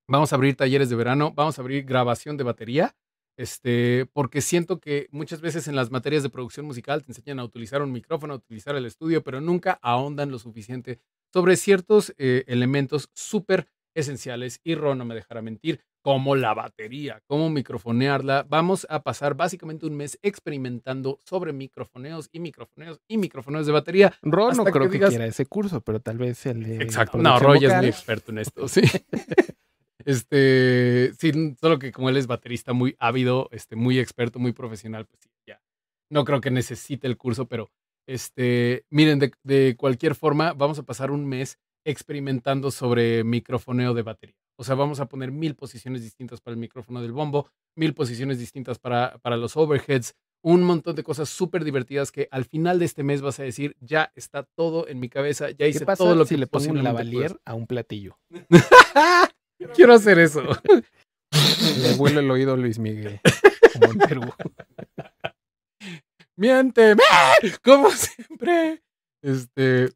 Vamos a abrir talleres de verano, vamos a abrir grabación de batería, este, porque siento que muchas veces en las materias de producción musical te enseñan a utilizar un micrófono, a utilizar el estudio, pero nunca ahondan lo suficiente sobre ciertos eh, elementos súper esenciales y Ron no me dejará mentir, como la batería, cómo microfonearla. Vamos a pasar básicamente un mes experimentando sobre microfoneos y microfoneos y microfoneos de batería. Ron no creo que, quiera ese curso, pero tal vez el Exacto. No, Ron ya es muy experto en esto, sí. este, sí, solo que como él es baterista muy ávido, este, muy experto, muy profesional, pues sí, ya. No creo que necesite el curso, pero este, miren, de cualquier forma, vamos a pasar un mes experimentando sobre microfoneo de batería. O sea, vamos a poner mil posiciones distintas para el micrófono del bombo, mil posiciones distintas para, los overheads, un montón de cosas súper divertidas que al final de este mes vas a decir, ya está todo en mi cabeza, ya hice todo lo que le puse un lavalier a un platillo. Quiero hacer eso. Me vuelve el oído Luis Miguel, como Miente, como siempre. Este,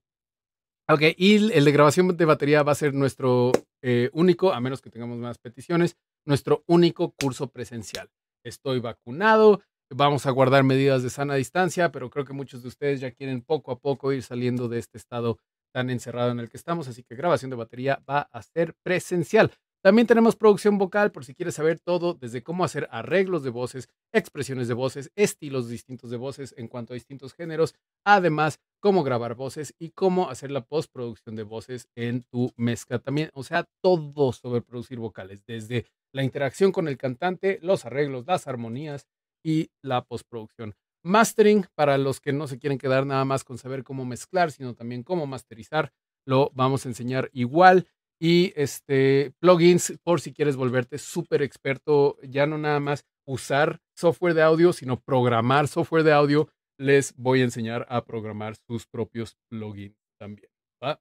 Ah, ok, y el de grabación de batería va a ser nuestro eh, único, a menos que tengamos más peticiones, nuestro único curso presencial. Estoy vacunado, vamos a guardar medidas de sana distancia, pero creo que muchos de ustedes ya quieren poco a poco ir saliendo de este estado tan encerrado en el que estamos, así que grabación de batería va a ser presencial. También tenemos producción vocal por si quieres saber todo, desde cómo hacer arreglos de voces, expresiones de voces, estilos distintos de voces en cuanto a distintos géneros, además cómo grabar voces y cómo hacer la postproducción de voces en tu mezcla también. O sea, todo sobre producir vocales, desde la interacción con el cantante, los arreglos, las armonías y la postproducción. Mastering, para los que no se quieren quedar nada más con saber cómo mezclar, sino también cómo masterizar, lo vamos a enseñar igual y este, plugins por si quieres volverte súper experto, ya no nada más usar software de audio, sino programar software de audio. Les voy a enseñar a programar sus propios plugins también. ¿va?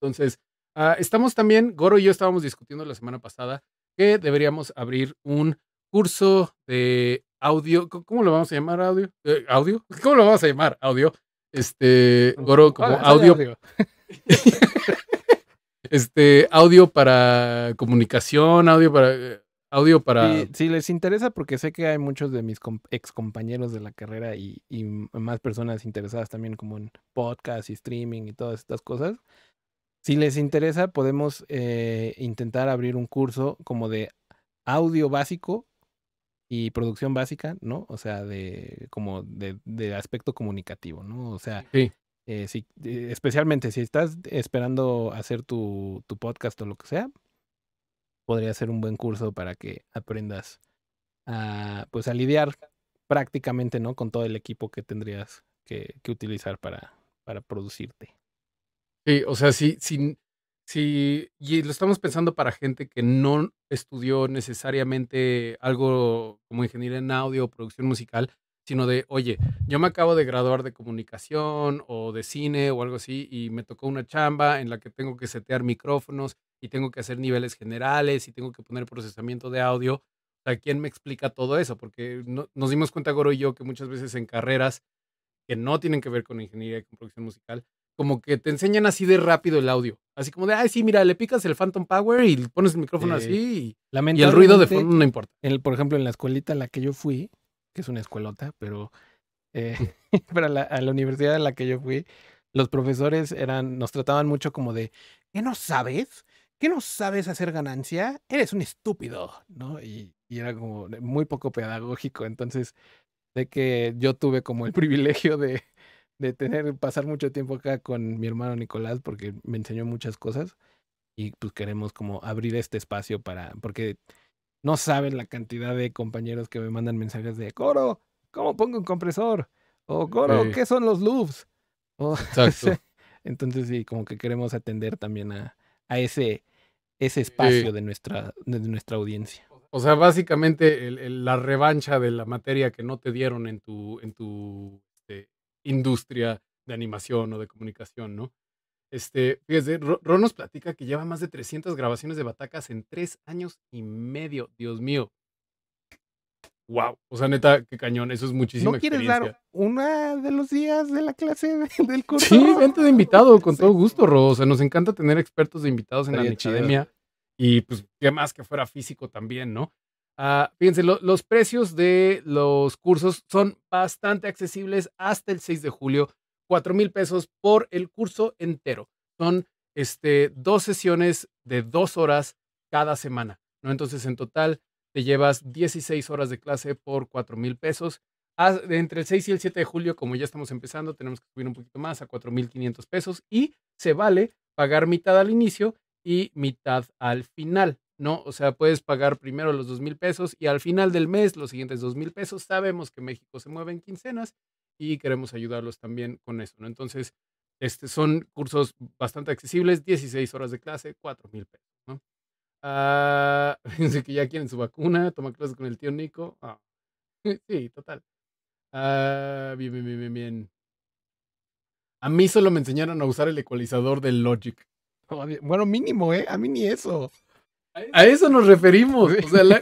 Entonces, ah, estamos también, Goro y yo estábamos discutiendo la semana pasada que deberíamos abrir un curso de audio. ¿Cómo lo vamos a llamar audio? Eh, ¿Audio? ¿Cómo lo vamos a llamar audio? Este, Goro, como audio. este, audio para comunicación, audio para audio para. Si, les interesa, porque sé que hay muchos de mis ex compañeros de la carrera y, más personas interesadas también, como en podcast y streaming y todas estas cosas. Si les interesa, podemos eh, intentar abrir un curso como de audio básico y producción básica, ¿no? O sea, de como de, aspecto comunicativo, ¿no? O sea, sí. Eh, si, eh, especialmente si estás esperando hacer tu, podcast o lo que sea, podría ser un buen curso para que aprendas a, pues, a lidiar prácticamente ¿no? con todo el equipo que tendrías que, utilizar para, producirte. Sí, o sea, si, y lo estamos pensando para gente que no estudió necesariamente algo como ingeniería en audio o producción musical, sino de, oye, yo me acabo de graduar de comunicación o de cine o algo así y me tocó una chamba en la que tengo que setear micrófonos y tengo que hacer niveles generales y tengo que poner procesamiento de audio. ¿A quién me explica todo eso? Porque no, nos dimos cuenta, Goro y yo, que muchas veces en carreras que no tienen que ver con ingeniería y con producción musical, como que te enseñan así de rápido el audio. Así como de, ay, sí, mira, le picas el Phantom Power y pones el micrófono así y, el ruido de fondo no importa. El, por ejemplo, en la escuelita en la que yo fui, que es una escuelota, pero, eh, la, universidad a la que yo fui, los profesores eran, nos trataban mucho como de, ¿qué no sabes? ¿Qué no sabes hacer ganancia? Eres un estúpido, ¿no? Y, era como muy poco pedagógico. Entonces, de que yo tuve como el privilegio de, de tener, pasar mucho tiempo acá con mi hermano Nicolás porque me enseñó muchas cosas y pues queremos como abrir este espacio para, porque no saben la cantidad de compañeros que me mandan mensajes de Coro, ¿cómo pongo un compresor? O Coro, ¿qué son los loops? Exacto. Entonces sí, como que queremos atender también a, ese, ese espacio de, nuestra, de nuestra audiencia. O sea, básicamente la revancha de la materia que no te dieron en tu, en tu este, industria de animación o de comunicación, ¿no? Este, fíjese, Ron nos platica que lleva más de 300 grabaciones de batacas en tres años y medio. Dios mío. Wow, o sea, neta, qué cañón, eso es muchísimo. ¿No quieres dar una de los días de la clase del curso? Sí, vente de invitado, con todo gusto, Ro. O sea, nos encanta tener expertos de invitados en la academia. Y pues, qué más que fuera físico también, ¿no? Ah, fíjense, los precios de los cursos son bastante accesibles hasta el 6 de julio. 4 mil pesos por el curso entero. Son este, dos sesiones de dos horas cada semana, ¿no? Entonces, en total, te llevas 16 horas de clase por 4 mil pesos. Ah, entre el 6 y el 7 de julio, como ya estamos empezando, tenemos que subir un poquito más a 4.500 pesos y se vale pagar mitad al inicio y mitad al final, ¿no? O sea, puedes pagar primero los 2.000 pesos y al final del mes los siguientes 2.000 pesos. Sabemos que México se mueve en quincenas y queremos ayudarlos también con eso, ¿no? Entonces, este, son cursos bastante accesibles, 16 horas de clase, 4 mil pesos, ¿no? Ah, que ya quieren su vacuna, toma clases con el tío Nico. Ah, sí, total. Ah, bien, bien, bien, bien, A mí solo me enseñaron a usar el ecualizador del Logic. Bueno, mínimo, ¿eh? A mí ni eso. A eso nos referimos. O sea, la,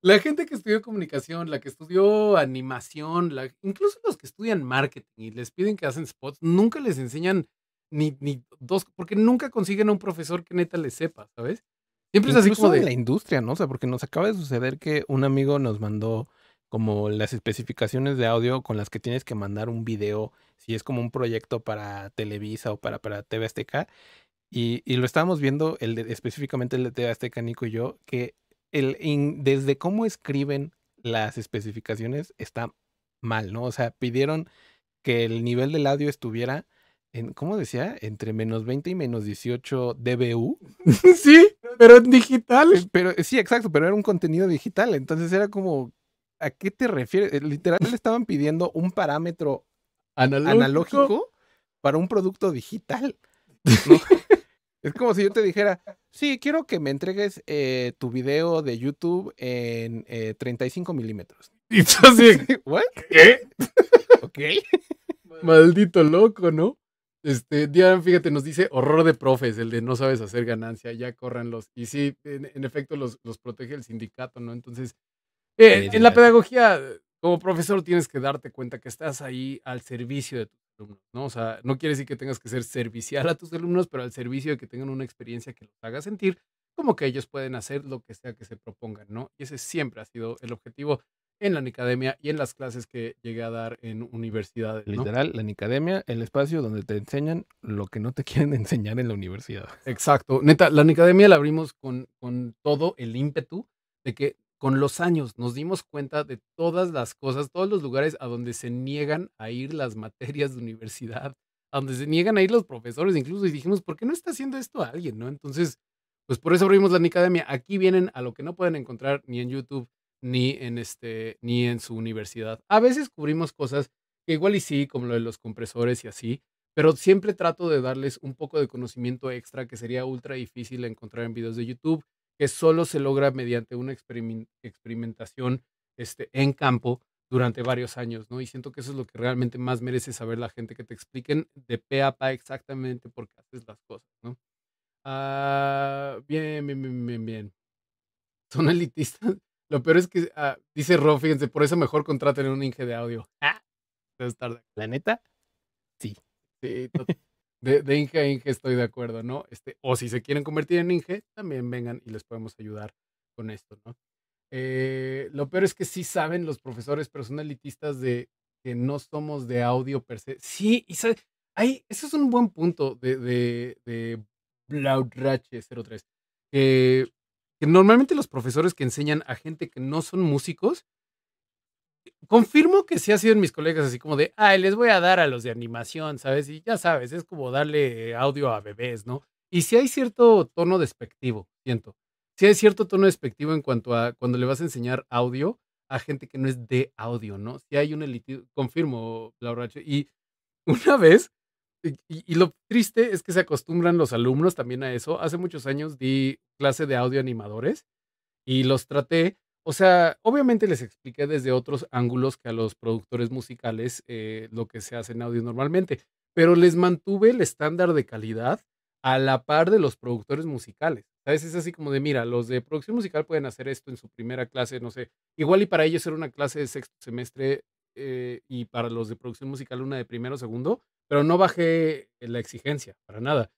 la gente que estudió comunicación, la que estudió animación, la, incluso los que estudian marketing y les piden que hacen spots, nunca les enseñan ni, ni dos, porque nunca consiguen a un profesor que neta les sepa, ¿sabes? Siempre es así como de... la industria, ¿no? O sea, porque nos acaba de suceder que un amigo nos mandó como las especificaciones de audio con las que tienes que mandar un video, si es como un proyecto para Televisa o para, para TV Azteca. Y, y lo estábamos viendo el específicamente el de TV Azteca, Nico y yo, que el in, desde cómo escriben las especificaciones está mal, ¿no? O sea, pidieron que el nivel del audio estuviera en, ¿cómo decía? Entre menos 20 y menos 18 dBU. sí, pero en digital. Eh, pero, eh, sí, exacto, pero era un contenido digital. Entonces era como, ¿a qué te refieres? Eh, Literalmente le estaban pidiendo un parámetro analógico, analógico para un producto digital. ¿no? Es como si yo te dijera, sí, quiero que me entregues eh, tu video de YouTube en 35 eh, milímetros. Y tú así, ¿qué? ok. Maldito loco, ¿no? Este, Diana, fíjate, nos dice horror de profes, el de no sabes hacer ganancia, ya córranlos. Y sí, en, efecto, los, protege el sindicato, ¿no? Entonces, eh, en la pedagogía, como profesor, tienes que darte cuenta que estás ahí al servicio de tu. ¿no? O sea, no quiere decir que tengas que ser servicial a tus alumnos, pero al servicio de que tengan una experiencia que los haga sentir como que ellos pueden hacer lo que sea que se propongan, ¿no? Y ese siempre ha sido el objetivo en la Nicademia y en las clases que llegué a dar en universidades. Literal, la Nicademia, el espacio donde te enseñan lo que no te quieren enseñar en la universidad. Exacto. Neta, la Nicademia la abrimos con, con todo el ímpetu de que con los años nos dimos cuenta de todas las cosas, todos los lugares a donde se niegan a ir las materias de universidad, a donde se niegan a ir los profesores incluso, y dijimos, ¿por qué no está haciendo esto alguien? ¿no? Entonces, pues por eso abrimos la Nicademia. Aquí vienen a lo que no pueden encontrar ni en YouTube, ni en, este, ni en su universidad. A veces cubrimos cosas que igual y sí, como lo de los compresores y así, pero siempre trato de darles un poco de conocimiento extra que sería ultra difícil encontrar en videos de YouTube que solo se logra mediante una experimentación este, en campo durante varios años, ¿no? Y siento que eso es lo que realmente más merece saber la gente, que te expliquen de pe a pa exactamente por qué haces las cosas, ¿no? Ah, bien, bien, bien, bien, Son elitistas. Lo peor es que, ah, dice Ro, fíjense, por eso mejor contraten un inge de audio. ¿Ah? ¿La neta? Sí. Sí, de, de Inge a Inge estoy de acuerdo, ¿no? Este, o si se quieren convertir en Inge, también vengan y les podemos ayudar con esto, ¿no? Eh, lo peor es que sí saben los profesores, personalitistas de que no somos de audio per se. Sí, y eso es un buen punto de, de, de Blaudrache 03. que normalmente los profesores que enseñan a gente que no son músicos confirmo que sí ha sido en mis colegas así como de, ay, les voy a dar a los de animación, ¿sabes? Y ya sabes, es como darle audio a bebés, ¿no? Y si hay cierto tono despectivo, siento. si hay cierto tono despectivo en cuanto a cuando le vas a enseñar audio a gente que no es de audio, ¿no? Si hay un elitismo, confirmo, Laura. Y una vez, y, lo triste es que se acostumbran los alumnos también a eso. Hace muchos años di clase de audio animadores y los traté o sea, obviamente les expliqué desde otros ángulos que a los productores musicales eh, lo que se hace en audio normalmente, pero les mantuve el estándar de calidad a la par de los productores musicales. veces Es así como de, mira, los de producción musical pueden hacer esto en su primera clase, no sé, igual y para ellos era una clase de sexto semestre eh, y para los de producción musical una de primero o segundo, pero no bajé la exigencia, para nada.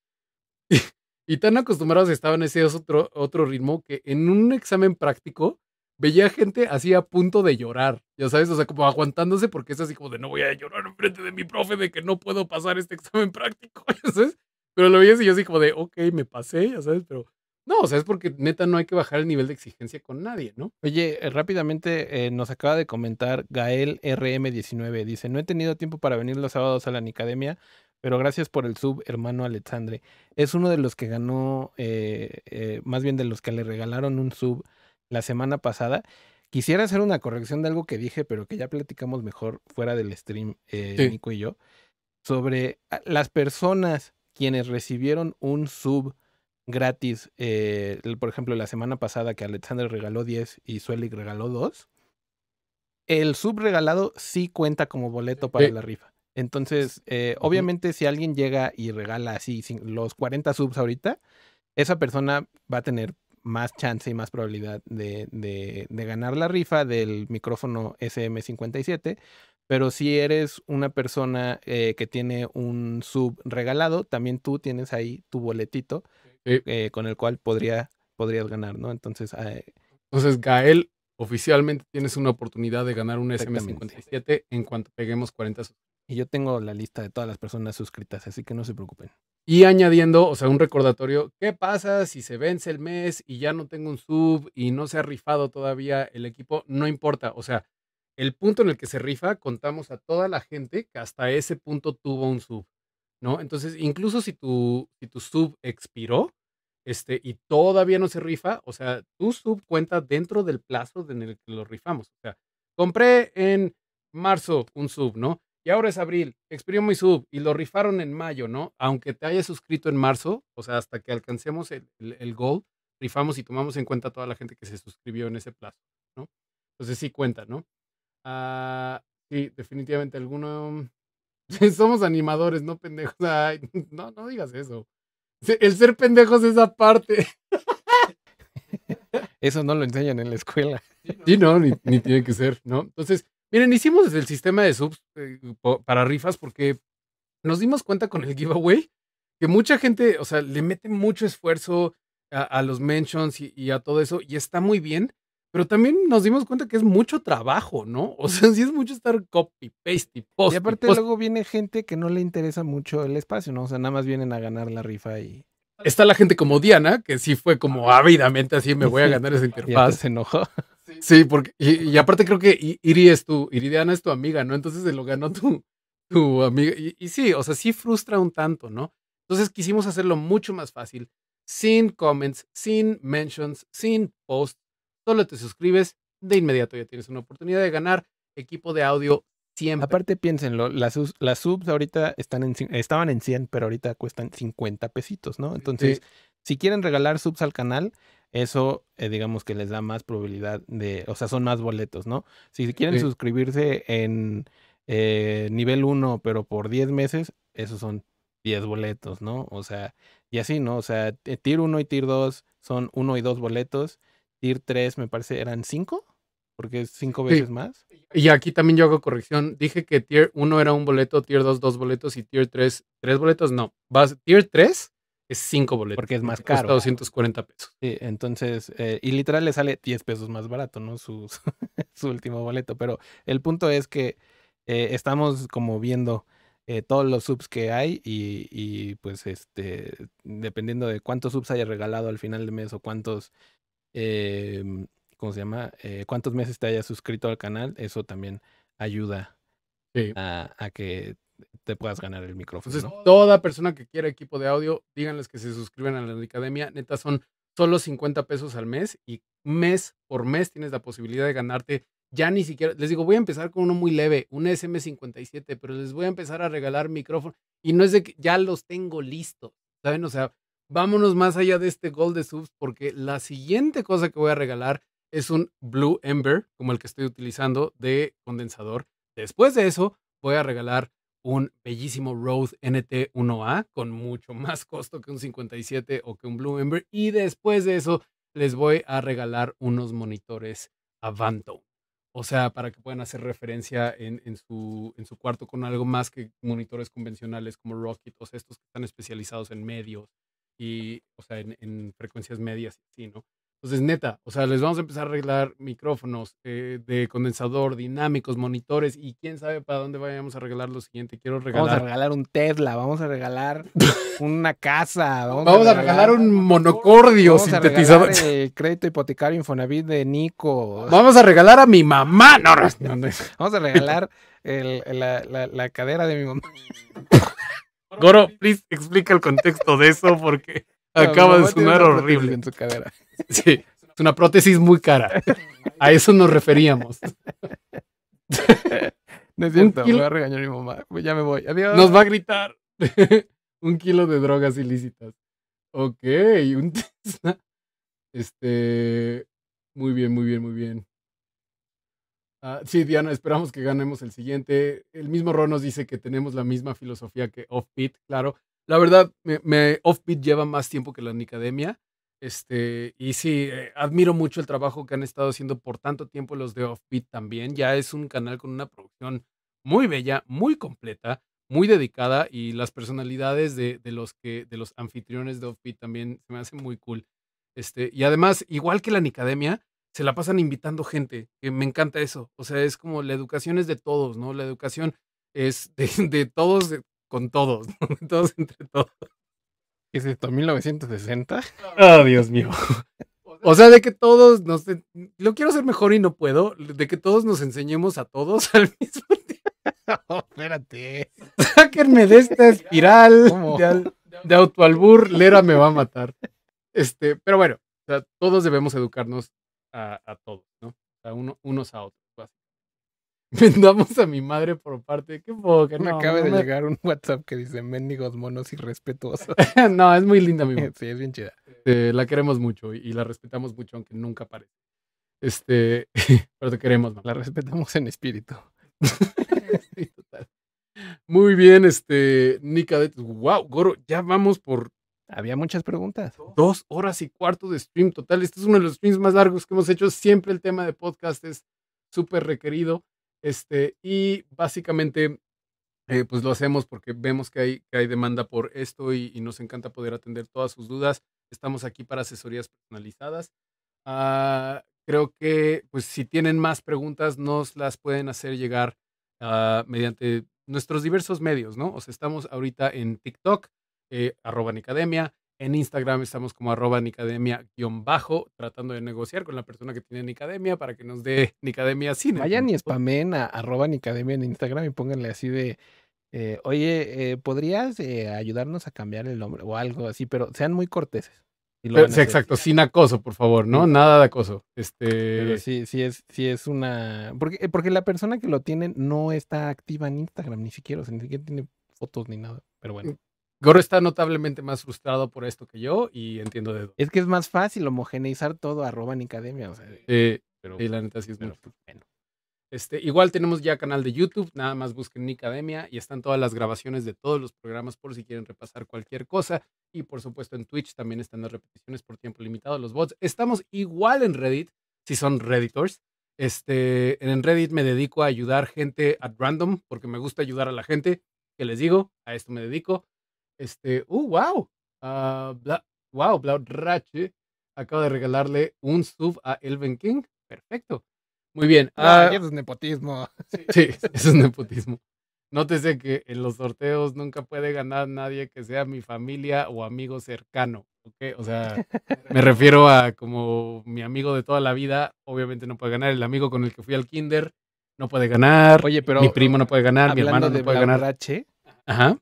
Y, tan acostumbrados estaban a ese otro, otro ritmo que en un examen práctico veía gente así a punto de llorar, ya sabes, o sea, como aguantándose porque es así como de no voy a llorar frente de mi profe de que no puedo pasar este examen práctico, ya sabes. Pero lo veías y yo así como de, ok, me pasé, ya sabes, pero no, o sea, es porque neta no hay que bajar el nivel de exigencia con nadie, ¿no? Oye, eh, rápidamente eh, nos acaba de comentar Gael RM19, dice, no he tenido tiempo para venir los sábados a la Nicademia, pero gracias por el sub, hermano Alexandre. Es uno de los que ganó, eh, más bien de los que le regalaron un sub la semana pasada. Quisiera hacer una corrección de algo que dije, pero que ya platicamos mejor fuera del stream, eh, Nico y yo, sobre las personas quienes recibieron un sub gratis, eh, por ejemplo, la semana pasada que Alexander regaló 10 y Sueli regaló 2, el sub regalado sí cuenta como boleto para la rifa. Entonces, eh, obviamente, si alguien llega y regala así los 40 subs ahorita, esa persona va a tener más chance y más probabilidad de, ganar la rifa del micrófono SM57. Pero si eres una persona eh, que tiene un sub regalado, también tú tienes ahí tu boletito eh, con el cual podría, podrías ganar, ¿no? Entonces, eh, entonces Gael, oficialmente tienes una oportunidad de ganar un SM57 en cuanto peguemos 40 Y yo tengo la lista de todas las personas suscritas, así que no se preocupen. Y añadiendo, o sea, un recordatorio, ¿qué pasa si se vence el mes y ya no tengo un sub y no se ha rifado todavía el equipo? No importa, o sea, el punto en el que se rifa, contamos a toda la gente que hasta ese punto tuvo un sub, ¿no? Entonces, incluso si tu, si tu sub expiró este, y todavía no se rifa, o sea, tu sub cuenta dentro del plazo en el que lo rifamos. O sea, compré en marzo un sub, ¿no? y ahora es abril, exprimo y sub, y lo rifaron en mayo, ¿no? Aunque te hayas suscrito en marzo, o sea, hasta que alcancemos el, el, rifamos y tomamos en cuenta a toda la gente que se suscribió en ese plazo, ¿no? Entonces sí cuenta, ¿no? Ah, sí, definitivamente alguno. Somos animadores, no pendejos. no, no digas eso. El ser pendejos es aparte. Eso no lo enseñan en la escuela. Sí, no, ni tiene que ser, ¿no? Entonces, Miren, hicimos desde el sistema de subs eh, para rifas porque nos dimos cuenta con el giveaway que mucha gente, o sea, le mete mucho esfuerzo a, los mentions y, a todo eso y está muy bien, pero también nos dimos cuenta que es mucho trabajo, ¿no? O sea, sí es mucho estar copy, paste y post. Y aparte luego viene gente que no le interesa mucho el espacio, ¿no? O sea, nada más vienen a ganar la rifa y... Está la gente como Diana, que sí fue como ávidamente así, me voy a ganar esa interfaz. se enojó. Sí, porque, y, aparte creo que Iri es tu, Iridiana es tu amiga, ¿no? Entonces se lo ganó tu, tu amiga. Y, sí, o sea, sí frustra un tanto, ¿no? Entonces quisimos hacerlo mucho más fácil, sin comments, sin mentions, sin posts. Solo te suscribes, de inmediato ya tienes una oportunidad de ganar equipo de audio siempre. Aparte, piénsenlo, las, las subs ahorita están en, estaban en 100, pero ahorita cuestan 50 pesitos, ¿no? Entonces, si quieren regalar subs al canal, eso, eh, digamos que les da más probabilidad de, o sea, son más boletos, ¿no? Si quieren suscribirse en eh, nivel 1, pero por 10 meses, esos son 10 boletos, ¿no? O sea, y así, ¿no? O sea, eh, tier 1 y tier 2 son 1 y 2 boletos. Tier 3 me parece eran 5, porque es 5 veces más. Y aquí también yo hago corrección. Dije que tier 1 era un boleto, tier 2 dos boletos y tier 3 tres boletos. No, vas, tier 3 es cinco boletos. Porque es más caro. 240 pesos. Sí, entonces, eh, y literal le sale 10 pesos más barato, ¿no? Su, último boleto. Pero el punto es que eh, estamos como viendo eh, todos los subs que hay y, pues este, dependiendo de cuántos subs haya regalado al final del mes o cuántos, em, ¿cómo se llama? cuántos meses te haya suscrito al canal, eso también ayuda a que te puedas ganar el micrófono. Entonces, toda persona que quiera equipo de audio, díganles que se suscriban a la academia. Neta, son solo 50 pesos al mes y mes por mes tienes la posibilidad de ganarte. Ya ni siquiera, les digo, voy a empezar con uno muy leve, un SM57, pero les voy a empezar a regalar micrófono. Y no es de que ya los tengo listos, ¿saben? O sea, vámonos más allá de este Gold de subs porque la siguiente cosa que voy a regalar es un Blue Ember, como el que estoy utilizando, de condensador. Después de eso, voy a regalar un bellísimo Rode NT1A con mucho más costo que un 57 o que un Blue Ember. Y después de eso les voy a regalar unos monitores Avanto. O sea, para que puedan hacer referencia en, en, su, en su cuarto con algo más que monitores convencionales como Rocket, o estos que están especializados en medios y, o sea, en, en frecuencias medias y así, ¿no? Entonces, neta, o sea, les vamos a empezar a arreglar micrófonos eh, de condensador, dinámicos, monitores y quién sabe para dónde vayamos a regalar lo siguiente. Quiero regalar. Vamos a regalar un Tesla, vamos a regalar una casa, vamos, a, regalar, un monocordio vamos sintetizador. A regalar el crédito hipotecario Infonavit de Nico. Vamos a regalar a mi mamá, no, Vamos a regalar la cadera de mi mamá. Goro, please explica el contexto de eso porque. Acaba de sonar horrible. En su cadera. Sí, es una prótesis muy cara. A eso nos referíamos. No es cierto, me va a regañar mi mamá. Pues ya me voy. Adiós. Nos va a gritar. un kilo de drogas ilícitas. Ok, Este. Muy bien, muy bien, muy bien. Ah, sí, Diana, esperamos que ganemos el siguiente. El mismo Ron nos dice que tenemos la misma filosofía que Offbeat, claro la verdad, me, me, Offbeat lleva más tiempo que la Nicademia. Este, y sí, eh, admiro mucho el trabajo que han estado haciendo por tanto tiempo los de Offbeat también. Ya es un canal con una producción muy bella, muy completa, muy dedicada y las personalidades de, de los, que, de los anfitriones de Offbeat también se me hacen muy cool. Este, y además, igual que la Nicademia, se la pasan invitando gente, que me encanta eso. O sea, es como la educación es de todos, ¿no? La educación es de, de todos, con todos, ¿no? todos entre todos. ¿Qué es esto? ¿1960? Ah, Dios mío. O sea, de que todos nos. Lo quiero hacer mejor y no puedo. De que todos nos enseñemos a todos al mismo tiempo. espérate. Sáquenme de esta espiral de, autoalbur. Lera me va a matar. Este, pero bueno, o sea, todos debemos educarnos a, todos, ¿no? A uno, unos a otros. Vendamos a mi madre por parte de qué Me acaba de llegar un WhatsApp que dice mendigos monos irrespetuosos. no, es muy linda mi madre. Sí, es bien chida. la queremos mucho y, la respetamos mucho, aunque nunca aparece Este, pero te queremos. La respetamos en espíritu. Muy bien, este, Nica de wow, Goro, ya vamos por. Había muchas preguntas. Dos horas y cuarto de stream total. Este es uno de los streams más largos que hemos hecho. Siempre el tema de podcast es súper requerido. Este, y básicamente, eh, pues lo hacemos porque vemos que hay, demanda por esto y, nos encanta poder atender todas sus dudas. Estamos aquí para asesorías personalizadas. Ah, creo que, pues, si tienen más preguntas, nos las pueden hacer llegar ah, mediante nuestros diversos medios, ¿no? O sea, estamos ahorita en TikTok, eh, arroba Nicademia, en Instagram estamos como arroba Nicademia-bajo, tratando de negociar con la persona que tiene Nicademia para que nos dé Nicademia Cine. Vayan y spamen a arroba Nicademia en Instagram y pónganle así de, eh, oye, eh, ¿podrías eh, ayudarnos a cambiar el nombre o algo así? Pero sean muy corteses. exacto, sin acoso, por favor, ¿no? Nada de acoso. Este... sí, sí es, sí es una... Porque, porque la persona que lo tiene no está activa en Instagram, ni siquiera, o sea, ni siquiera tiene fotos ni nada, pero bueno. Goro está notablemente más frustrado por esto que yo y entiendo de dónde. Es que es más fácil homogeneizar todo arroba en Academia. pero, sí, la neta sí es pero, pues, Bueno. Este, igual tenemos ya canal de YouTube, nada más busquen academia y están todas las grabaciones de todos los programas por si quieren repasar cualquier cosa. Y por supuesto en Twitch también están las repeticiones por tiempo limitado, los bots. Estamos igual en Reddit, si son Redditors. Este, en Reddit me dedico a ayudar gente at random porque me gusta ayudar a la gente. Que les digo, a esto me dedico. Este, uh, wow. wow, ah, Blau Rache acabo de regalarle un sub a Elven King. Perfecto. Muy bien. Ah, ah eso es nepotismo. Sí, eso es nepotismo. Nótese que en los sorteos nunca puede ganar nadie que sea mi familia o amigo cercano. ¿okay? O sea, me refiero a como mi amigo de toda la vida, obviamente no puede ganar. El amigo con el que fui al kinder no puede ganar. Oye, pero. Mi primo no puede ganar, mi hermano no puede ganar. Rache,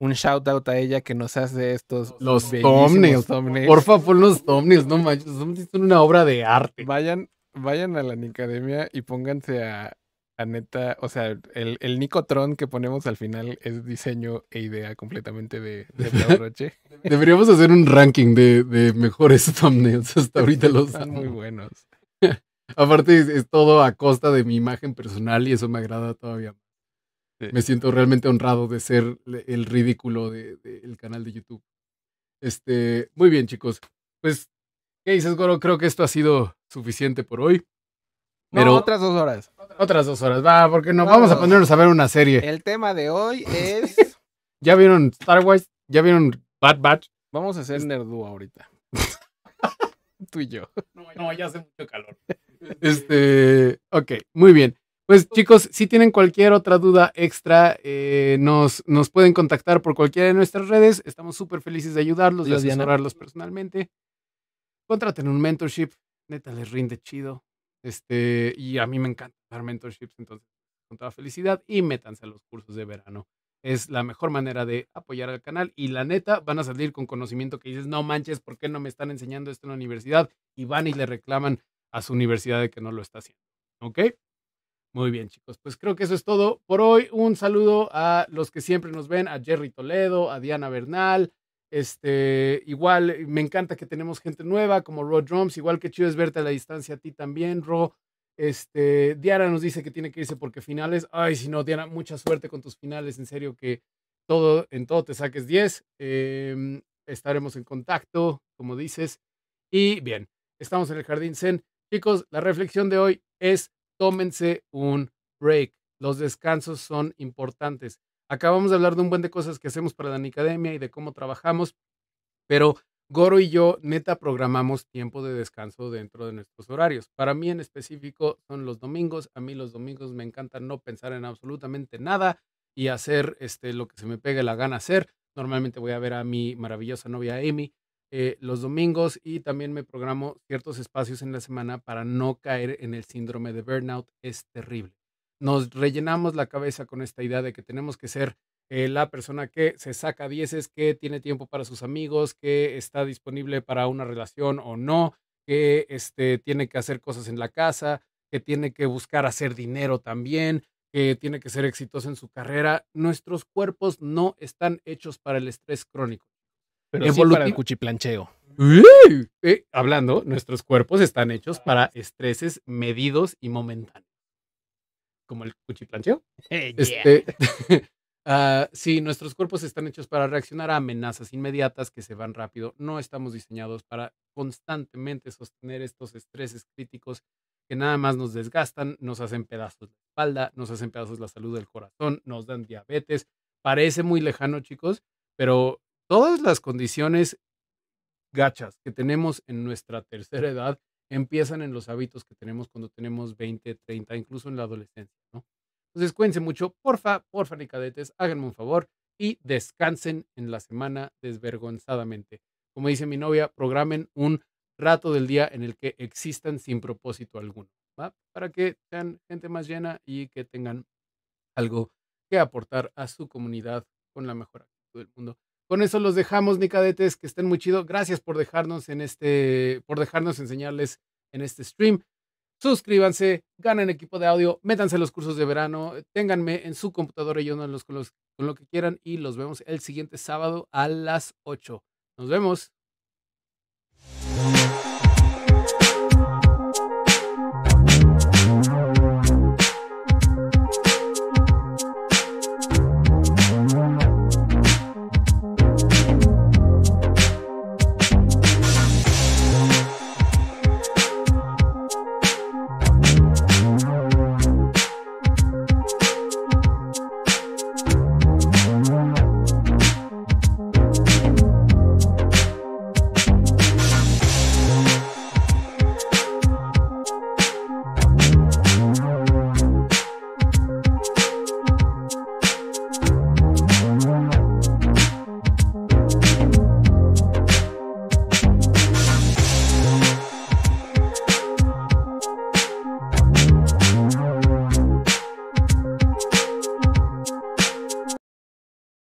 un shout out a ella que nos hace estos. Los thumbnails. Por favor, los thumbnails, no manches. Son una obra de arte. Vayan, vayan a la Nicademia y pónganse a, neta, o sea, el, el Nicotron que ponemos al final es diseño e idea completamente de, de Roche. Deberíamos hacer un ranking de, mejores thumbnails. Hasta ahorita los. Están muy buenos. Aparte, es, todo a costa de mi imagen personal y eso me agrada todavía me siento realmente honrado de ser el ridículo del canal de YouTube. Este, muy bien, chicos. Pues, ¿qué dices, Goro? Creo que esto ha sido suficiente por hoy. Pero no, otras dos horas. Otras dos horas, va, porque no, vamos, a ponernos a ver una serie. El tema de hoy es. ¿Ya vieron Star Wars? ¿Ya vieron Bad Batch? Vamos a ser Nerdú ahorita. Tú y yo. No, ya hace mucho calor. Este, ok, muy bien. Pues chicos, si tienen cualquier otra duda extra, eh, nos, nos pueden contactar por cualquiera de nuestras redes. Estamos súper felices de ayudarlos, de asesorarlos personalmente. Contraten un mentorship, neta les rinde chido. Este, y a mí me encanta dar mentorships, entonces con toda felicidad y métanse a los cursos de verano. Es la mejor manera de apoyar al canal y la neta van a salir con conocimiento que dices, no manches, ¿por qué no me están enseñando esto en la universidad? Y van y le reclaman a su universidad de que no lo está haciendo. ¿Ok? Muy bien, chicos. Pues creo que eso es todo por hoy. Un saludo a los que siempre nos ven, a Jerry Toledo, a Diana Bernal. Este, igual me encanta que tenemos gente nueva como Ro Drums, igual que chido es verte a la distancia a ti también, Ro. Este, Diana nos dice que tiene que irse porque finales. Ay, si no, Diana, mucha suerte con tus finales, en serio que todo en todo te saques 10. Em, estaremos en contacto, como dices. Y bien, estamos en el Jardín Zen. Chicos, la reflexión de hoy es tómense un break. Los descansos son importantes. Acabamos de hablar de un buen de cosas que hacemos para la Nicademia y de cómo trabajamos, pero Goro y yo neta programamos tiempo de descanso dentro de nuestros horarios. Para mí en específico son los domingos. A mí los domingos me encanta no pensar en absolutamente nada y hacer este, lo que se me pegue la gana hacer. Normalmente voy a ver a mi maravillosa novia Amy eh, los domingos y también me programo ciertos espacios en la semana para no caer en el síndrome de burnout. Es terrible. Nos rellenamos la cabeza con esta idea de que tenemos que ser eh, la persona que se saca dieces, que tiene tiempo para sus amigos, que está disponible para una relación o no, que este, tiene que hacer cosas en la casa, que tiene que buscar hacer dinero también, que tiene que ser exitoso en su carrera. Nuestros cuerpos no están hechos para el estrés crónico pero Evolutivo. para el cuchiplancheo. Eh, hablando, nuestros cuerpos están hechos para estreses medidos y momentáneos. Como el cuchiplancheo. Este, ah, sí, nuestros cuerpos están hechos para reaccionar a amenazas inmediatas que se van rápido. No estamos diseñados para constantemente sostener estos estreses críticos que nada más nos desgastan, nos hacen pedazos la espalda, nos hacen pedazos la salud del corazón, nos dan diabetes. Parece muy lejano, chicos, pero todas las condiciones gachas que tenemos en nuestra tercera edad empiezan en los hábitos que tenemos cuando tenemos 20, 30, incluso en la adolescencia, ¿no? Entonces, cuídense mucho, porfa, porfa, ni cadetes, háganme un favor y descansen en la semana desvergonzadamente. Como dice mi novia, programen un rato del día en el que existan sin propósito alguno, ¿va? Para que sean gente más llena y que tengan algo que aportar a su comunidad con la mejor actitud del mundo. Con eso los dejamos, ni cadetes, que estén muy chidos. Gracias por dejarnos en este, por dejarnos enseñarles en este stream. Suscríbanse, ganen equipo de audio, métanse los cursos de verano, ténganme en su computadora y los con, los, con lo que quieran y los vemos el siguiente sábado a las 8. Nos vemos.